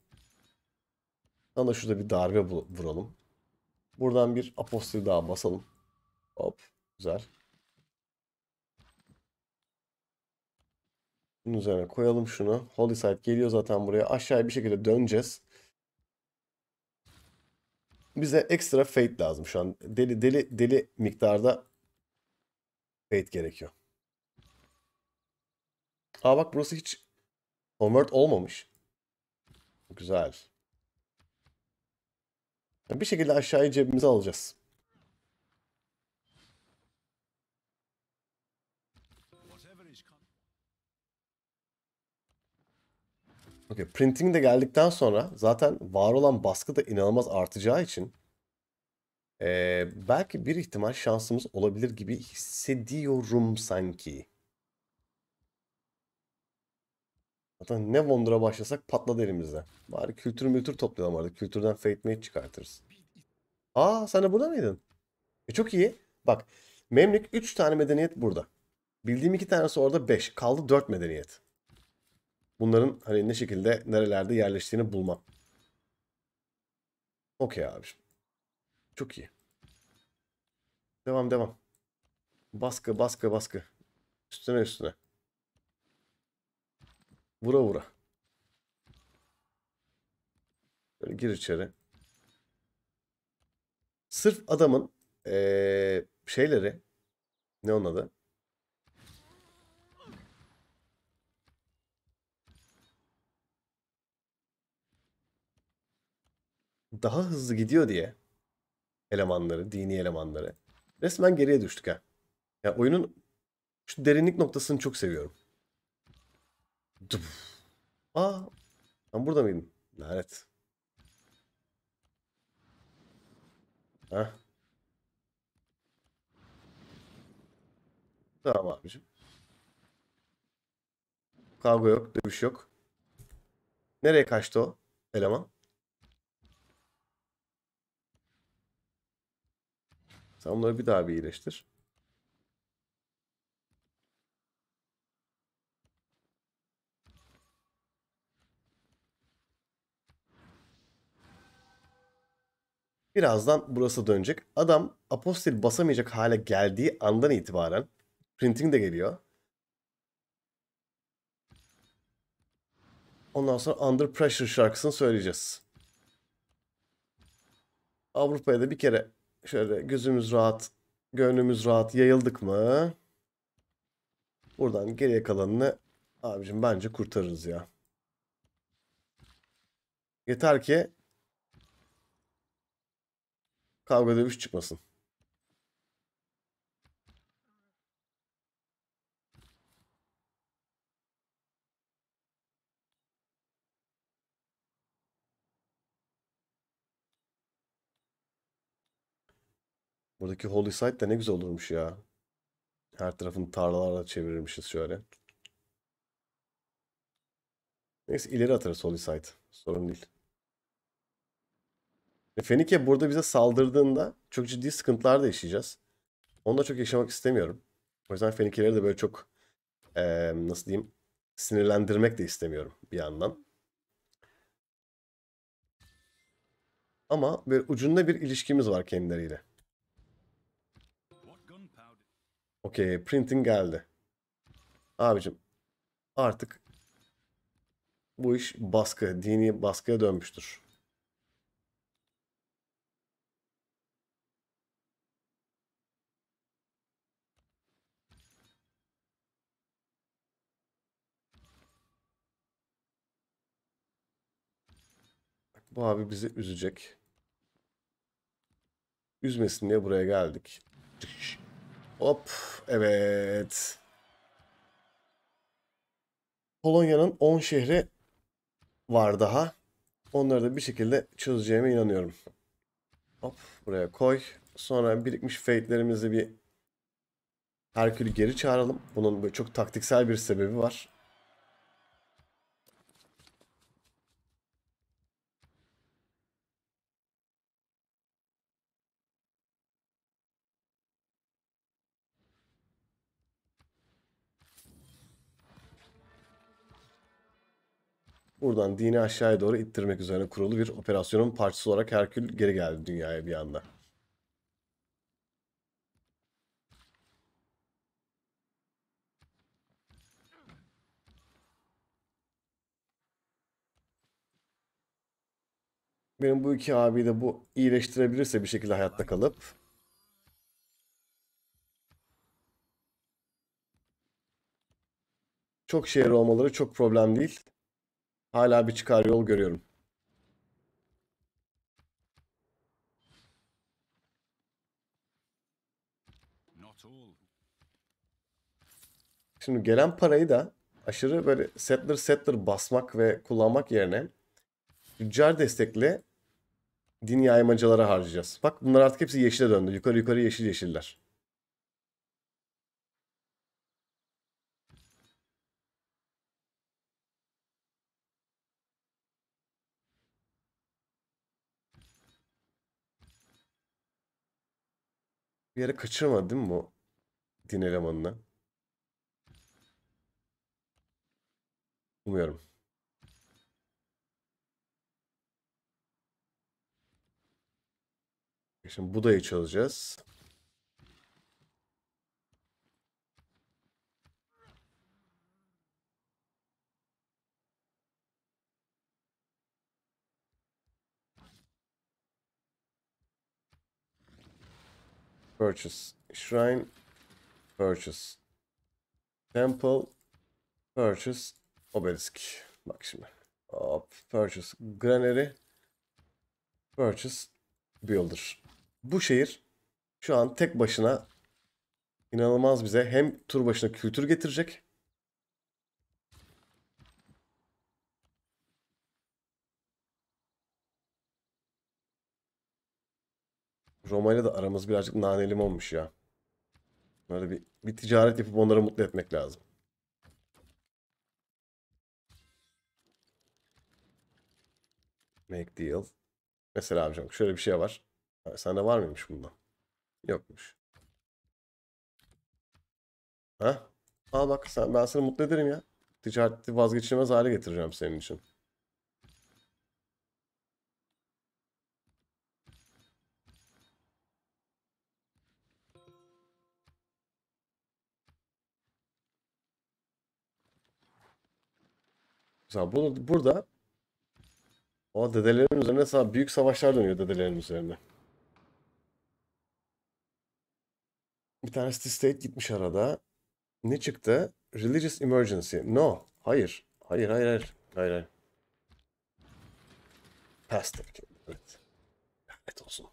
Sana da şurada bir darbe vuralım. Buradan bir apostil daha basalım. Hop güzel. Bunun üzerine koyalım şunu. Holy Site geliyor zaten buraya. Aşağıya bir şekilde döneceğiz. Bize ekstra fate lazım şu an. Deli deli deli miktarda fate gerekiyor. Aa bak burası hiç convert olmamış. Güzel. Bir şekilde aşağıya cebimize alacağız. Okay, printing de geldikten sonra zaten var olan baskı da inanılmaz artacağı için ee, belki bir ihtimal şansımız olabilir gibi hissediyorum sanki. Zaten ne Wonder'a başlasak patladı elimizde. Bari kültür mültür toplayalım artık. Kültürden Fate Mate çıkartırız. Aa sen de burada mıydın? E çok iyi. Bak Memlük 3 tane medeniyet burada. Bildiğim 2 tanesi orada 5. Kaldı 4 medeniyet. Bunların hani ne şekilde nerelerde yerleştiğini bulmam. Okey abi. Çok iyi. Devam devam. Baskı baskı baskı. Üstüne üstüne. Vura vura. Böyle gir içeri. Sırf adamın ee, şeyleri ne onun adı? Daha hızlı gidiyor diye elemanları, dini elemanları. Resmen geriye düştük ha. Ya oyunun şu derinlik noktasını çok seviyorum. Aa, ben burada mıydım? Lanet. Ha? Tamam abicim. Kavga yok, dövüş yok. Nereye kaçtı o eleman? Sen bunları bir daha bir iyileştir. Birazdan burası dönecek. Adam apostil basamayacak hale geldiği andan itibaren printing de geliyor. Ondan sonra Under Pressure şarkısını söyleyeceğiz. Avrupa'ya da bir kere şöyle gözümüz rahat, gönlümüz rahat yayıldık mı? Buradan geriye kalanını abicim bence kurtarırız ya. Yeter ki Kavga dövüş çıkmasın. Buradaki Holy Site de ne güzel olurmuş ya. Her tarafını tarlalarla çevirirmişiz şöyle. Neyse ileri atarız Holy Site. Sorun değil. E, Fenike burada bize saldırdığında çok ciddi sıkıntılar da yaşayacağız. Onu da çok yaşamak istemiyorum. O yüzden Fenikeleri de böyle çok ee, nasıl diyeyim sinirlendirmek de istemiyorum bir yandan. Ama bir ucunda bir ilişkimiz var kendileriyle. Okey printing geldi. Abicim artık bu iş baskı, dini baskıya dönmüştür. Bu abi bizi üzecek. Üzmesin diye buraya geldik. Hop. Evet. Polonya'nın 10 şehri var daha. Onları da bir şekilde çözeceğime inanıyorum. Hop buraya koy. Sonra birikmiş fate'lerimizi bir Herkül'ü geri çağıralım. Bunun çok taktiksel bir sebebi var. buradan dini aşağıya doğru ittirmek üzerine kurulu bir operasyonun parçası olarak Herkül geri geldi dünyaya bir anda. Benim bu iki abi de bu iyileştirebilirse bir şekilde hayatta kalıp çok şehir olmaları çok problem değil. Hala bir çıkar yol görüyorum. Şimdi gelen parayı da aşırı böyle settler settler basmak ve kullanmak yerine tüccar destekli din yaymacılara harcayacağız. Bak bunlar artık hepsi yeşile döndü. Yukarı yukarı yeşil yeşiller. Bir yere kaçırmadı değil mi bu din elemanına? Umuyorum. E şimdi Buda'yı çalacağız. Purchase. Shrine. Purchase. Temple. Purchase. Obelisk. Bak şimdi. Hop. Purchase. Granary. Purchase. Builder. Bu şehir şu an tek başına inanılmaz bize hem tur başına kültür getirecek Roma ile de aramız birazcık nane limonmuş ya. Böyle bir, bir ticaret yapıp onları mutlu etmek lazım. Make deal. Mesela abicim şöyle bir şey var. Sende var mıymış bundan? Yokmuş. Ha? Al bak sen, ben seni mutlu ederim ya. Ticareti vazgeçilmez hale getireceğim senin için. Mesela bunu, burada o dedelerin üzerine büyük savaşlar dönüyor dedelerin üzerine. Bir tanesi City State gitmiş arada. Ne çıktı? Religious Emergency. No. Hayır. Hayır hayır hayır. Hayır hayır. Pastor. Evet. Lanet olsun.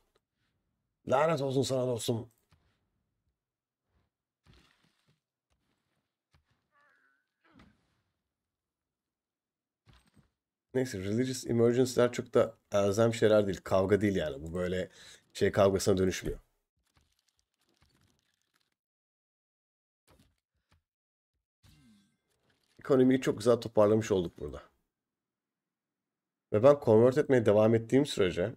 Lanet olsun sana dostum. neyse religious emergence'ler çok da elzem şeyler değil. Kavga değil yani. Bu böyle şey kavgasına dönüşmüyor. Ekonomiyi çok güzel toparlamış olduk burada. Ve ben convert etmeye devam ettiğim sürece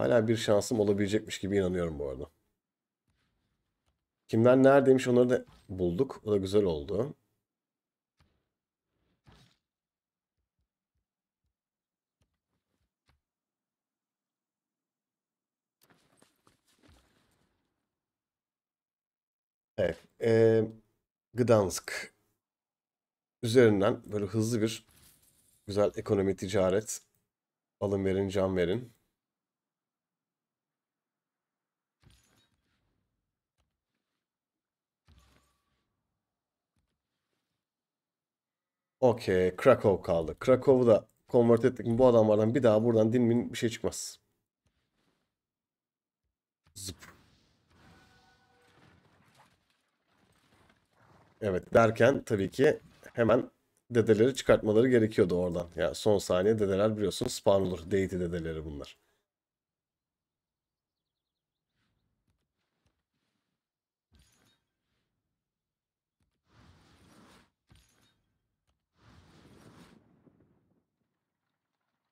Hala bir şansım olabilecekmiş gibi inanıyorum bu arada. Kimden neredeymiş onları da bulduk. O da güzel oldu. Evet. E, Gdansk üzerinden böyle hızlı bir güzel ekonomi, ticaret, alın verin, can verin. Okey. Krakow kaldı. Krakow'u da convert ettik mi bu adamlardan bir daha buradan dinmin bir şey çıkmaz. Zıp. Evet derken tabii ki hemen dedeleri çıkartmaları gerekiyordu oradan. Ya yani son saniye dedeler biliyorsun, spawn olur. Deity dedeleri bunlar.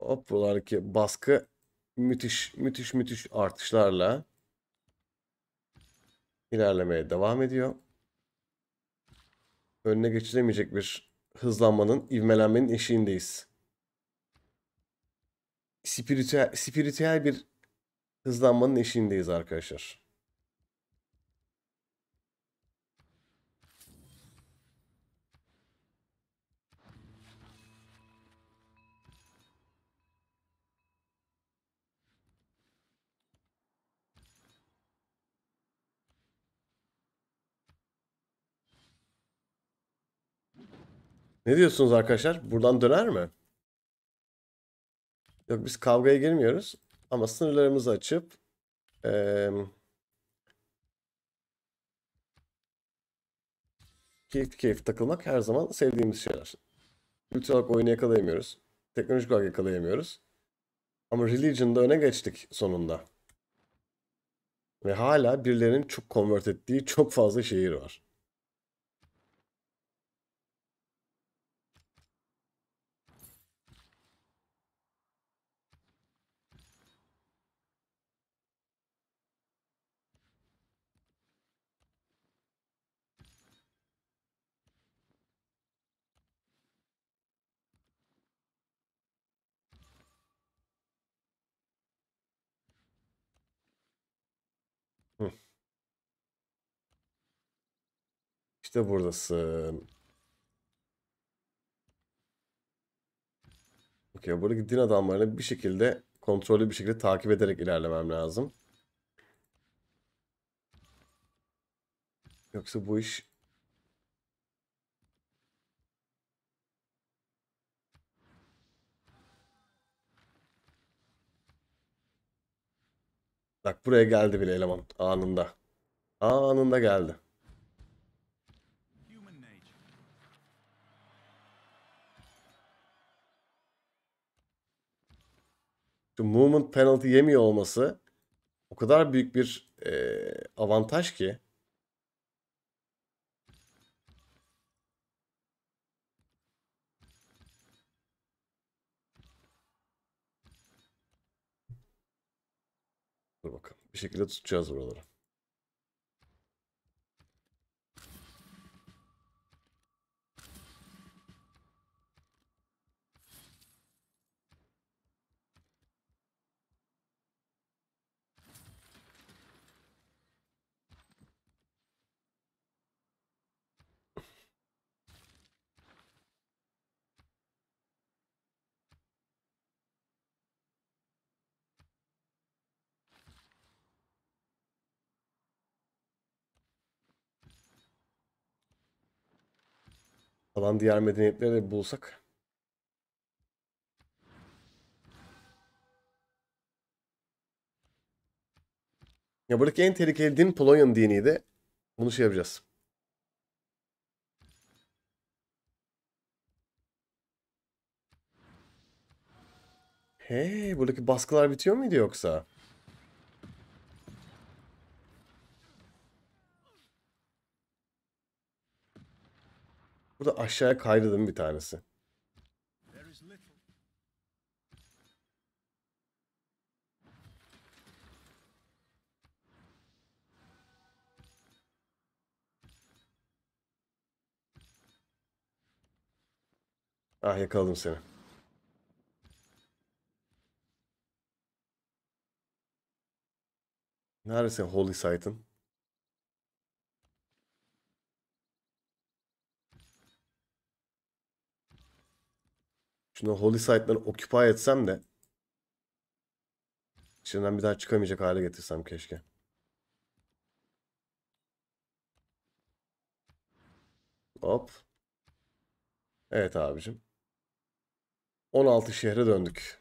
Hop buralardaki baskı müthiş müthiş müthiş artışlarla ilerlemeye devam ediyor. Önüne geçilemeyecek bir hızlanmanın, ivmelenmenin eşiğindeyiz. Spiritüel, spiritüel bir hızlanmanın eşiğindeyiz arkadaşlar. Ne diyorsunuz arkadaşlar? Buradan döner mi? Yok biz kavgaya girmiyoruz. Ama sınırlarımızı açıp ee, keyif keyif takılmak her zaman sevdiğimiz şeyler. Kültür olarak oyunu yakalayamıyoruz. Teknolojik olarak yakalayamıyoruz. Ama Religion'da öne geçtik sonunda. Ve hala birilerinin çok convert ettiği çok fazla şehir var. İşte buradasın. Okey buradaki din adamlarını bir şekilde kontrollü bir şekilde takip ederek ilerlemem lazım. Yoksa bu iş Bak buraya geldi bile eleman anında. Anında geldi. movement penalty yemiyor olması o kadar büyük bir e, avantaj ki. Dur bakalım. Bir şekilde tutacağız buraları. falan diğer medeniyetleri de bulsak. Ya buradaki en tehlikeli din Polonya'nın diniydi. Bunu şey yapacağız. Hey, buradaki baskılar bitiyor muydu yoksa? Burada aşağıya kaydırdım bir tanesi. Ah yakaladım seni. Neredesin Holy Site'ın? Şunu holy site'ları occupy etsem de içinden bir daha çıkamayacak hale getirsem keşke. Hop. Evet abicim. 16 şehre döndük.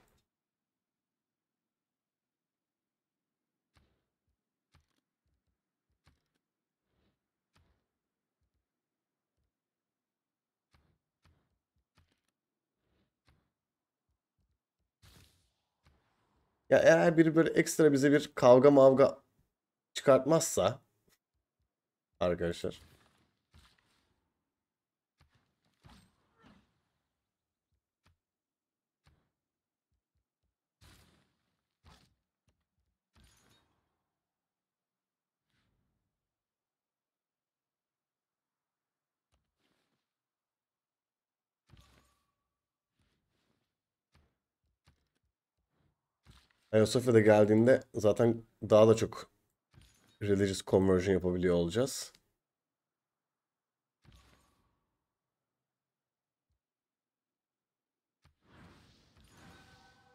Ya eğer biri böyle ekstra bize bir kavga mavga çıkartmazsa arkadaşlar Ayasofya'da geldiğinde zaten daha da çok religious conversion yapabiliyor olacağız.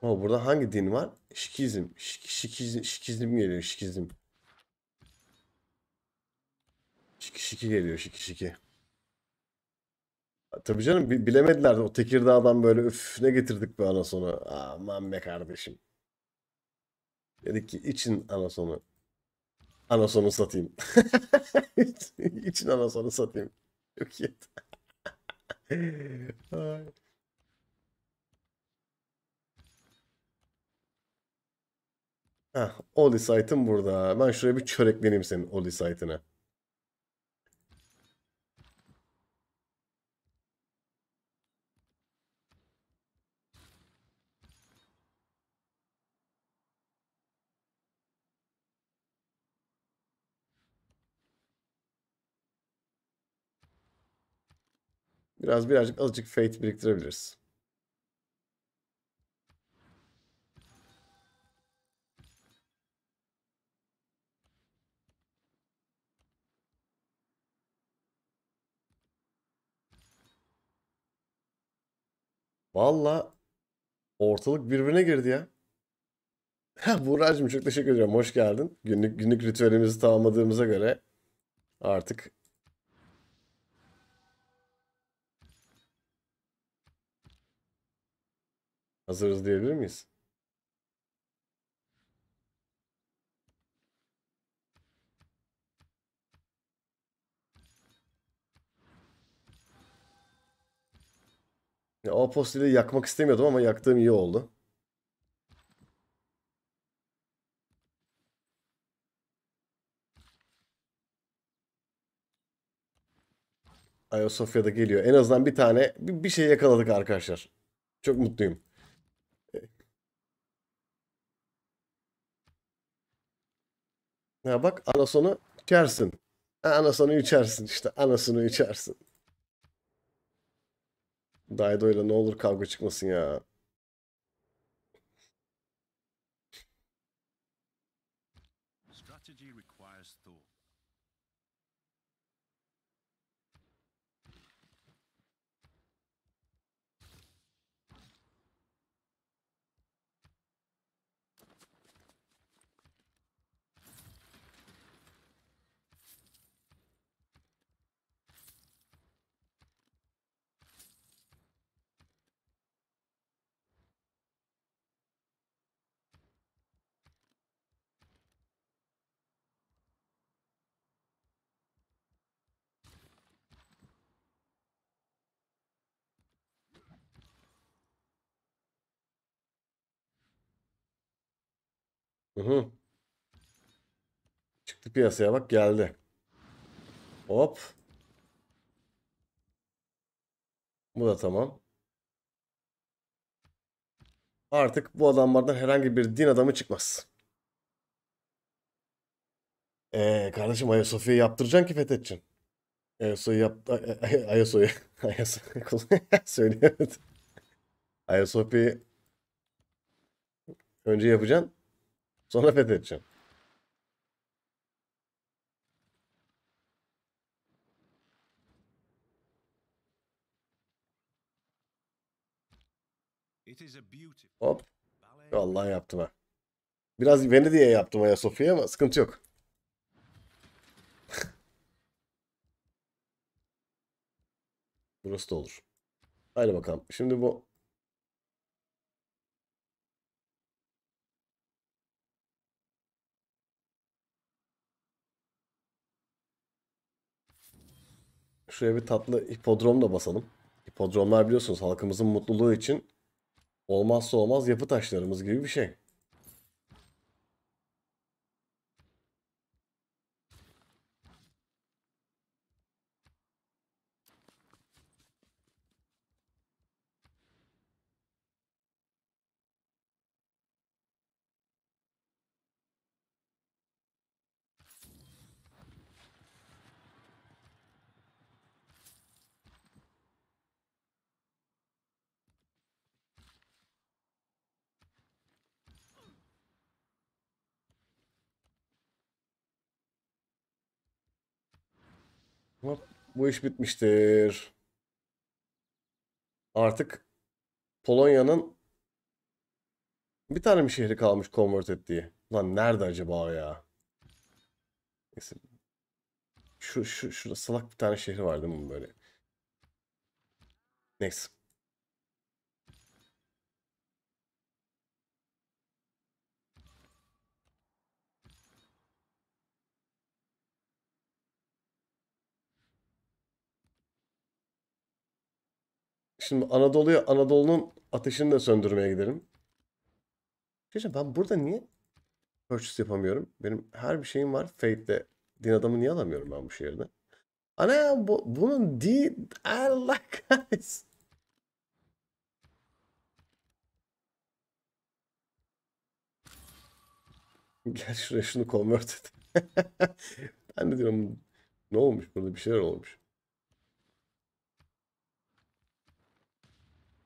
Ama burada hangi din var? Şikizm. şikizm, şikizm geliyor. Şikizm. Şiki şiki geliyor. Şiki şiki. Tabii canım bilemediler. de O Tekirdağ'dan böyle üf ne getirdik bu ana sonu. Aman be kardeşim. Dedik ki için anasonu. Anasonu satayım. için anasonu satayım. Çok iyi. ah Oli site'ın burada. Ben şuraya bir çörekleneyim senin Oli site'ına. Biraz birazcık azıcık fate biriktirebiliriz. Valla ortalık birbirine girdi ya. Buğra'cığım çok teşekkür ediyorum. Hoş geldin. Günlük, günlük ritüelimizi tamamladığımıza göre artık Hazırız diyebilir miyiz? Ya, o apostili yakmak istemiyordum ama yaktığım iyi oldu. Ayasofya'da geliyor. En azından bir tane bir şey yakaladık arkadaşlar. Çok mutluyum. Ha bak anasını içersin. Anasını içersin işte. Anasını içersin. Daido ile ne olur kavga çıkmasın ya. Hı hı. Çıktı piyasaya bak geldi. Hop. Bu da tamam. Artık bu adamlardan herhangi bir din adamı çıkmaz. Ee, kardeşim Ayasofya'yı yaptıracaksın ki fethedeceksin. Ayasoy yaptı. Ayasofya Ayasoy. Söyleyemedim. Ayasofya'yı önce yapacaksın. Sonra fethedeceğim. Hop. Vallahi yaptım ha. Biraz Venedik'e yaptım Ayasofya'ya ama sıkıntı yok. Burası da olur. Haydi bakalım. Şimdi bu Şuraya bir tatlı hipodrom da basalım. Hipodromlar biliyorsunuz halkımızın mutluluğu için olmazsa olmaz yapı taşlarımız gibi bir şey. bu iş bitmiştir. Artık Polonya'nın bir tane bir şehri kalmış convert ettiği. Lan nerede acaba ya? Neyse. Şu, şu, şurada salak bir tane şehri var değil mi böyle? Neyse. Şimdi Anadolu'ya Anadolu'nun ateşini de söndürmeye gidelim. Şimdi ben burada niye purchase yapamıyorum? Benim her bir şeyim var. Fate'de din adamı niye alamıyorum ben bu şehirde? Ana ya bu, bunun di Allah kahretsin. Gel şuraya şunu convert et. ben de diyorum ne olmuş burada bir şeyler olmuş.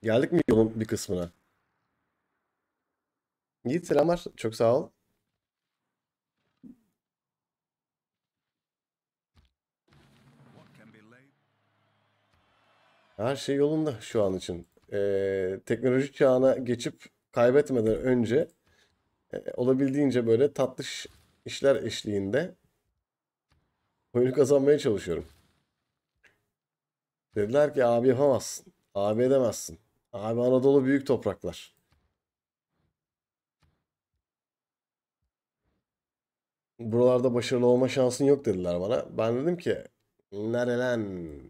Geldik mi yolun bir kısmına? Yiğit selamlar. Çok sağ ol. Her şey yolunda şu an için. Ee, teknoloji çağına geçip kaybetmeden önce e, olabildiğince böyle tatlış işler eşliğinde oyunu kazanmaya çalışıyorum. Dediler ki abi yapamazsın. Abi edemezsin. Abi Anadolu büyük topraklar. Buralarda başarılı olma şansın yok dediler bana. Ben dedim ki nerelen?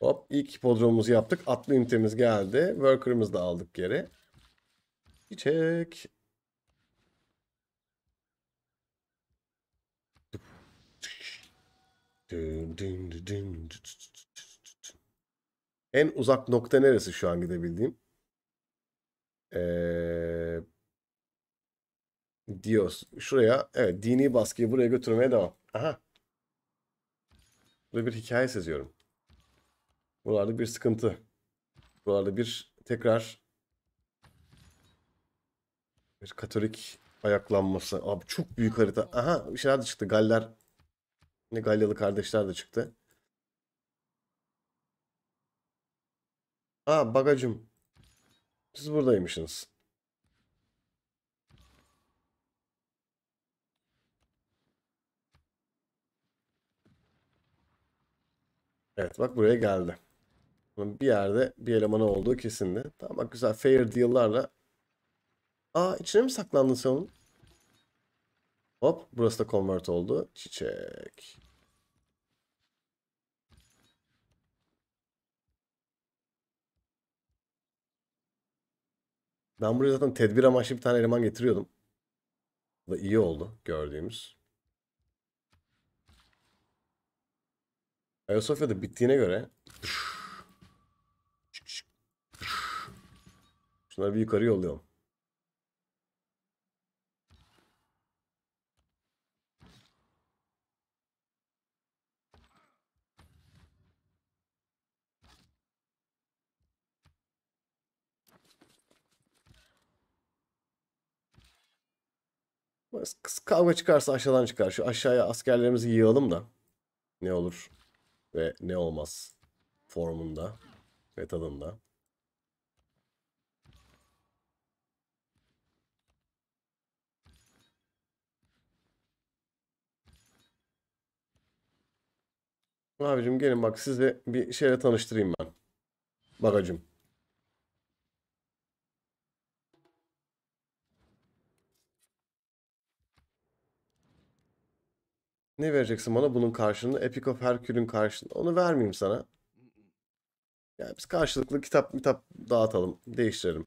Hop ilk hipodromumuzu yaptık. Atlı ünitemiz geldi. Worker'ımızı da aldık geri. Çiçek. En uzak nokta neresi şu an gidebildiğim? Ee, Dios. Şuraya evet dini baskıyı buraya götürmeye devam. Aha. Burada bir hikaye seziyorum. Buralarda bir sıkıntı. Buralarda bir tekrar bir Katolik ayaklanması. Abi çok büyük harita. Aha bir şeyler de çıktı. Galler ne Galyalı kardeşler de çıktı. Aa bagacım. Siz buradaymışsınız. Evet bak buraya geldi. bir yerde bir elemanı olduğu kesindi. Tamam bak güzel fair deal'larla. Aa içine mi saklandın sen onun? Hop burası da convert oldu. Çiçek. Ben buraya zaten tedbir amaçlı bir tane eleman getiriyordum. Bu da iyi oldu gördüğümüz. Ayasofya'da bittiğine göre şunları bir yukarı yolluyorum. Kavga çıkarsa aşağıdan çıkar. Şu aşağıya askerlerimizi yığalım da. Ne olur ve ne olmaz formunda ve tadında. Abicim gelin bak sizi bir şeyle tanıştırayım ben. Bakacım. Ne vereceksin bana bunun karşılığını? Epic of Hercule'ün karşılığını. Onu vermeyeyim sana. Yani biz karşılıklı kitap kitap dağıtalım. Değiştirelim.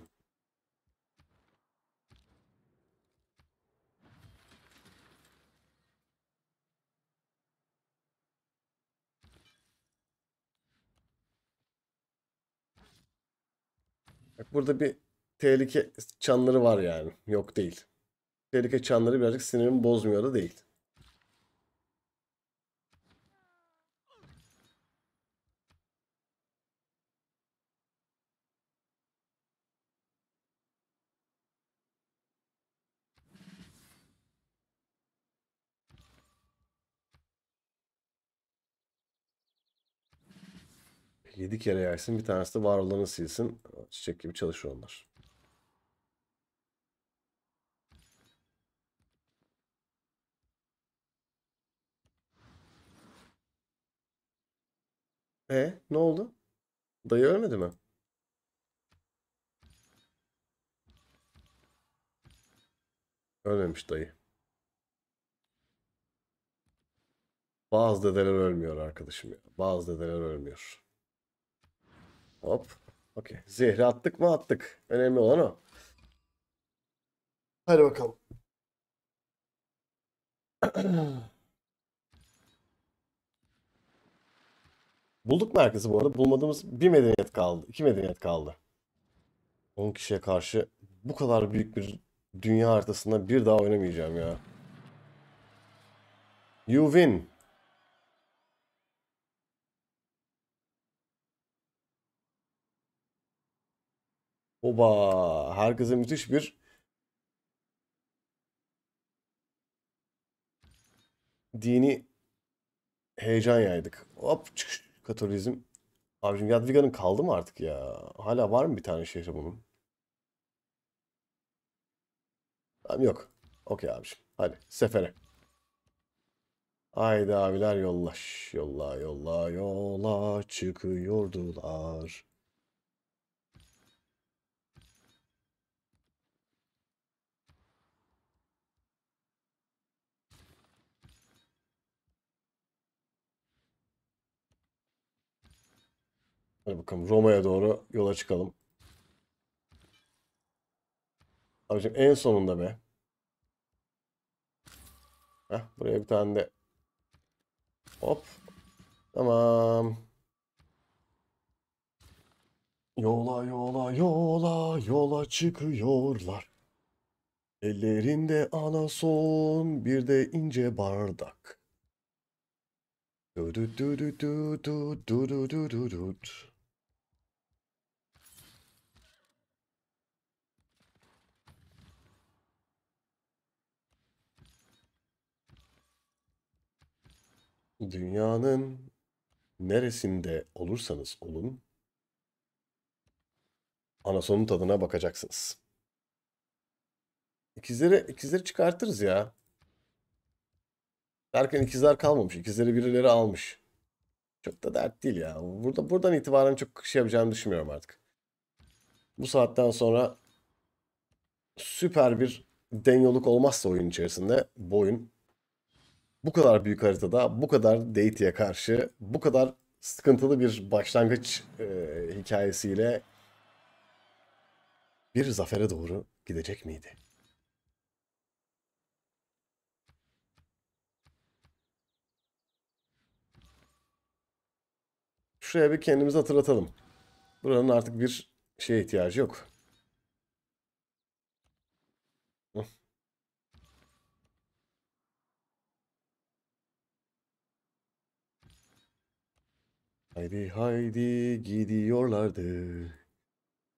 Bak burada bir tehlike çanları var yani. Yok değil. Tehlike çanları birazcık sinirimi bozmuyor da değil. 7 kere yersin bir tanesi de var olanı silsin. Çiçek gibi çalışır onlar. E ne oldu? Dayı ölmedi mi? Ölmemiş dayı. Bazı dedeler ölmüyor arkadaşım ya. Bazı dedeler ölmüyor. Hop. Okey. Zehri attık mı attık. Önemli olan o. Hadi bakalım. Bulduk merkezi bu arada. Bulmadığımız bir medeniyet kaldı. iki medeniyet kaldı. 10 kişiye karşı bu kadar büyük bir dünya haritasında bir daha oynamayacağım ya. You win. Oba. Herkese müthiş bir dini heyecan yaydık. Hop çıkış Katolizm. Abicim Yadviga'nın kaldı mı artık ya? Hala var mı bir tane şehri bunun? Tamam yok. Okey abicim. Hadi sefere. Haydi abiler yolla, Yolla yolla yolla çıkıyordular. Hadi bakalım Roma'ya doğru yola çıkalım. Abicim en sonunda be. Heh, buraya bir tane de. Hop. Tamam. Yola yola yola yola çıkıyorlar. Ellerinde anason bir de ince bardak. Du du du du du du du du du du du. Dünyanın neresinde olursanız olun, anasonun tadına bakacaksınız. İkizleri, ikizleri çıkartırız ya. Derken ikizler kalmamış. İkizleri birileri almış. Çok da dert değil ya. Burada, buradan itibaren çok şey yapacağını düşünmüyorum artık. Bu saatten sonra süper bir denyoluk olmazsa oyun içerisinde bu oyun bu kadar büyük haritada, bu kadar Deity'ye karşı, bu kadar sıkıntılı bir başlangıç e, hikayesiyle bir zafere doğru gidecek miydi? Şuraya bir kendimizi hatırlatalım. Buranın artık bir şeye ihtiyacı yok. Haydi haydi gidiyorlardı.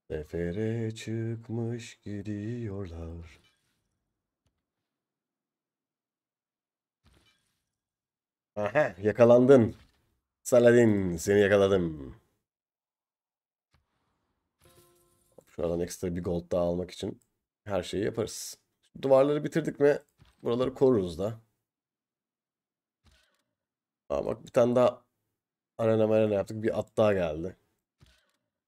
Sefere çıkmış gidiyorlar. Aha yakalandın. Saladin seni yakaladım. Şuradan ekstra bir gold daha almak için her şeyi yaparız. Duvarları bitirdik mi buraları koruruz da. Aa bak bir tane daha Arena marena yaptık. Bir at daha geldi.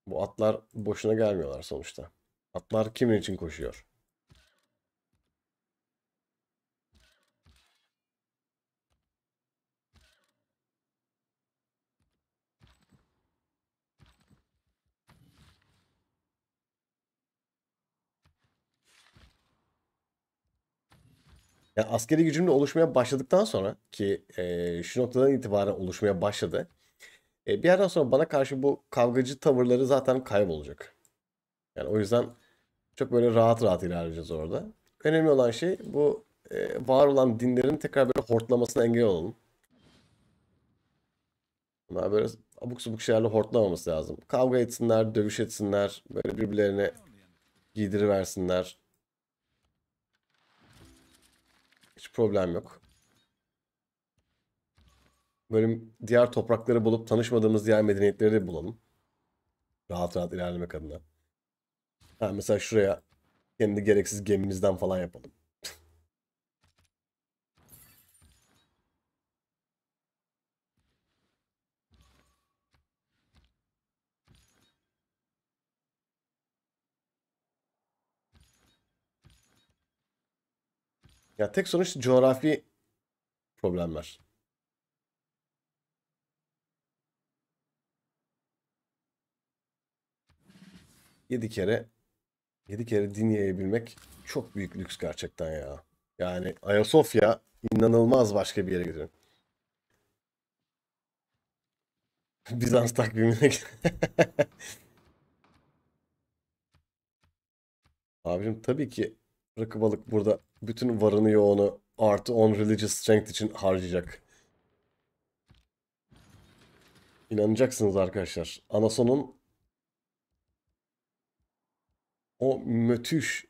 Bu atlar boşuna gelmiyorlar sonuçta. Atlar kimin için koşuyor? Yani askeri gücümle oluşmaya başladıktan sonra ki e, şu noktadan itibaren oluşmaya başladı. E, bir yerden sonra bana karşı bu kavgacı tavırları zaten kaybolacak. Yani o yüzden çok böyle rahat rahat ilerleyeceğiz orada. Önemli olan şey bu e, var olan dinlerin tekrar böyle hortlamasına engel olalım. Bunlar böyle abuk subuk şeylerle hortlamaması lazım. Kavga etsinler, dövüş etsinler, böyle birbirlerine giydiriversinler. Hiç problem yok. Böyle diğer toprakları bulup tanışmadığımız diğer medeniyetleri de bulalım. Rahat rahat ilerlemek adına. Ha, mesela şuraya kendi gereksiz gemimizden falan yapalım. Ya tek sonuç coğrafi problemler. 7 kere 7 kere dinleyebilmek çok büyük lüks gerçekten ya. Yani Ayasofya inanılmaz başka bir yere gidiyor. Bizans takvimine Abicim tabii ki rakı balık burada bütün varını yoğunu artı 10 religious strength için harcayacak. İnanacaksınız arkadaşlar. Anason'un o mötüş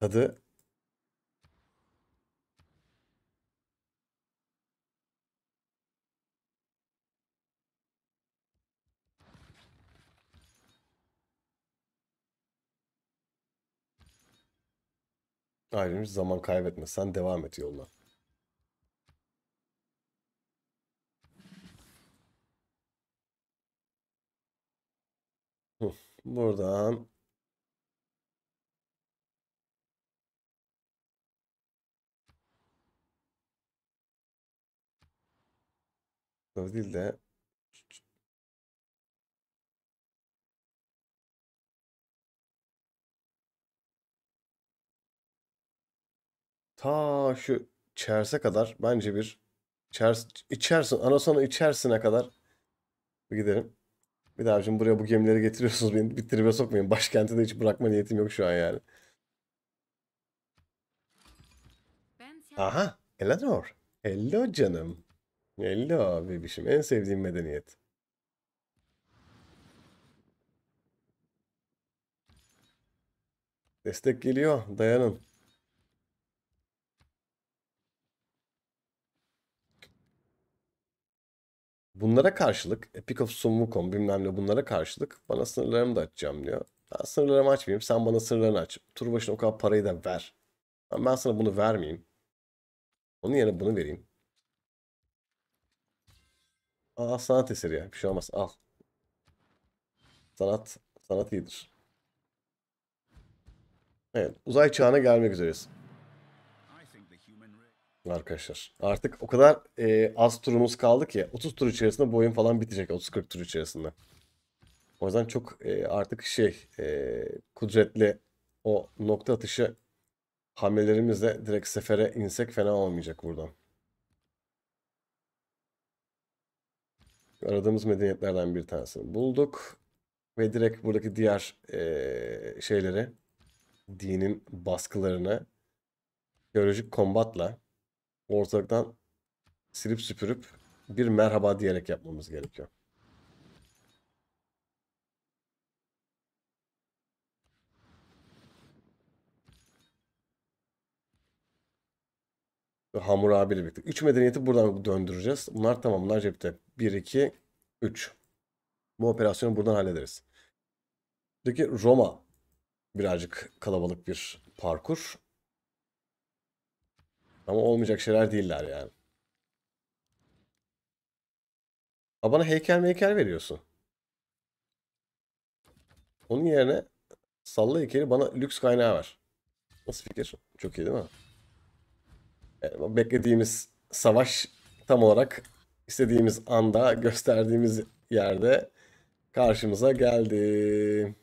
tadı Ayrıca zaman kaybetmesen devam et yoluna. Buradan değil de ta şu Çers'e kadar bence bir Çers, içersin, Anasana içersine kadar gidelim. Bir daha abicim buraya bu gemileri getiriyorsunuz beni bir tribe sokmayın. Başkenti de hiç bırakma niyetim yok şu an yani. Aha Eleanor. Hello canım. Hello bebişim. En sevdiğim medeniyet. Destek geliyor. Dayanın. Bunlara karşılık Epic of Summukon bilmem ne bunlara karşılık bana sınırlarımı da açacağım diyor. Ben sınırlarımı açmayayım sen bana sınırlarını aç. Tur başına o kadar parayı da ver. Ben, ben sana bunu vermeyeyim. Onun yerine bunu vereyim. Aa sanat eseri ya bir şey olmaz al. Sanat, sanat iyidir. Evet uzay çağına gelmek üzereyiz arkadaşlar. Artık o kadar e, az turumuz kaldı ki 30 tur içerisinde bu oyun falan bitecek 30-40 tur içerisinde. O yüzden çok e, artık şey e, kudretli o nokta atışı hamlelerimizle direkt sefere insek fena olmayacak buradan. Aradığımız medeniyetlerden bir tanesini bulduk. Ve direkt buradaki diğer e, şeyleri dinin baskılarını biyolojik kombatla ortalıktan silip süpürüp bir merhaba diyerek yapmamız gerekiyor. Hamur abiyle birlikte. 3 medeniyeti buradan döndüreceğiz. Bunlar tamam bunlar cepte. 1, 2, 3. Bu operasyonu buradan hallederiz. Peki Roma birazcık kalabalık bir parkur. Ama olmayacak şeyler değiller yani. Ha bana heykel meykel veriyorsun. Onun yerine salla heykeli bana lüks kaynağı ver. Nasıl fikir? Çok iyi değil mi? Yani beklediğimiz savaş tam olarak istediğimiz anda gösterdiğimiz yerde karşımıza geldi.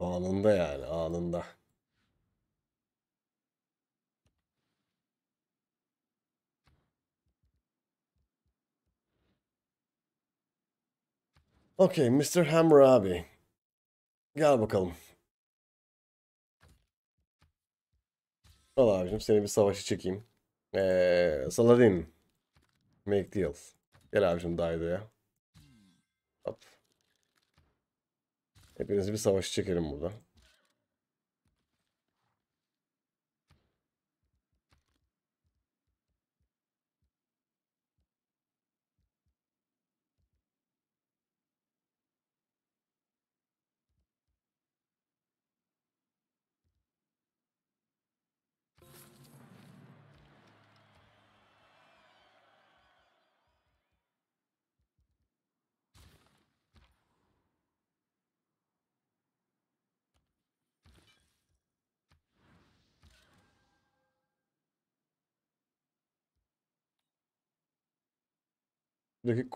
Anında yani anında. Okey Mr. Hammer abi. Gel bakalım. Al abicim seni bir savaşa çekeyim. Ee, Saladin. Make deals. Gel abicim Daido'ya. Hepiniz bir savaş çekelim burada. Buradaki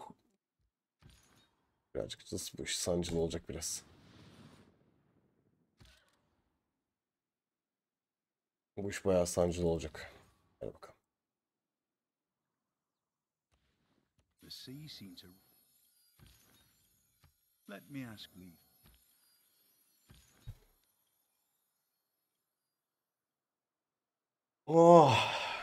birazcık bu iş sancılı olacak biraz. Bu iş bayağı sancılı olacak. Hadi bakalım. The sea seemed to... Let me ask leave. Oh.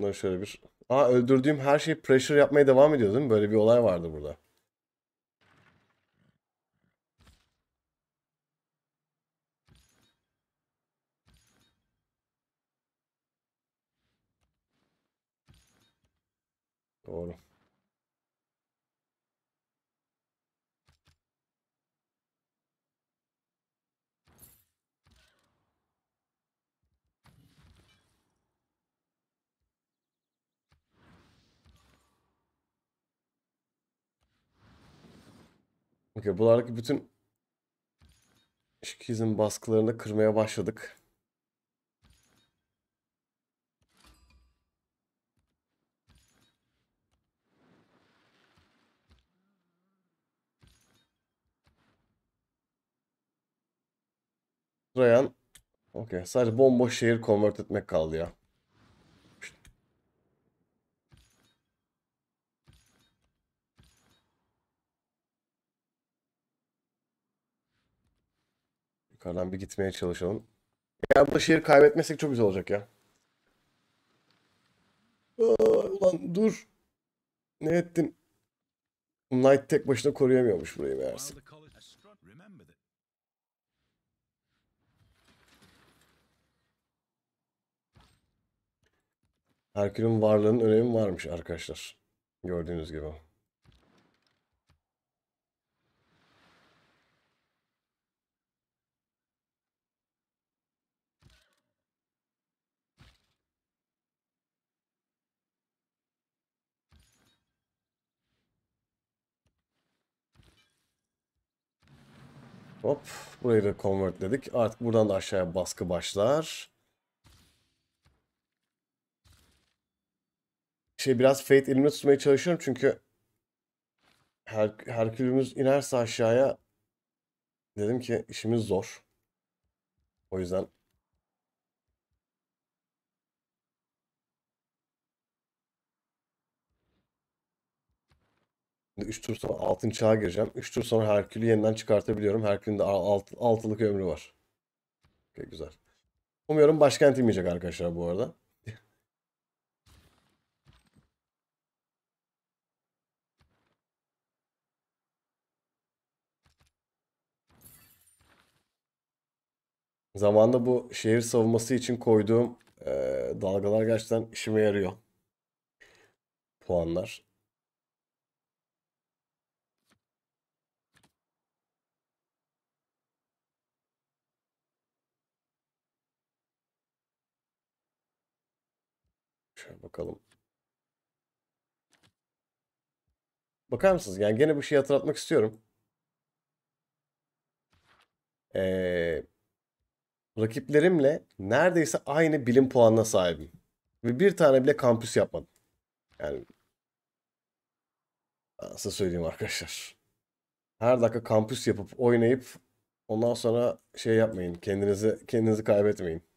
Bunları şöyle bir... Aa öldürdüğüm her şeyi pressure yapmaya devam ediyor değil mi? Böyle bir olay vardı burada. Doğru. Okey buralardaki bütün Şikizm baskılarını kırmaya başladık. Ryan. Okey. Sadece bomboş şehir convert etmek kaldı ya. Yukarıdan bir gitmeye çalışalım. Ya bu şehir kaybetmesek çok güzel olacak ya. Aa, ulan dur. Ne ettin? Knight tek başına koruyamıyormuş burayı meğerse. Herkül'ün varlığının önemi varmış arkadaşlar. Gördüğünüz gibi. Hop burayı da convertledik. Artık buradan da aşağıya baskı başlar. Şey biraz Fate elimde tutmaya çalışıyorum çünkü her, Herkülümüz inerse aşağıya dedim ki işimiz zor. O yüzden 3 tur sonra altın çağa gireceğim. 3 tur sonra Herkül'ü yeniden çıkartabiliyorum. Herkül'ün de 6, 6'lık ömrü var. Okay, güzel. Umuyorum başkent inmeyecek arkadaşlar bu arada. Zamanında bu şehir savunması için koyduğum e, dalgalar gerçekten işime yarıyor. Puanlar. bakalım. Bakar mısınız? Yani gene bu şeyi hatırlatmak istiyorum. Ee, rakiplerimle neredeyse aynı bilim puanına sahibim. Ve bir tane bile kampüs yapmadım. Yani nasıl söyleyeyim arkadaşlar. Her dakika kampüs yapıp oynayıp ondan sonra şey yapmayın. Kendinizi kendinizi kaybetmeyin.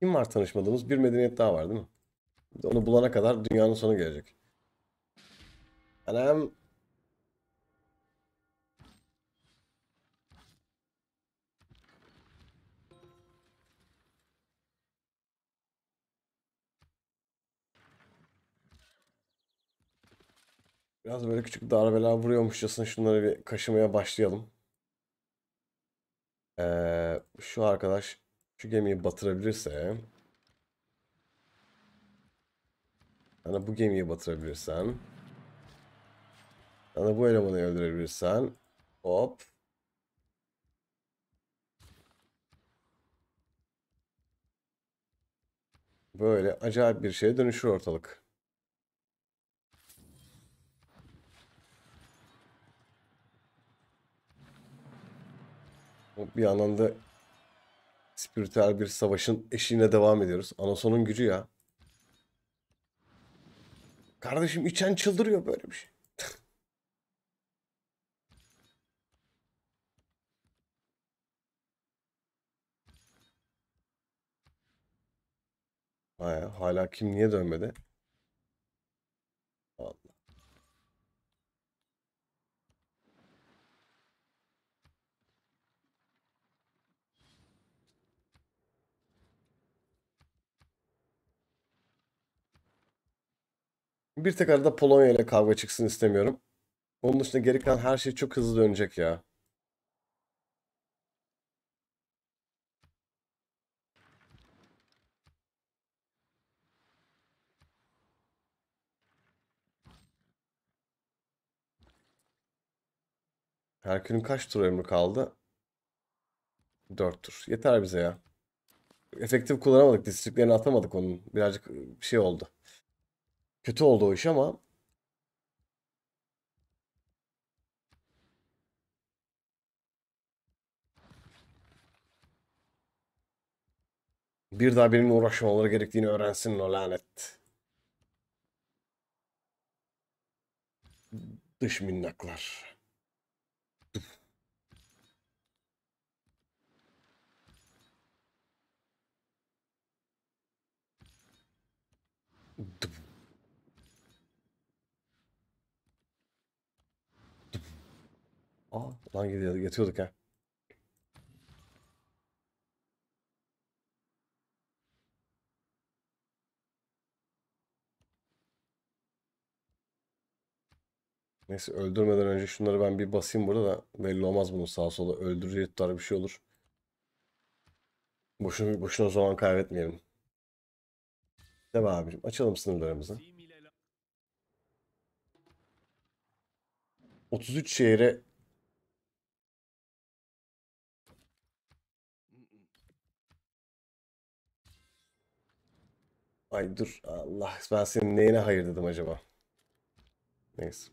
Kim var tanışmadığımız? Bir medeniyet daha var değil mi? Onu bulana kadar dünyanın sonu gelecek. Anam. Biraz böyle küçük darbeler vuruyormuşçasına şunları bir kaşımaya başlayalım. Ee, şu arkadaş şu gemiyi batırabilirse Yani bu gemiyi batırabilirsen Yani bu elemanı öldürebilirsen Hop Böyle acayip bir şeye dönüşür ortalık. Bir yandan da spiritüel bir savaşın eşiğine devam ediyoruz. Anason'un gücü ya. Kardeşim içen çıldırıyor böyle bir şey. Aya, hala kim niye dönmedi? Bir tek arada Polonya ile kavga çıksın istemiyorum. Onun dışında geri kalan her şey çok hızlı dönecek ya. Herkül'ün kaç tur ömrü kaldı? 4 tur. Yeter bize ya. Efektif kullanamadık. disiplini atamadık onun. Birazcık bir şey oldu. Kötü oldu o iş ama Bir daha benimle uğraşmaları gerektiğini öğrensin o lanet. Dış minnaklar. Aa, lan gidiyorduk yatıyorduk ha. Neyse öldürmeden önce şunları ben bir basayım burada da belli olmaz bunu sağa sola öldürücü tutar bir şey olur. Boşuna, boşuna zaman kaybetmeyelim. Devam abicim açalım sınırlarımızı. 33 şehre Ay dur Allah ben senin neyine hayır dedim acaba. Neyse.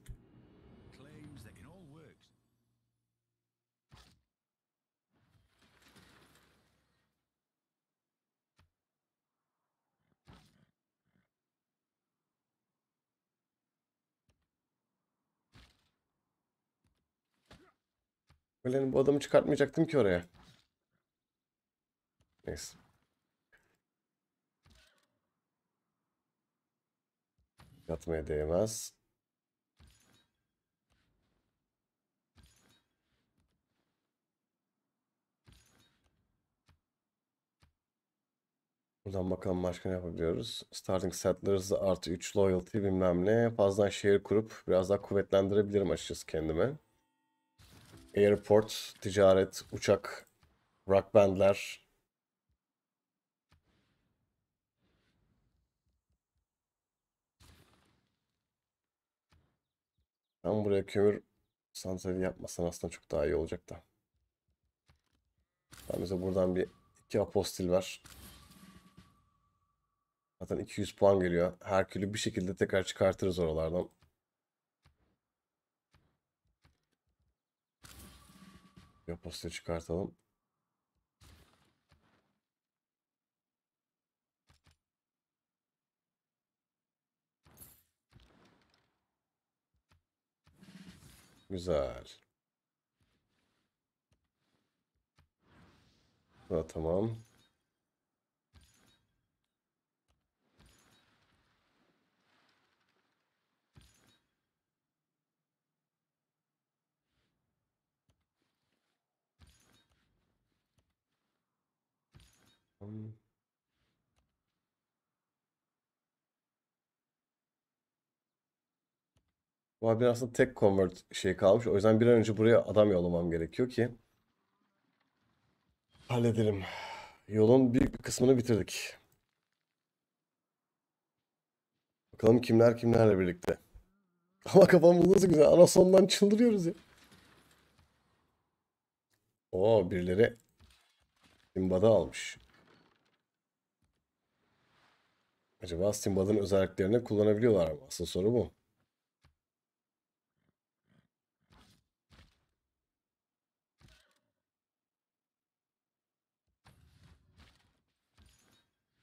Öyle bu adamı çıkartmayacaktım ki oraya. Neyse. Katmaya değmez. Buradan bakalım başka ne yapabiliyoruz. Starting Settlers'da artı 3 loyalty bilmem ne. Fazladan şehir kurup biraz daha kuvvetlendirebilirim açıkçası kendimi. Airport, ticaret, uçak, rock bandler, Ben buraya kömür santrali yapmasan aslında çok daha iyi olacak da. Ben mesela buradan bir iki apostil var. Zaten 200 puan geliyor. Her külü bir şekilde tekrar çıkartırız oralardan. Bir apostil çıkartalım. Güzel. Da tamam. Um... Bu abinin aslında tek convert şey kalmış. O yüzden bir an önce buraya adam yollamam gerekiyor ki halledelim. Yolun büyük bir kısmını bitirdik. Bakalım kimler kimlerle birlikte. Ama kafamız nasıl güzel. Ana sondan çıldırıyoruz ya. Oo birileri Simbad'ı almış. Acaba Simbad'ın özelliklerini kullanabiliyorlar mı? Asıl soru bu.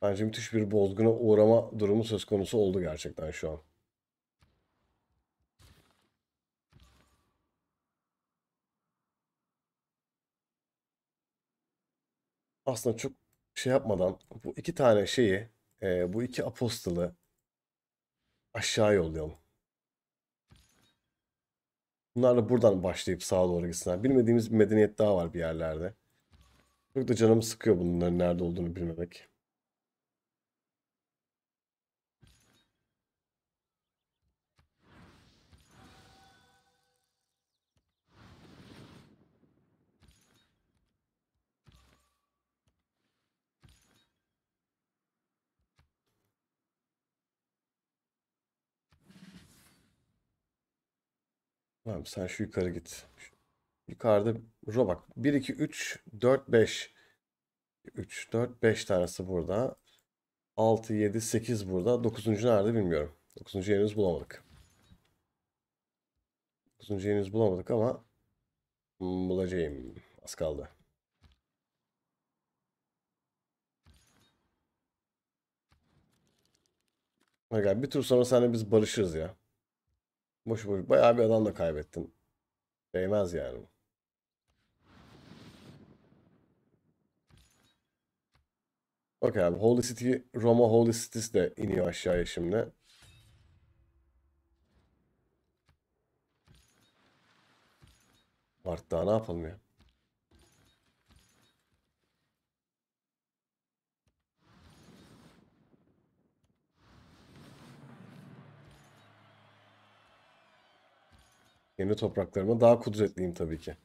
Bence müthiş bir bozguna uğrama durumu söz konusu oldu gerçekten şu an. Aslında çok şey yapmadan bu iki tane şeyi, e, bu iki Apostolu aşağı yollayalım. Bunlar da buradan başlayıp sağa doğru gitsinler. Bilmediğimiz bir medeniyet daha var bir yerlerde. Çok da canımı sıkıyor bunların nerede olduğunu bilmemek. Tamam sen şu yukarı git. yukarıda ro bak 1 2 3 4 5 3 4 5 tanesi burada. 6 7 8 burada. 9. nerede bilmiyorum. 9. henüz bulamadık. 9. henüz bulamadık ama bulacağım. Az kaldı. bir tur sonra seninle biz barışırız ya. Boş boş bayağı bir adam da kaybettin. Değmez yani. Okey abi. Holy City, Roma Holy Cities de iniyor aşağıya şimdi. Artık daha ne yapalım ya? Yeni topraklarıma daha kudretliyim tabii ki.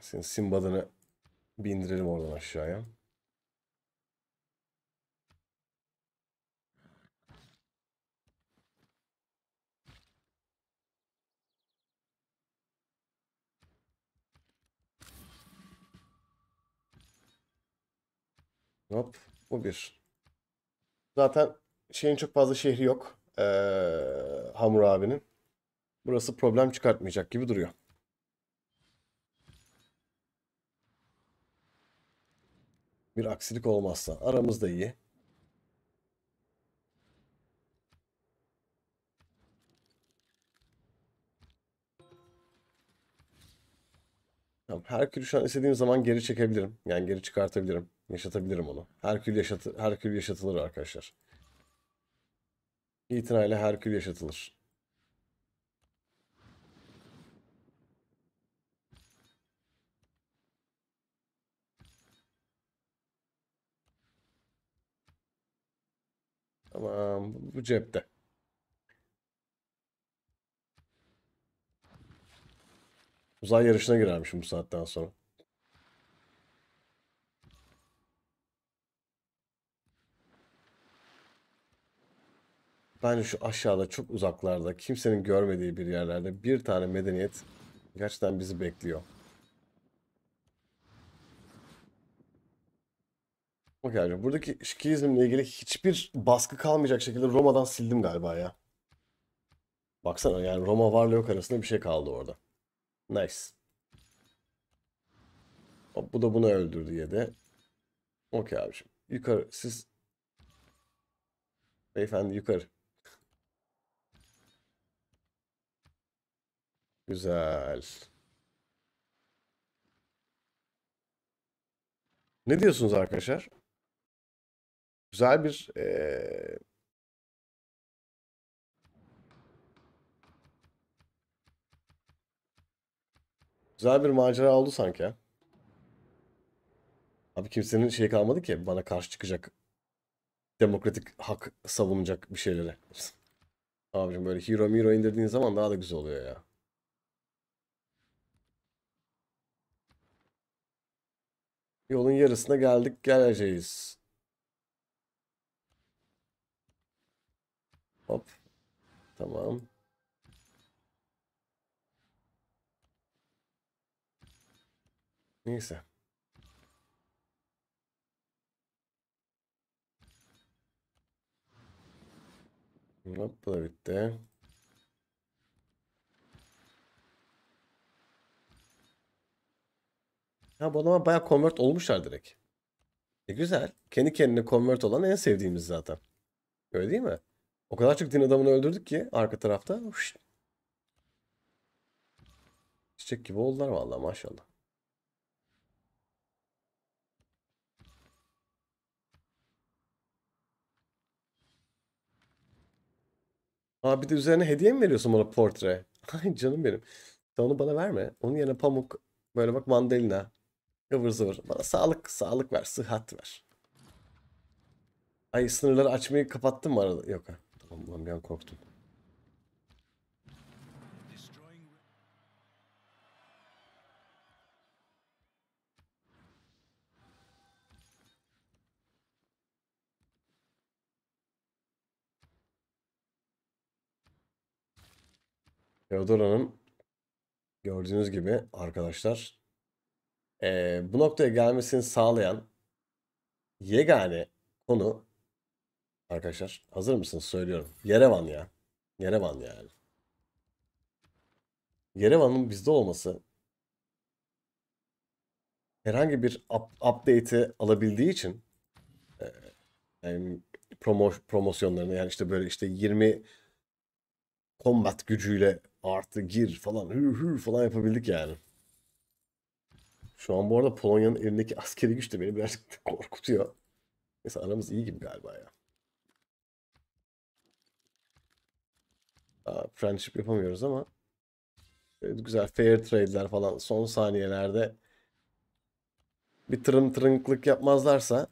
Senin Simba'dını bir oradan aşağıya. Hop bu bir. Zaten şeyin çok fazla şehri yok. Ee, Hamur abinin. Burası problem çıkartmayacak gibi duruyor. Bir aksilik olmazsa. Aramızda iyi. Tamam, Herkül'ü şu an istediğim zaman geri çekebilirim. Yani geri çıkartabilirim. Yaşatabilirim onu. Herkül, yaşatı Herkül yaşatılır arkadaşlar. İtinayla Herkül yaşatılır. Tamam. Bu cepte. Uzay yarışına girermişim bu saatten sonra. Bence şu aşağıda çok uzaklarda kimsenin görmediği bir yerlerde bir tane medeniyet gerçekten bizi bekliyor. Bak yani buradaki şikizmle ilgili hiçbir baskı kalmayacak şekilde Roma'dan sildim galiba ya. Baksana yani Roma varla yok arasında bir şey kaldı orada. Nice. Hop, bu da bunu öldürdü yedi. Okey abiciğim. Yukarı siz... Beyefendi yukarı. Güzel. Ne diyorsunuz arkadaşlar? Güzel bir ee... Güzel bir macera oldu sanki. Abi kimsenin şey kalmadı ki bana karşı çıkacak demokratik hak savunacak bir şeylere. Abicim böyle hero hero indirdiğin zaman daha da güzel oluyor ya. Yolun yarısına geldik geleceğiz. Hop. Tamam. Neyse. Hop bu da bitti. Ha bu adama bayağı convert olmuşlar direkt. E güzel. Kendi kendine convert olan en sevdiğimiz zaten. Öyle değil mi? O kadar çok din adamını öldürdük ki arka tarafta. Huş. Çiçek gibi oldular vallahi maşallah. Aa bir de üzerine hediye mi veriyorsun bana portre? Ay canım benim. Sen onu bana verme. Onun yerine pamuk. Böyle bak mandalina. Ivır zıvır. Bana sağlık, sağlık ver, sıhhat ver. Ay sınırları açmayı kapattım mı arada? Yok ha. Tamam ulan bir an korktum. Theodora'nın gördüğünüz gibi arkadaşlar e, bu noktaya gelmesini sağlayan yegane konu arkadaşlar hazır mısınız söylüyorum. Yerevan ya. Yerevan yani. Yerevan'ın bizde olması herhangi bir up, update'i alabildiği için e, yani promo, promosyonlarını yani işte böyle işte 20 combat gücüyle artı gir falan hür hür falan yapabildik yani. Şu an bu arada Polonya'nın elindeki askeri güç de beni birazcık korkutuyor. Neyse aramız iyi gibi galiba ya. Daha friendship yapamıyoruz ama evet, güzel fair trade'ler falan son saniyelerde bir tırın tırınklık yapmazlarsa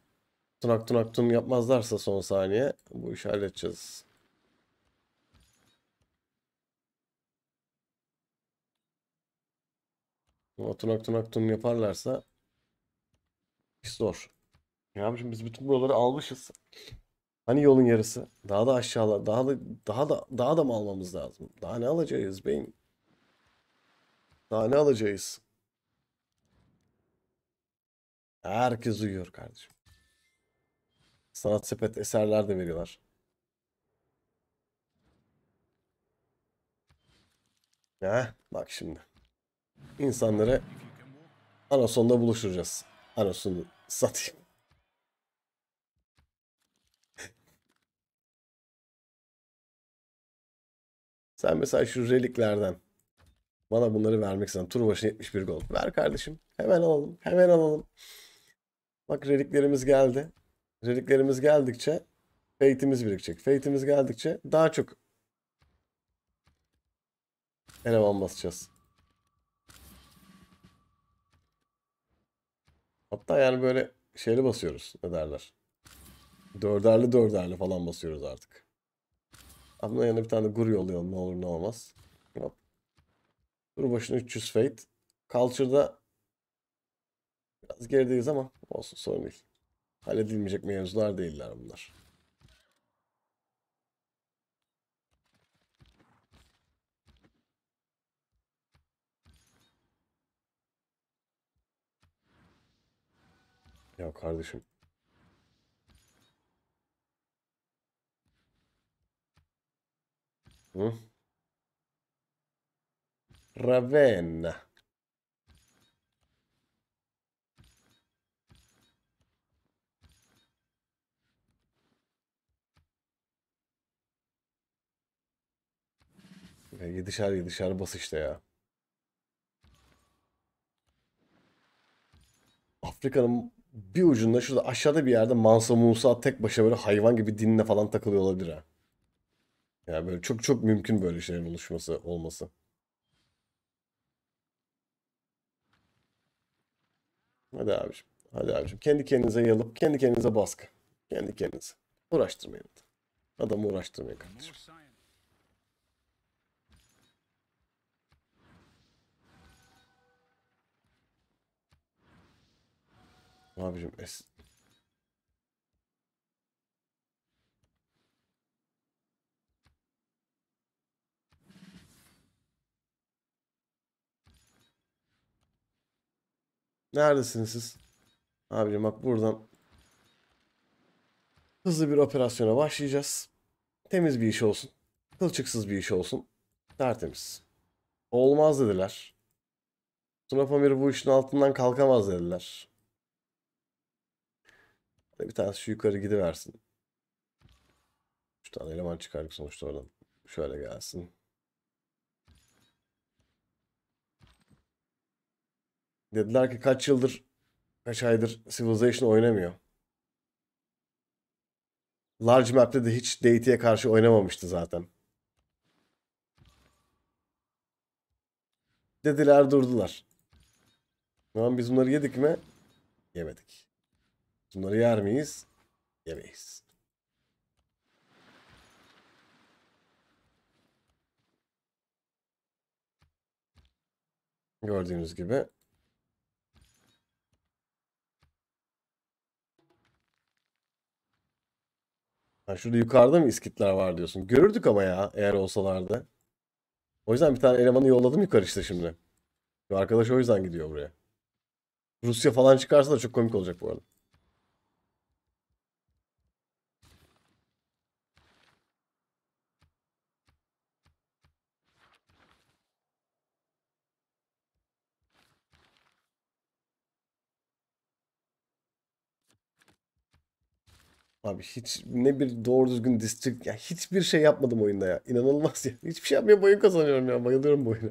tunak tunak tun yapmazlarsa son saniye bu işi halledeceğiz. Otun otun otun yaparlarsa iş zor. Ya abicim biz bütün buraları almışız. Hani yolun yarısı. Daha da aşağılar. Daha da daha da daha da mı almamız lazım? Daha ne alacağız beyim? Daha ne alacağız? Herkes uyuyor kardeşim. Sanat sepet eserler de veriyorlar. Ha, bak şimdi insanları Anason'da buluşturacağız. Anason'u satayım. Sen mesela şu reliklerden bana bunları vermek istedim. Tur başına 71 gol. Ver kardeşim. Hemen alalım. Hemen alalım. Bak reliklerimiz geldi. Reliklerimiz geldikçe fate'imiz birikecek. Fate'imiz geldikçe daha çok eleman basacağız. Hatta yani böyle şeyle basıyoruz. Ne derler? Dörderli dörderli falan basıyoruz artık. Abla yanına bir tane gur yollayalım ne olur ne olmaz. Hop. Dur başına 300 fate. Culture'da biraz gerideyiz ama olsun sorun değil. Halledilmeyecek mevzular değiller bunlar. Ya kardeşim. Hı? Ravenna. Yedişer yedişer bas işte ya. Afrika'nın bir ucunda şurada aşağıda bir yerde Mansa Musa tek başına böyle hayvan gibi dinle falan takılıyor olabilir ha. Yani böyle çok çok mümkün böyle şeylerin oluşması olması. Hadi abiciğim. Hadi abiciğim. Kendi kendinize yalıp kendi kendinize baskı. Kendi kendinize. Uğraştırmayın. Adamı uğraştırmayın kardeşim. Abicim es... Neredesiniz siz? Abicim bak buradan hızlı bir operasyona başlayacağız. Temiz bir iş olsun. Kılçıksız bir iş olsun. Tertemiz. Olmaz dediler. Tunap bu işin altından kalkamaz dediler. Bir tanesi şu yukarı gidiversin. Şu tane eleman çıkardık sonuçta oradan. Şöyle gelsin. Dediler ki kaç yıldır, kaç aydır Civilization oynamıyor. Large map'te de hiç DT'ye karşı oynamamıştı zaten. Dediler durdular. Ama biz bunları yedik mi? Yemedik. Bunları yer miyiz? Yemeyiz. Gördüğünüz gibi. Ha, şurada yukarıda mı iskitler var diyorsun. Görürdük ama ya eğer olsalardı. O yüzden bir tane elemanı yolladım yukarı işte şimdi. Arkadaş o yüzden gidiyor buraya. Rusya falan çıkarsa da çok komik olacak bu arada. Abi hiç ne bir doğru düzgün district ya hiçbir şey yapmadım oyunda ya. İnanılmaz ya. Hiçbir şey yapmaya boyun kazanıyorum ya. Bayılıyorum bu oyuna.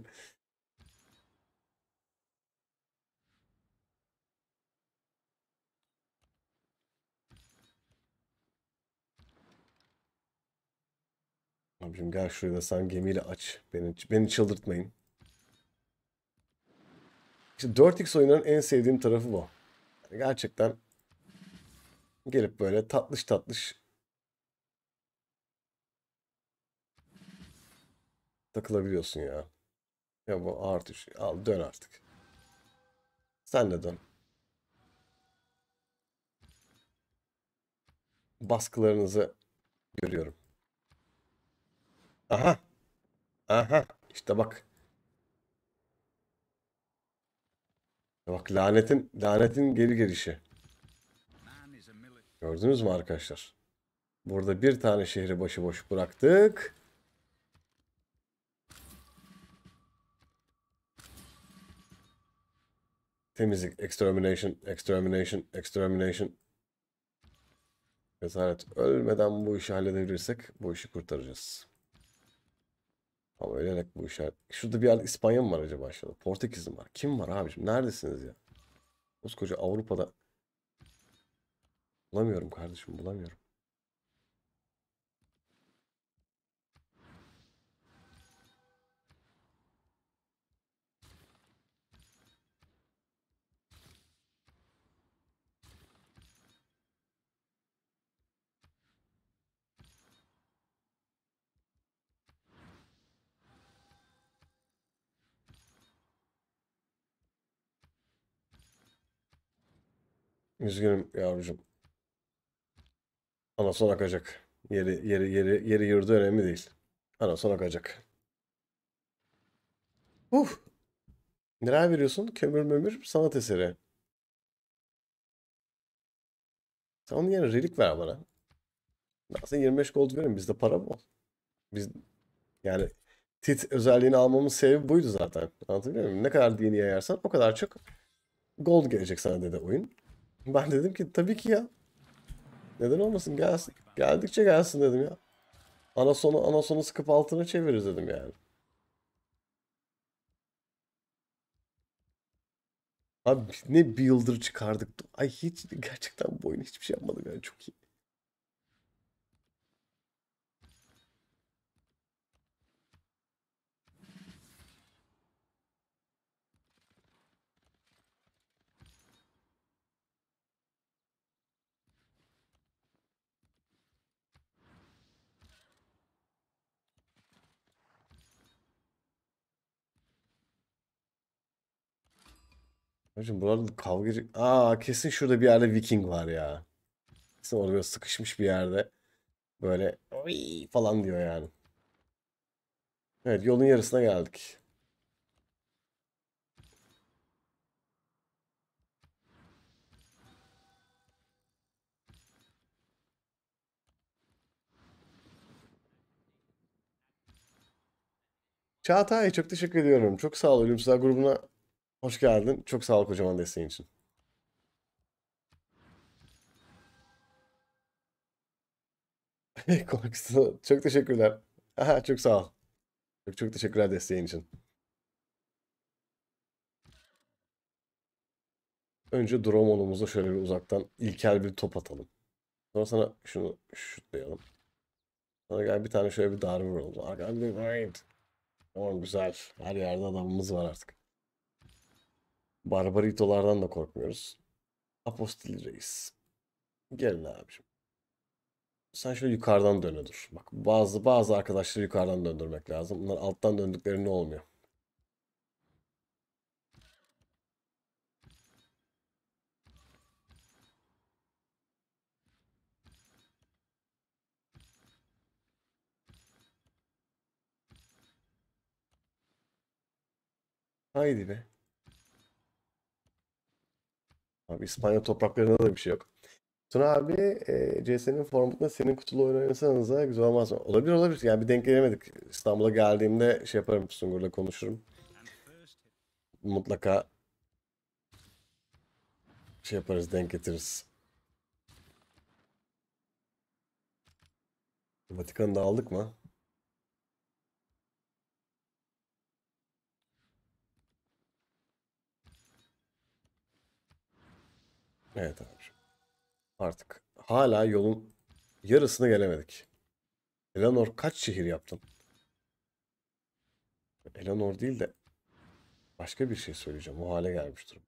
Abicim gel şuraya da sen gemiyle aç. Beni, beni çıldırtmayın. İşte 4X oyunların en sevdiğim tarafı bu. Yani gerçekten gelip böyle tatlış tatlış takılabiliyorsun ya. Ya bu ağır Al dön artık. Sen de dön. Baskılarınızı görüyorum. Aha. Aha. İşte bak. Bak lanetin lanetin geri gelişi. Gördünüz mü arkadaşlar? Burada bir tane şehri başıboş bıraktık. Temizlik, extermination, extermination, extermination. Rezalet. Ölmeden bu işi halledebilirsek bu işi kurtaracağız. Ama ölerek bu işe... Şurada bir yer İspanya mı var acaba aşağıda? Portekiz mi var? Kim var abicim? Neredesiniz ya? Koskoca Avrupa'da Bulamıyorum kardeşim bulamıyorum. Üzgünüm yavrucuğum. Ana son akacak. Yeri, yeri, yeri, yeri yurdu önemli değil. Ana son akacak. Uh. Nereye veriyorsun? Kömür mömür sanat eseri. Sen onun yerine relik ver bana. Nasıl 25 gold verin bizde para bol. Biz yani tit özelliğini almamın sebebi buydu zaten. Anlatabiliyor muyum? Ne kadar dini yayarsan o kadar çok gold gelecek sana dedi oyun. Ben dedim ki tabii ki ya neden olmasın gelsin. Geldikçe gelsin dedim ya. Ana sonu ana sonu sıkıp altına çeviririz dedim yani. Abi ne bir yıldır çıkardık. Ay hiç gerçekten bu oyun hiçbir şey yapmadı yani çok iyi. Hocam buralarda kavga... Aa kesin şurada bir yerde Viking var ya. Kesin orada böyle sıkışmış bir yerde. Böyle Oy! falan diyor yani. Evet yolun yarısına geldik. Çağatay çok teşekkür ediyorum. Çok sağ ol Ölümsüzler grubuna Hoş geldin. Çok sağ ol kocaman desteğin için. Korkusu. Çok teşekkürler. Aha, çok sağ ol. Çok, çok teşekkürler desteğin için. Önce Dromon'umuza şöyle bir uzaktan ilkel bir top atalım. Sonra sana şunu şutlayalım. Sonra gel bir tane şöyle bir darbe vuralım. Arkadan bir right. Tamam güzel. Her yerde adamımız var artık. Barbaritolardan da korkmuyoruz. Apostil reis. Gelin abiciğim. Sen şöyle yukarıdan dönüdür. Bak bazı bazı arkadaşları yukarıdan döndürmek lazım. Bunlar alttan döndükleri ne olmuyor. Haydi be. Abi İspanya topraklarında da bir şey yok. Tuna abi e, CS'nin formatında senin kutulu oynasanız da güzel olmaz mı? Olabilir olabilir. Yani bir denk gelemedik. İstanbul'a geldiğimde şey yaparım Sungur'la konuşurum. Mutlaka şey yaparız denk getiririz. Vatikan'ı da aldık mı? Evet abiciğim. Artık hala yolun yarısını gelemedik. Eleanor kaç şehir yaptın? Eleanor değil de başka bir şey söyleyeceğim. O hale gelmiş durum.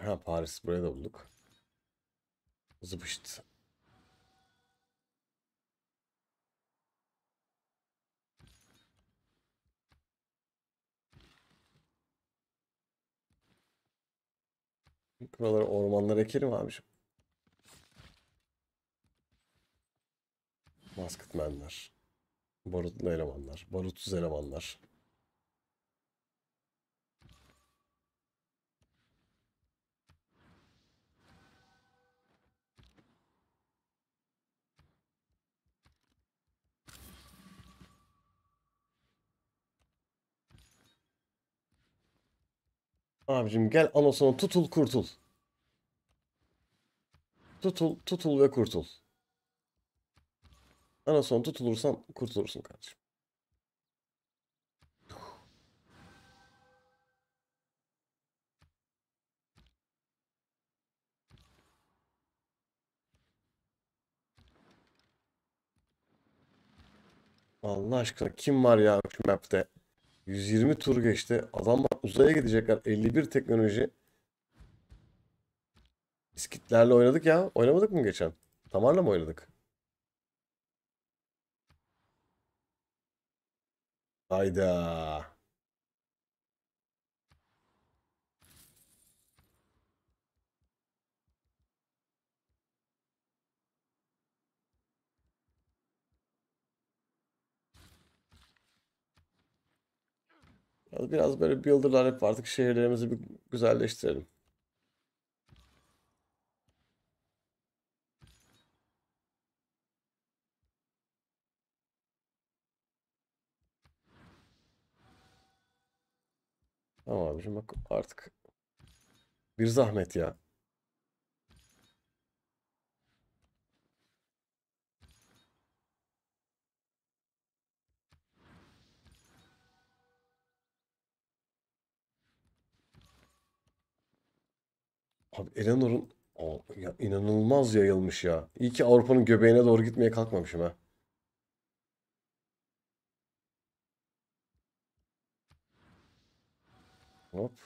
Ha Paris buraya da bulduk. Zıpıştı. Buralara ormanlar ekelim abicim. Masketmenler. Barutlu elemanlar. Barutsuz elemanlar. Abicim gel Anos'una tutul kurtul. Tutul, tutul ve kurtul. Anason tutulursan kurtulursun kardeşim. Allah aşkına kim var ya şu map'te? 120 tur geçti. Adamlar uzaya gidecekler. 51 teknoloji. Skitlerle oynadık ya. Oynamadık mı geçen? Tamarla mı oynadık? Hayda. Biraz böyle builderlar hep artık şehirlerimizi bir güzelleştirelim. Tamam abicim bak artık bir zahmet ya. Abi Eleanor'un ya inanılmaz yayılmış ya. İyi ki Avrupa'nın göbeğine doğru gitmeye kalkmamışım ha. Hop.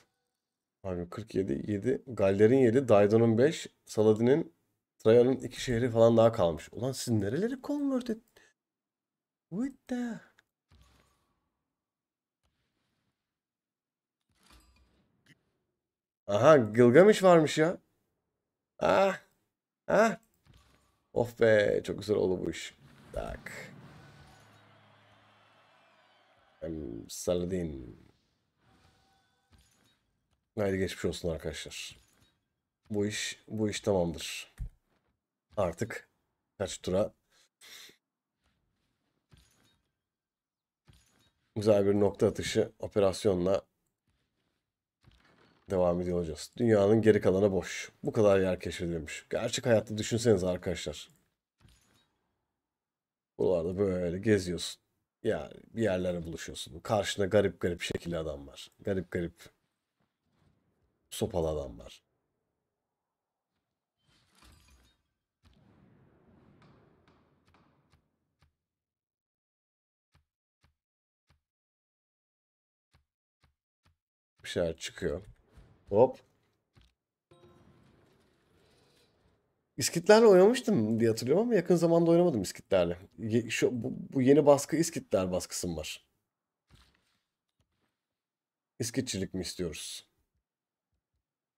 Abi 47 7, Galler'in 7, Daidon'un 5, Saladin'in, Trajan'ın 2 şehri falan daha kalmış. Ulan siz nereleri convert et? With the... Aha Gilgamesh varmış ya. Ah. Ah. Of be çok güzel oldu bu iş. Bak, Hem Saladin. Haydi geçmiş olsun arkadaşlar. Bu iş bu iş tamamdır. Artık kaç tura güzel bir nokta atışı operasyonla devam ediyor olacağız. Dünyanın geri kalanı boş. Bu kadar yer keşfedilmiş. Gerçek hayatta düşünseniz arkadaşlar. Buralarda böyle geziyorsun. yani bir yerlere buluşuyorsun. Karşında garip garip şekilli adam var. Garip garip sopalı adam var. Bir şeyler çıkıyor. Hop. İskitlerle oynamıştım diye hatırlıyorum ama yakın zamanda oynamadım İskitlerle. Ye- şu, bu, bu yeni baskı İskitler baskısım var. İskitçilik mi istiyoruz?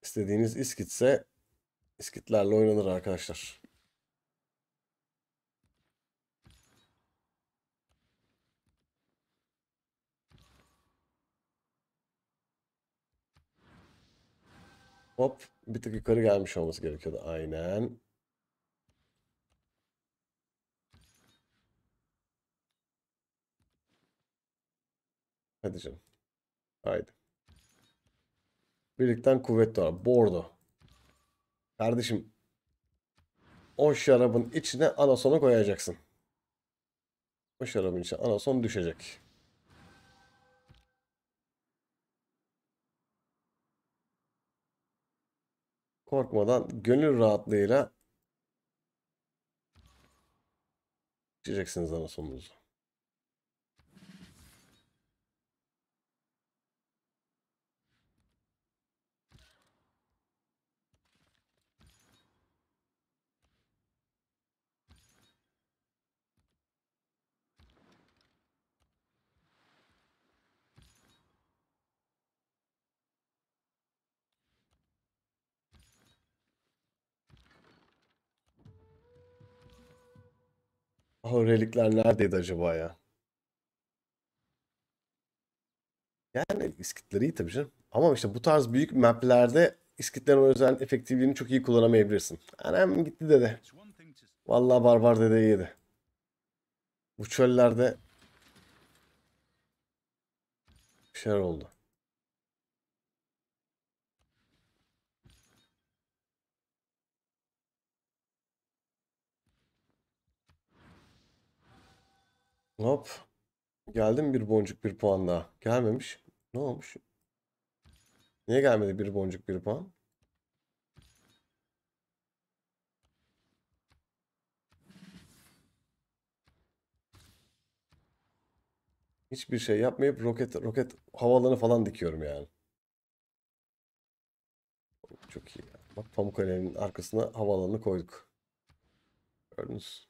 İstediğiniz İskitse İskitlerle oynanır arkadaşlar. Hop bir tık yukarı gelmiş olması gerekiyordu aynen. Hadi canım. Haydi. Birlikten kuvvet doğar. Bordo. Kardeşim o şarabın içine anasola koyacaksın. O şarabın içine anason düşecek. korkmadan gönül rahatlığıyla içeceksiniz ana sonunuzu. Aha relikler neredeydi acaba ya? Yani iskitleri iyi tabii canım. Ama işte bu tarz büyük maplerde iskitlerin o yüzden efektifliğini çok iyi kullanamayabilirsin. Anam gitti dede. Vallahi barbar dede yedi. Bu çöllerde bir şeyler oldu. Hop. Geldim bir boncuk bir puan daha. Gelmemiş. Ne olmuş? Niye gelmedi bir boncuk bir puan? Hiçbir şey yapmayıp roket roket havalarını falan dikiyorum yani. Çok iyi. bak pamuk Pamukkale'nin arkasına havaalanını koyduk. Gördünüz.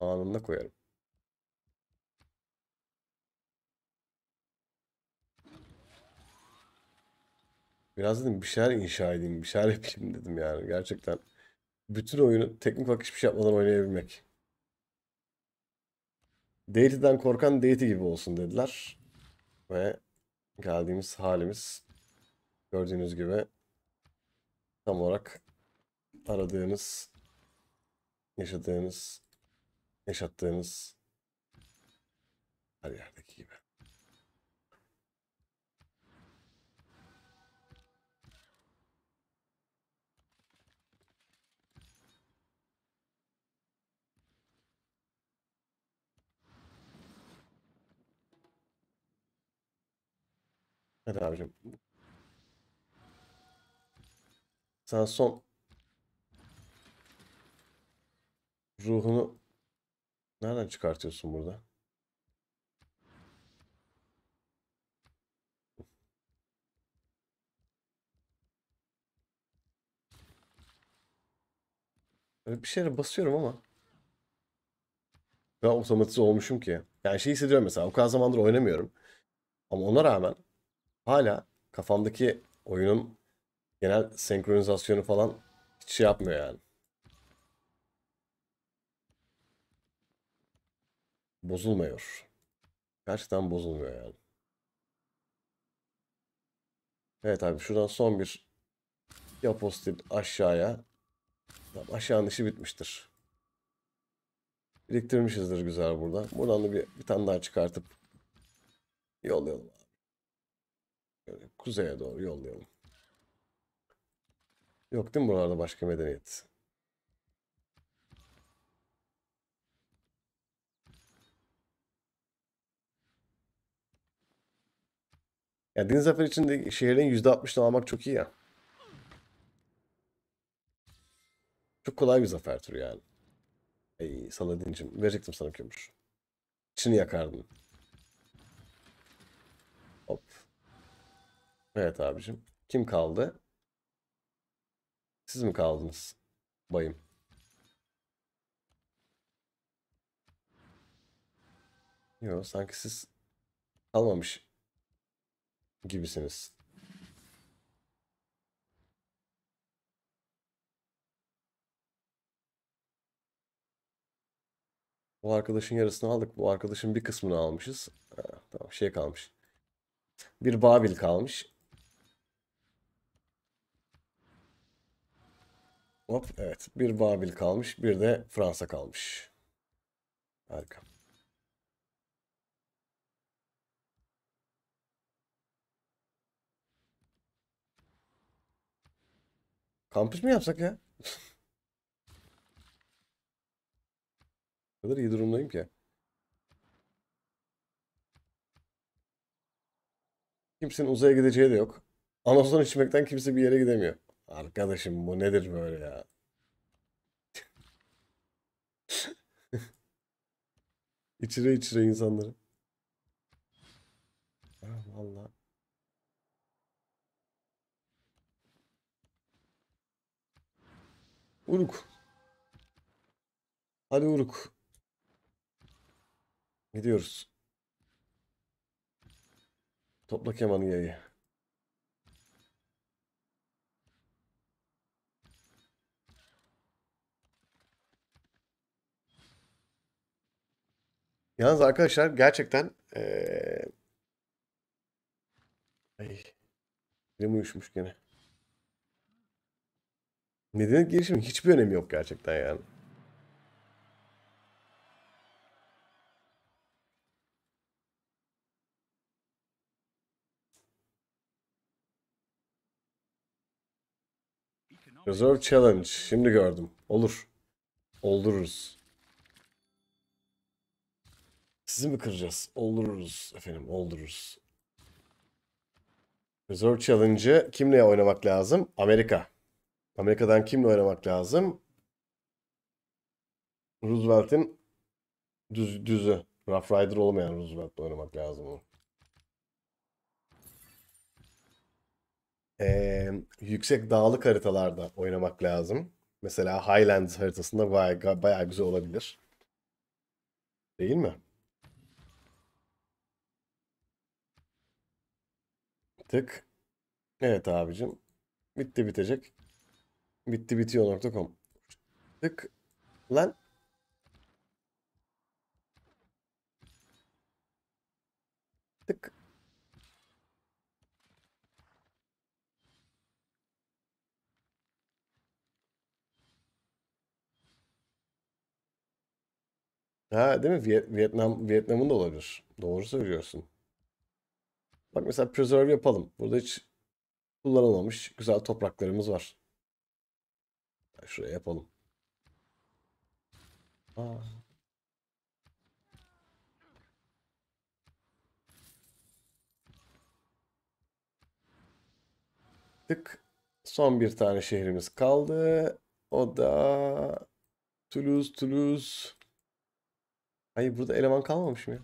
Anında koyarım. Biraz dedim bir şeyler inşa edeyim, bir şeyler yapayım dedim yani gerçekten. Bütün oyunu teknik bakış bir şey yapmadan oynayabilmek. Deity'den korkan Deity gibi olsun dediler. Ve geldiğimiz halimiz gördüğünüz gibi tam olarak aradığınız, yaşadığınız, yaşattığınız her yerdeki. Hadi abicim. Sana son ruhunu nereden çıkartıyorsun burada? Öyle bir şeylere basıyorum ama ben otomatize olmuşum ki. Yani şey hissediyorum mesela o kadar zamandır oynamıyorum. Ama ona rağmen hala kafamdaki oyunun genel senkronizasyonu falan hiç şey yapmıyor yani. Bozulmuyor. Gerçekten bozulmuyor yani. Evet abi şuradan son bir yapostil aşağıya. Tamam, aşağının işi bitmiştir. Biriktirmişizdir güzel burada. Buradan da bir, bir tane daha çıkartıp yollayalım kuzeye doğru yollayalım. Yok değil mi buralarda başka medeniyet? Ya Deniz zaferi için de şehrin %60'ını almak çok iyi ya. Çok kolay bir zafer türü yani. Ey Saladin'cim verecektim sana kömür. İçini yakardın. Evet abicim. Kim kaldı? Siz mi kaldınız? Bayım. Yok sanki siz kalmamış gibisiniz. Bu arkadaşın yarısını aldık. Bu arkadaşın bir kısmını almışız. Ha, tamam şey kalmış. Bir Babil kalmış. Hop evet bir Babil kalmış bir de Fransa kalmış. Harika. Kampüs mü yapsak ya? kadar iyi durumdayım ki. Kimsenin uzaya gideceği de yok. Anason içmekten kimse bir yere gidemiyor. Arkadaşım bu nedir böyle ya? içire içire insanları. Ya ah, vallahi. Uruk. Hadi Uruk. Gidiyoruz. Topla kemanı yayı. Yalnız arkadaşlar gerçekten ee... Ay. Elim uyuşmuş gene. Neden girişim hiçbir önemi yok gerçekten yani. Reserve Challenge. Şimdi gördüm. Olur. Oldururuz. Sizi mi kıracağız? Oldururuz efendim, oldururuz. Resort Challenge'ı kimle oynamak lazım? Amerika. Amerika'dan kimle oynamak lazım? Roosevelt'in düz, düzü. Rough Rider olmayan Roosevelt'le oynamak lazım Ee, yüksek dağlık haritalarda oynamak lazım. Mesela Highlands haritasında bayağı, bayağı güzel olabilir. Değil mi? yaptık. Evet abicim. Bitti bitecek. Bitti bitiyor.com Tık. Lan. Tık. Ha değil mi? Vietnam Vietnam'ın da olabilir. Doğru söylüyorsun. Bak mesela preserve yapalım. Burada hiç kullanılmamış güzel topraklarımız var. şuraya yapalım. Aa. Tık. Son bir tane şehrimiz kaldı. O da Toulouse, Toulouse. Hayır burada eleman kalmamış mı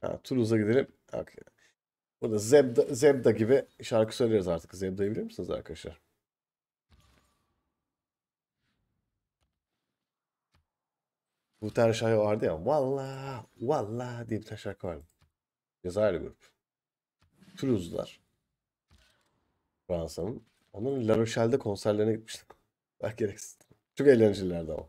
Ha, Toulouse'a gidelim. Okay. Burada Zebda, Zebda gibi şarkı söyleriz artık. Zebda'yı bilir musunuz arkadaşlar? Bu tane şarkı vardı ya. Valla, valla diye bir tane şarkı vardı. Cezayirli grup. Toulouse'lar. Fransa'nın. Onların La Rochelle'de konserlerine gitmiştim. Belki gereksiz. Çok eğlencelilerdi ama.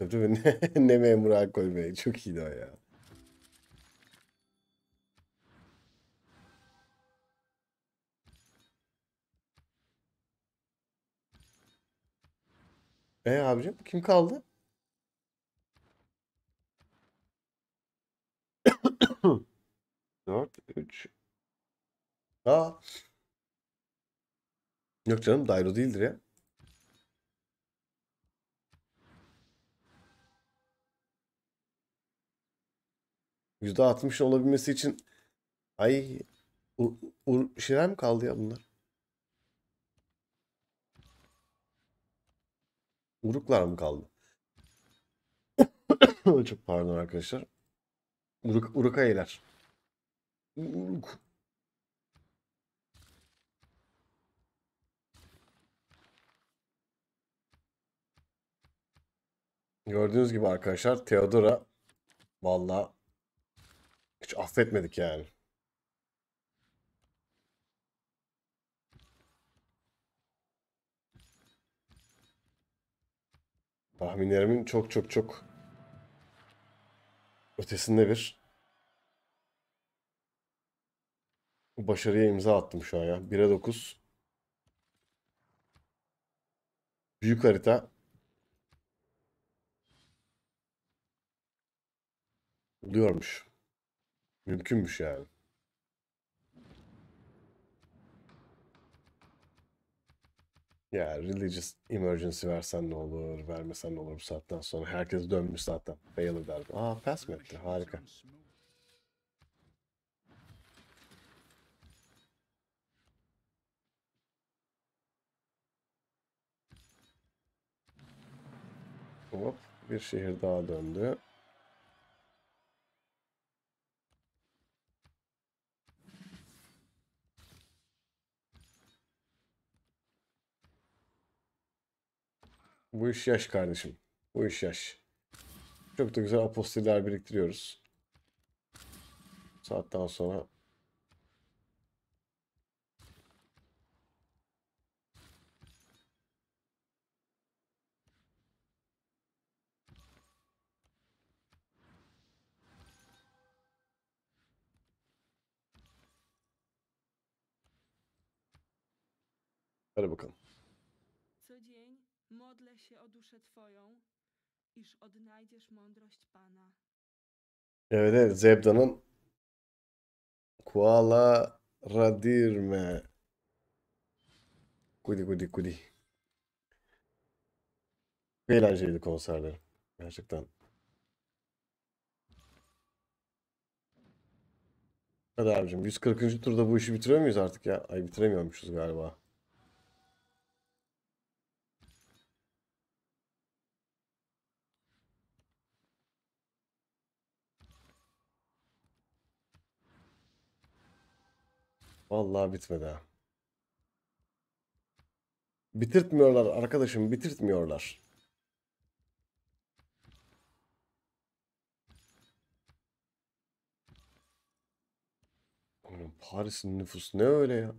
Tabii tabii ne, ne memur alkol bey. Çok iyiydi o ya. E ee, abicim kim kaldı? Dört, üç. Aa. Yok canım Dayro değildir ya. %60 olabilmesi için ay ur, ur, şeyler mi kaldı ya bunlar? Uruklar mı kaldı? Çok pardon arkadaşlar. Uruk, uruka eyler. Uruk. Gördüğünüz gibi arkadaşlar Teodora valla hiç affetmedik yani. Tahminlerimin çok çok çok ötesinde bir başarıya imza attım şu an ya. 1'e 9. Büyük harita. Oluyormuş. Mümkünmüş yani. Ya religious emergency versen ne olur, vermesen ne olur bu saatten sonra. Herkes dönmüş zaten. Failure derdi. Aa pass mi etti? Harika. Hop bir şehir daha döndü. Bu iş yaş kardeşim. Bu iş yaş. Çok da güzel apostiller biriktiriyoruz. Saatten sonra Hadi bakalım. Evet evet Zebda'nın Kuala Radirme. kudi kudi. gudi. Eğlenceliydi konserler. Gerçekten. Hadi abicim 140. turda bu işi bitiriyor muyuz artık ya? Ay bitiremiyormuşuz galiba. Vallahi bitmedi ha. Bitirtmiyorlar arkadaşım bitirtmiyorlar. Paris'in nüfusu ne öyle ya?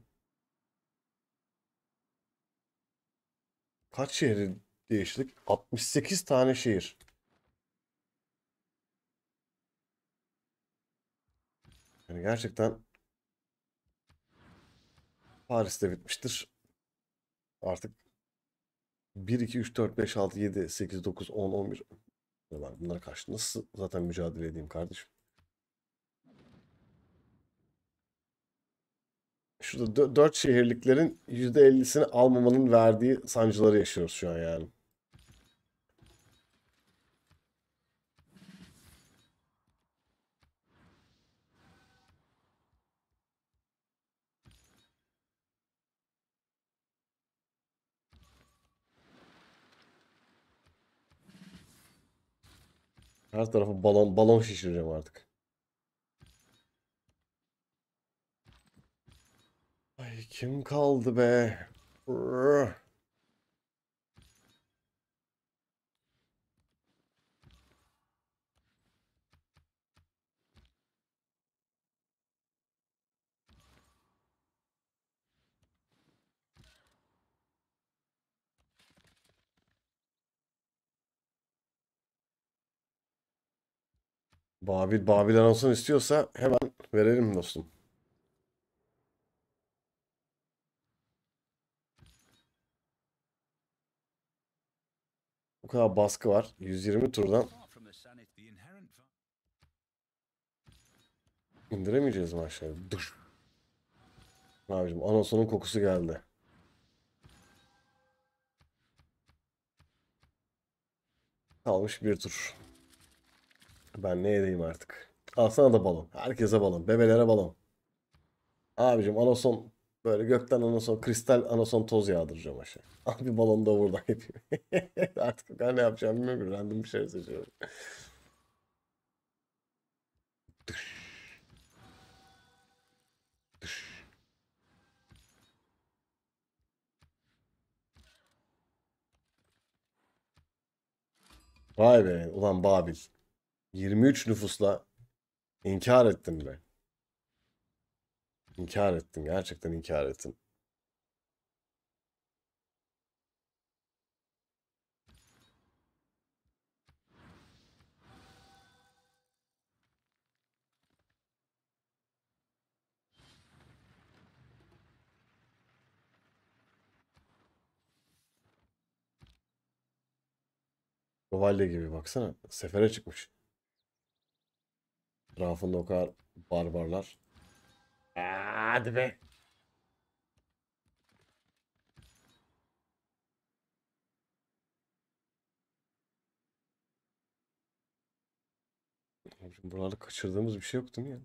Kaç şehri değiştirdik? 68 tane şehir. Yani gerçekten Paris'te bitmiştir. Artık 1, 2, 3, 4, 5, 6, 7, 8, 9, 10, 11 var. Bunlara karşı nasıl zaten mücadele edeyim kardeşim. Şurada 4 şehirliklerin %50'sini almamanın verdiği sancıları yaşıyoruz şu an yani. Her tarafı balon balon şişireceğim artık. Ay kim kaldı be? Urgh. Babil Babil anonsunu istiyorsa hemen verelim dostum. Bu kadar baskı var. 120 turdan indiremeyeceğiz mi aşağıya? Dur. Abicim anonsunun kokusu geldi. Kalmış bir tur. Ben ne edeyim artık. Alsana da balon. Herkese balon. Bebelere balon. Abicim anason böyle gökten anason kristal anason toz yağdıracağım aşağı. Abi balon da buradan yapayım. artık ben ne yapacağım bilmiyorum. Random bir şey seçiyorum. Vay be ulan Babil. 23 nüfusla inkar ettin mi? İnkar ettin. Gerçekten inkar ettin. Kovalya gibi baksana. Sefere çıkmış. Etrafında o kadar barbarlar. Hadi be. Buralarda kaçırdığımız bir şey yoktu mu mi ya?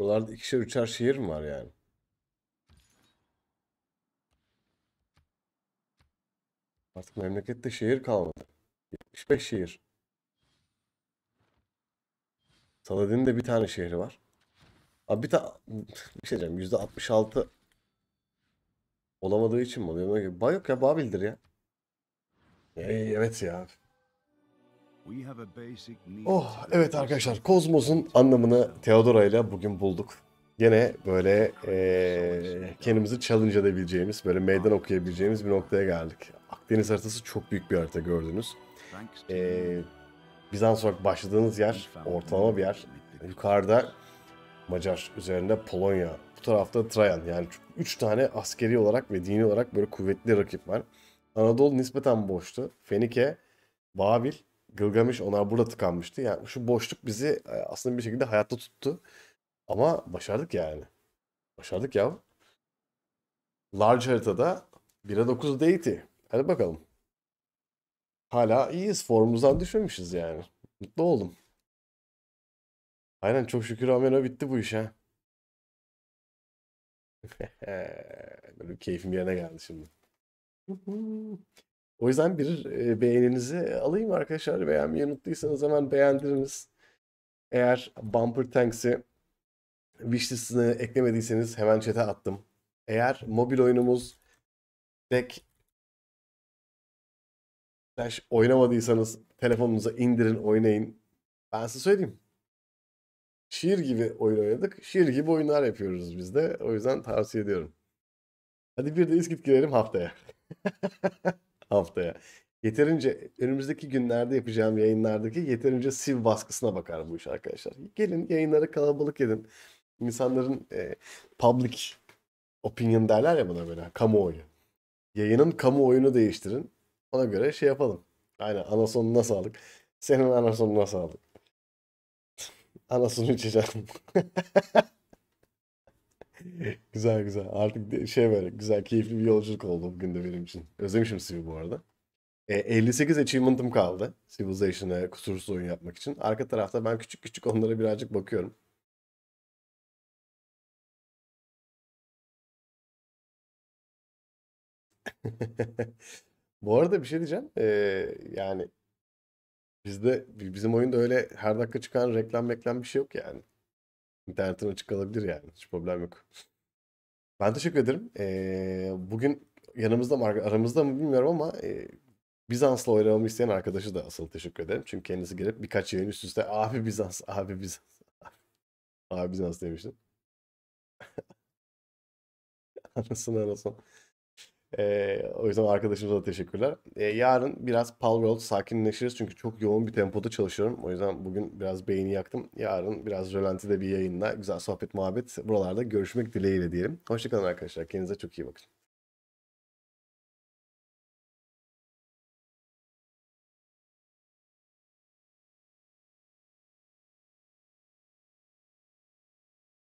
Buralarda ikişer üçer şehir mi var yani? Artık memlekette şehir kalmadı. 75 şehir. Saladin'in de bir tane şehri var. Abi bir ta bir şey diyeceğim 66 olamadığı için mi oluyor? Bay yok ya Babil'dir ya. Ey, evet ya. Oh evet arkadaşlar kozmosun anlamını Theodora ile bugün bulduk. Yine böyle e, kendimizi challenge edebileceğimiz, böyle meydan okuyabileceğimiz bir noktaya geldik. Akdeniz haritası çok büyük bir harita gördünüz. E, Bizans olarak başladığınız yer ortalama bir yer. Yukarıda Macar, üzerinde Polonya, bu tarafta Trajan. Yani 3 tane askeri olarak ve dini olarak böyle kuvvetli rakip var. Anadolu nispeten boştu. Fenike, Babil Gılgamış onlar burada tıkanmıştı. Yani şu boşluk bizi e, aslında bir şekilde hayatta tuttu. Ama başardık yani. Başardık ya. Large haritada 1'e 9 deity. Hadi bakalım. Hala iyiyiz. Formumuzdan düşmemişiz yani. Mutlu oldum. Aynen çok şükür ameno bitti bu iş ha. Böyle keyfim yerine geldi şimdi. O yüzden bir beğeninizi alayım arkadaşlar. Beğenmeyi unuttuysanız hemen beğendiriniz. Eğer Bumper Tanks'i wishlist'ine eklemediyseniz hemen chat'e attım. Eğer mobil oyunumuz Deck Flash oynamadıysanız telefonunuza indirin oynayın. Ben size söyleyeyim. Şiir gibi oyun oynadık. Şiir gibi oyunlar yapıyoruz biz de. O yüzden tavsiye ediyorum. Hadi bir de İskit girelim haftaya. haftaya. Yeterince önümüzdeki günlerde yapacağım yayınlardaki yeterince sil baskısına bakar bu iş arkadaşlar. Gelin yayınlara kalabalık edin. İnsanların e, public opinion derler ya buna böyle kamuoyu. Yayının kamuoyunu değiştirin. Ona göre şey yapalım. Aynen ana anasonuna sağlık. Senin ana anasonuna sağlık. Anasını içeceğim. Güzel güzel. Artık şey böyle güzel keyifli bir yolculuk oldu bugün de benim için. Özlemişim Civi bu arada. E, 58 achievement'ım kaldı Civilization'a kusursuz oyun yapmak için. Arka tarafta ben küçük küçük onlara birazcık bakıyorum. Bu arada bir şey diyeceğim. E, yani bizde bizim oyunda öyle her dakika çıkan reklam reklam bir şey yok yani. İnternetin açık kalabilir yani. Hiç problem yok. Ben teşekkür ederim. Ee, bugün yanımızda mı aramızda mı bilmiyorum ama e, Bizans'la oynamamı isteyen arkadaşı da asıl teşekkür ederim. Çünkü kendisi gelip birkaç yayın üst üste abi Bizans, abi Bizans, abi, abi Bizans demiştim. anasını anasını. E, o yüzden arkadaşımıza da teşekkürler. E, yarın biraz Paul World sakinleşiriz çünkü çok yoğun bir tempoda çalışıyorum. O yüzden bugün biraz beyni yaktım. Yarın biraz rölantide bir yayınla güzel sohbet muhabbet buralarda görüşmek dileğiyle diyelim. Hoşçakalın arkadaşlar. Kendinize çok iyi bakın.